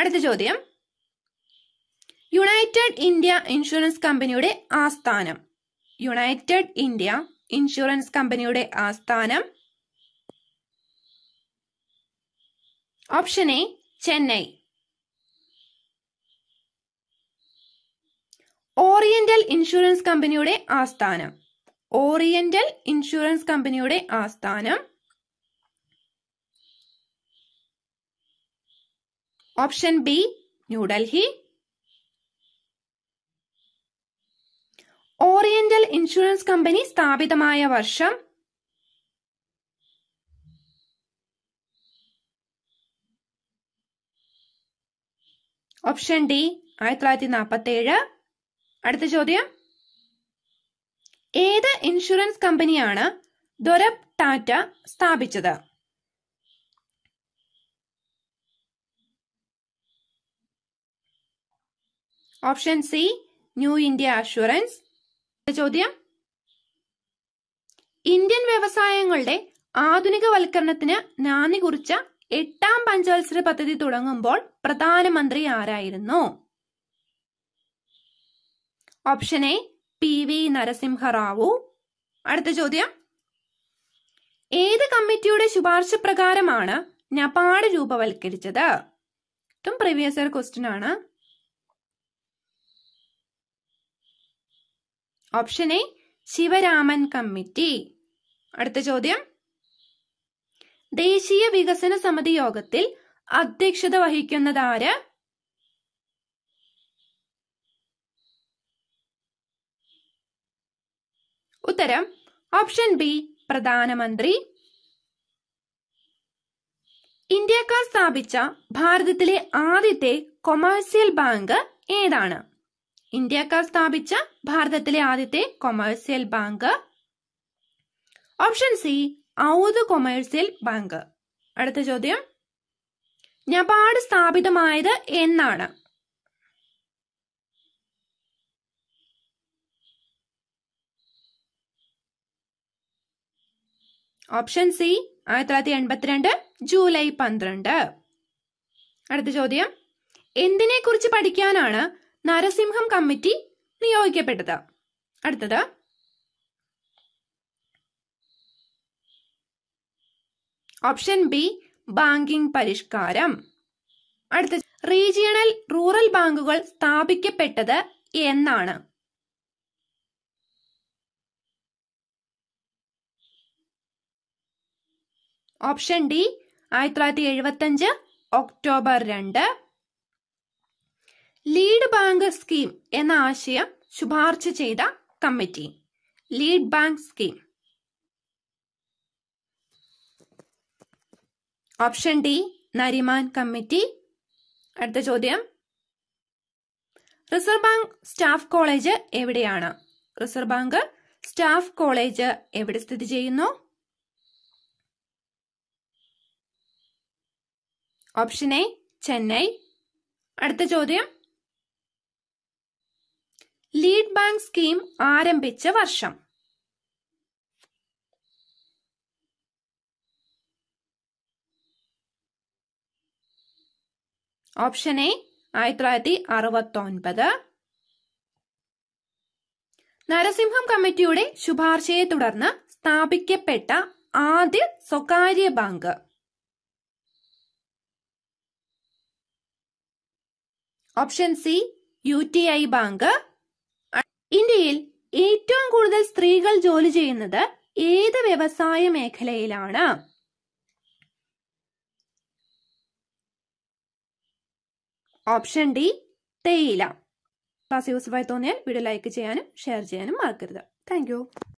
A: അടുത്ത ചോദ്യം യുണൈറ്റഡ് ഇന്ത്യ ഇൻഷുറൻസ് കമ്പനിയുടെ ആസ്ഥാനം യുണൈറ്റഡ് ഇന്ത്യ ഇൻഷുറൻസ് കമ്പനിയുടെ ആസ്ഥാനം option A Chennai oriental insurance കമ്പനിയുടെ ആസ്ഥാനം ഓറിയന്റൽ ഇൻഷുറൻസ് കമ്പനിയുടെ ആസ്ഥാനം option B New Delhi oriental insurance company സ്ഥാപിതമായ വർഷം ഓപ്ഷൻ ഡി ആയിരത്തി തൊള്ളായിരത്തി നാൽപ്പത്തി ഏഴ് അടുത്ത ചോദ്യം ഏത് ഇൻഷുറൻസ് കമ്പനിയാണ് ദൊരബ് ടാറ്റ സ്ഥാപിച്ചത് option C new India assurance ചോദ്യം ഇന്ത്യൻ വ്യവസായങ്ങളുടെ ആധുനികവൽക്കരണത്തിന് നാന്ദി കുറിച്ച എട്ടാം പഞ്ചവത്സര പദ്ധതി തുടങ്ങുമ്പോൾ പ്രധാനമന്ത്രി ആരായിരുന്നു option A P V Narasimha Rao അടുത്ത ചോദ്യം ഏത് കമ്മിറ്റിയുടെ ശുപാർശ പ്രകാരമാണ് നപാട് രൂപവൽക്കരിച്ചത് ഇതും പ്രീവിയസ് ഇയർ ക്വസ്റ്റ്യൻ ആണ് ഓപ്ഷൻ എ ശിവരാമൻ കമ്മിറ്റി അടുത്ത ചോദ്യം ദേശീയ വികസന സമിതി യോഗത്തിൽ അധ്യക്ഷത വഹിക്കുന്നതാര് ഉത്തരം ഓപ്ഷൻ ബി പ്രധാനമന്ത്രി ഇന്ത്യക്കാർ സ്ഥാപിച്ച ഭാരതത്തിലെ ആദ്യത്തെ കൊമേഴ്സ്യൽ ബാങ്ക് ഏതാണ് ഇന്ത്യക്കാർ സ്ഥാപിച്ച ഭാരതത്തിലെ ആദ്യത്തെ commercial bank option C Oudh commercial bank അടുത്ത ചോദ്യം നബാർഡ് സ്ഥാപിതമായത് എന്നാണ് ഓപ്ഷൻ സി ആയിരത്തി തൊള്ളായിരത്തി എൺപത്തിരണ്ട് ജൂലൈ പന്ത്രണ്ട് അടുത്ത ചോദ്യം എന്തിനെ കുറിച്ച് പഠിക്കാനാണ് നരസിംഹം കമ്മിറ്റി നിയോഗിക്കപ്പെട്ടത് അടുത്തത് ഓപ്ഷൻ ബി ബാങ്കിംഗ് പരിഷ്കാരം അടുത്ത റീജിയണൽ റൂറൽ ബാങ്കുകൾ സ്ഥാപിക്കപ്പെട്ടത് എന്നാണ് ഓപ്ഷൻ ഡി ആയിരത്തി തൊള്ളായിരത്തി ഒക്ടോബർ രണ്ട് ലീഡ് ബാങ്ക് സ്കീം എന്ന ആശയം ശുപാർശ ചെയ്ത committee lead bank scheme option D Nariman committee അടുത്ത ചോദ്യം റിസർവ് ബാങ്ക് സ്റ്റാഫ് കോളേജ് എവിടെയാണ് റിസർവ് ബാങ്ക് സ്റ്റാഫ് കോളേജ് എവിടെ സ്ഥിതി ചെയ്യുന്നു ഓപ്ഷൻ എ ചെന്നൈ അടുത്ത ചോദ്യം ലീഡ് ബാങ്ക് സ്കീം ആരംഭിച്ച വർഷം ഓപ്ഷൻ എ ആയിരത്തി തൊള്ളായിരത്തി ഒൻപത് നരസിംഹം കമ്മിറ്റിയുടെ ശുപാർശയെ തുടർന്ന് സ്ഥാപിക്കപ്പെട്ട ആദ്യ സ്വകാര്യ bank option C U T I bank ഇന്ത്യയിൽ ഏറ്റവും കൂടുതൽ സ്ത്രീകൾ ജോലി ചെയ്യുന്നത് ഏത് വ്യവസായ മേഖലയിലാണ് ഓപ്ഷൻ ഡി തേയില ക്ലാസ് യൂസ്ഫുള്ളായി തോന്നിയാൽ വീഡിയോ ലൈക്ക് ചെയ്യാനും ഷെയർ ചെയ്യാനും മറക്കരുത് താങ്ക്